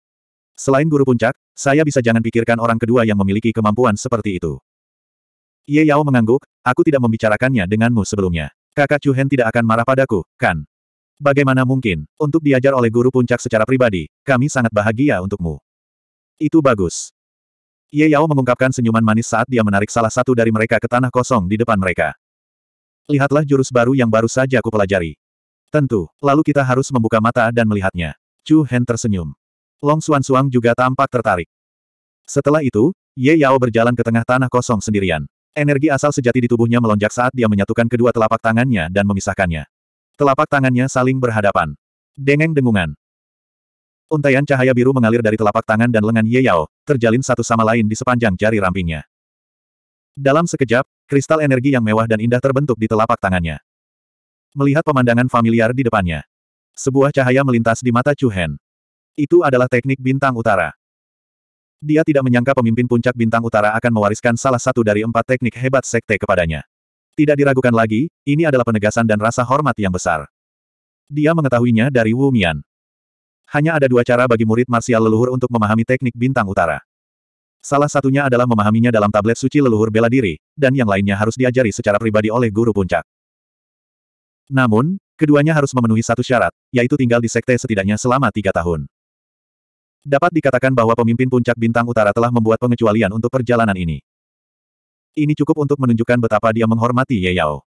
Selain guru puncak, saya bisa jangan pikirkan orang kedua yang memiliki kemampuan seperti itu. Ye Yao mengangguk, aku tidak membicarakannya denganmu sebelumnya. Kakak Chu Hen tidak akan marah padaku, kan? Bagaimana mungkin, untuk diajar oleh guru puncak secara pribadi, kami sangat bahagia untukmu. Itu bagus. Ye Yao mengungkapkan senyuman manis saat dia menarik salah satu dari mereka ke tanah kosong di depan mereka. Lihatlah jurus baru yang baru saja aku pelajari. Tentu, lalu kita harus membuka mata dan melihatnya. Chu Hen tersenyum. Long Xuan Suang juga tampak tertarik. Setelah itu, Ye Yao berjalan ke tengah tanah kosong sendirian. Energi asal sejati di tubuhnya melonjak saat dia menyatukan kedua telapak tangannya dan memisahkannya. Telapak tangannya saling berhadapan. Dengeng dengungan. Untaian cahaya biru mengalir dari telapak tangan dan lengan Ye Yao, terjalin satu sama lain di sepanjang jari rampingnya. Dalam sekejap, kristal energi yang mewah dan indah terbentuk di telapak tangannya. Melihat pemandangan familiar di depannya. Sebuah cahaya melintas di mata Chu Hen. Itu adalah teknik bintang utara. Dia tidak menyangka pemimpin puncak bintang utara akan mewariskan salah satu dari empat teknik hebat sekte kepadanya. Tidak diragukan lagi, ini adalah penegasan dan rasa hormat yang besar. Dia mengetahuinya dari Wu Mian. Hanya ada dua cara bagi murid marsial leluhur untuk memahami teknik bintang utara. Salah satunya adalah memahaminya dalam tablet suci leluhur bela diri, dan yang lainnya harus diajari secara pribadi oleh guru puncak. Namun, keduanya harus memenuhi satu syarat, yaitu tinggal di sekte setidaknya selama tiga tahun. Dapat dikatakan bahwa pemimpin puncak bintang utara telah membuat pengecualian untuk perjalanan ini. Ini cukup untuk menunjukkan betapa dia menghormati Ye Yao.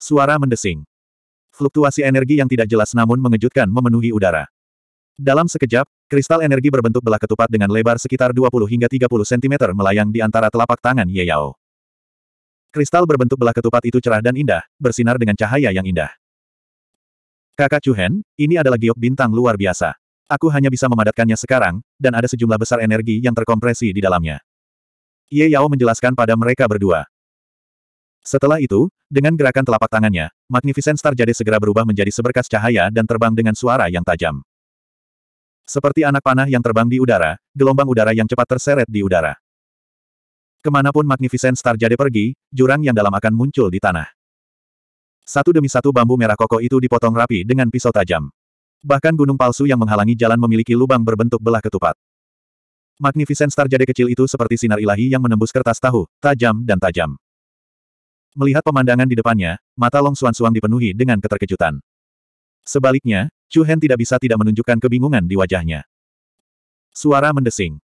Suara mendesing. Fluktuasi energi yang tidak jelas namun mengejutkan memenuhi udara. Dalam sekejap, kristal energi berbentuk belah ketupat dengan lebar sekitar 20 hingga 30 cm melayang di antara telapak tangan Ye Yao. Kristal berbentuk belah ketupat itu cerah dan indah, bersinar dengan cahaya yang indah. Kakak Chuhen, ini adalah giok bintang luar biasa. Aku hanya bisa memadatkannya sekarang, dan ada sejumlah besar energi yang terkompresi di dalamnya. Ye Yao menjelaskan pada mereka berdua. Setelah itu, dengan gerakan telapak tangannya, Magnificent Star Jade segera berubah menjadi seberkas cahaya dan terbang dengan suara yang tajam. Seperti anak panah yang terbang di udara, gelombang udara yang cepat terseret di udara. Kemanapun Magnificent Star Jade pergi, jurang yang dalam akan muncul di tanah. Satu demi satu bambu merah koko itu dipotong rapi dengan pisau tajam. Bahkan gunung palsu yang menghalangi jalan memiliki lubang berbentuk belah ketupat. Magnificent star jade kecil itu seperti sinar ilahi yang menembus kertas tahu, tajam dan tajam. Melihat pemandangan di depannya, mata Long Suan Suang dipenuhi dengan keterkejutan. Sebaliknya, Chu Hen tidak bisa tidak menunjukkan kebingungan di wajahnya. Suara mendesing.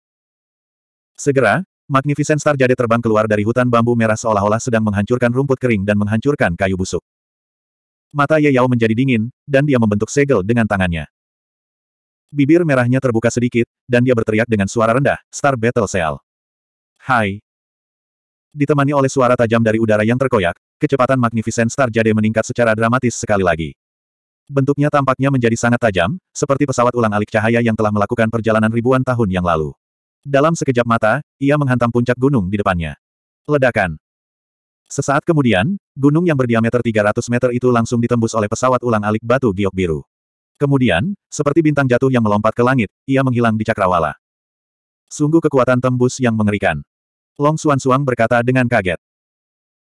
Segera, Magnificent Star Jade terbang keluar dari hutan bambu merah seolah-olah sedang menghancurkan rumput kering dan menghancurkan kayu busuk. Mata Ye Yao menjadi dingin, dan dia membentuk segel dengan tangannya. Bibir merahnya terbuka sedikit, dan dia berteriak dengan suara rendah, Star Battle Cell. Hai. Ditemani oleh suara tajam dari udara yang terkoyak, kecepatan Magnificent Star Jade meningkat secara dramatis sekali lagi. Bentuknya tampaknya menjadi sangat tajam, seperti pesawat ulang-alik cahaya yang telah melakukan perjalanan ribuan tahun yang lalu. Dalam sekejap mata, ia menghantam puncak gunung di depannya. Ledakan. Sesaat kemudian, gunung yang berdiameter 300 meter itu langsung ditembus oleh pesawat ulang-alik batu giok biru. Kemudian, seperti bintang jatuh yang melompat ke langit, ia menghilang di cakrawala. Sungguh kekuatan tembus yang mengerikan. Long Xuan Suang berkata dengan kaget.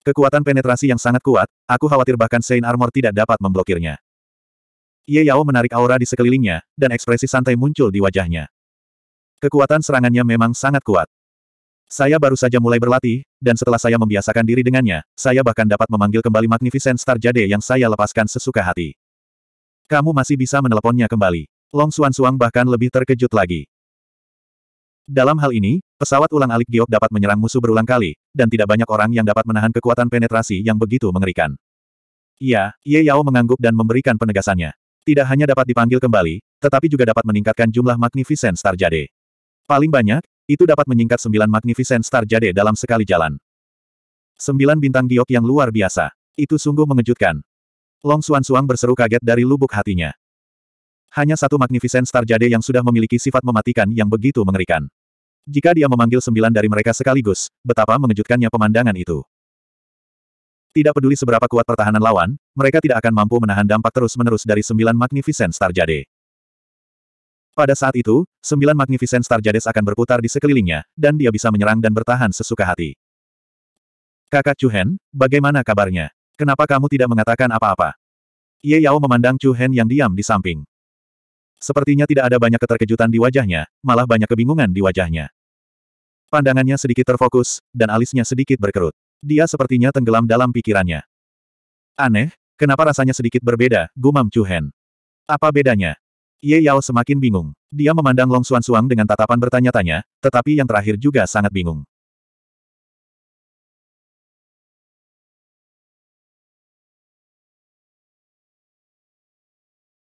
Kekuatan penetrasi yang sangat kuat, aku khawatir bahkan Saint Armor tidak dapat memblokirnya. Ye Yao menarik aura di sekelilingnya, dan ekspresi santai muncul di wajahnya. Kekuatan serangannya memang sangat kuat. Saya baru saja mulai berlatih, dan setelah saya membiasakan diri dengannya, saya bahkan dapat memanggil kembali Magnificent Star Jade yang saya lepaskan sesuka hati. Kamu masih bisa meneleponnya kembali. Long Suan Suang bahkan lebih terkejut lagi. Dalam hal ini, pesawat ulang alik giok dapat menyerang musuh berulang kali, dan tidak banyak orang yang dapat menahan kekuatan penetrasi yang begitu mengerikan. Iya, Ye Yao mengangguk dan memberikan penegasannya. Tidak hanya dapat dipanggil kembali, tetapi juga dapat meningkatkan jumlah Magnificent Star Jade. Paling banyak, itu dapat menyingkat sembilan Magnificent Star Jade dalam sekali jalan. Sembilan bintang giok yang luar biasa. Itu sungguh mengejutkan. Long Xuan Suang berseru kaget dari lubuk hatinya. Hanya satu Magnificent Star Jade yang sudah memiliki sifat mematikan yang begitu mengerikan. Jika dia memanggil sembilan dari mereka sekaligus, betapa mengejutkannya pemandangan itu. Tidak peduli seberapa kuat pertahanan lawan, mereka tidak akan mampu menahan dampak terus-menerus dari sembilan Magnificent Star Jade. Pada saat itu, sembilan Magnificent Star Jades akan berputar di sekelilingnya, dan dia bisa menyerang dan bertahan sesuka hati. Kakak Chuhen, bagaimana kabarnya? Kenapa kamu tidak mengatakan apa-apa? Ye Yao memandang Chu Hen yang diam di samping. Sepertinya tidak ada banyak keterkejutan di wajahnya, malah banyak kebingungan di wajahnya. Pandangannya sedikit terfokus, dan alisnya sedikit berkerut. Dia sepertinya tenggelam dalam pikirannya. Aneh, kenapa rasanya sedikit berbeda, gumam Chu Hen. Apa bedanya? Ye Yao semakin bingung. Dia memandang Long Suan Suang dengan tatapan bertanya-tanya, tetapi yang terakhir juga sangat bingung.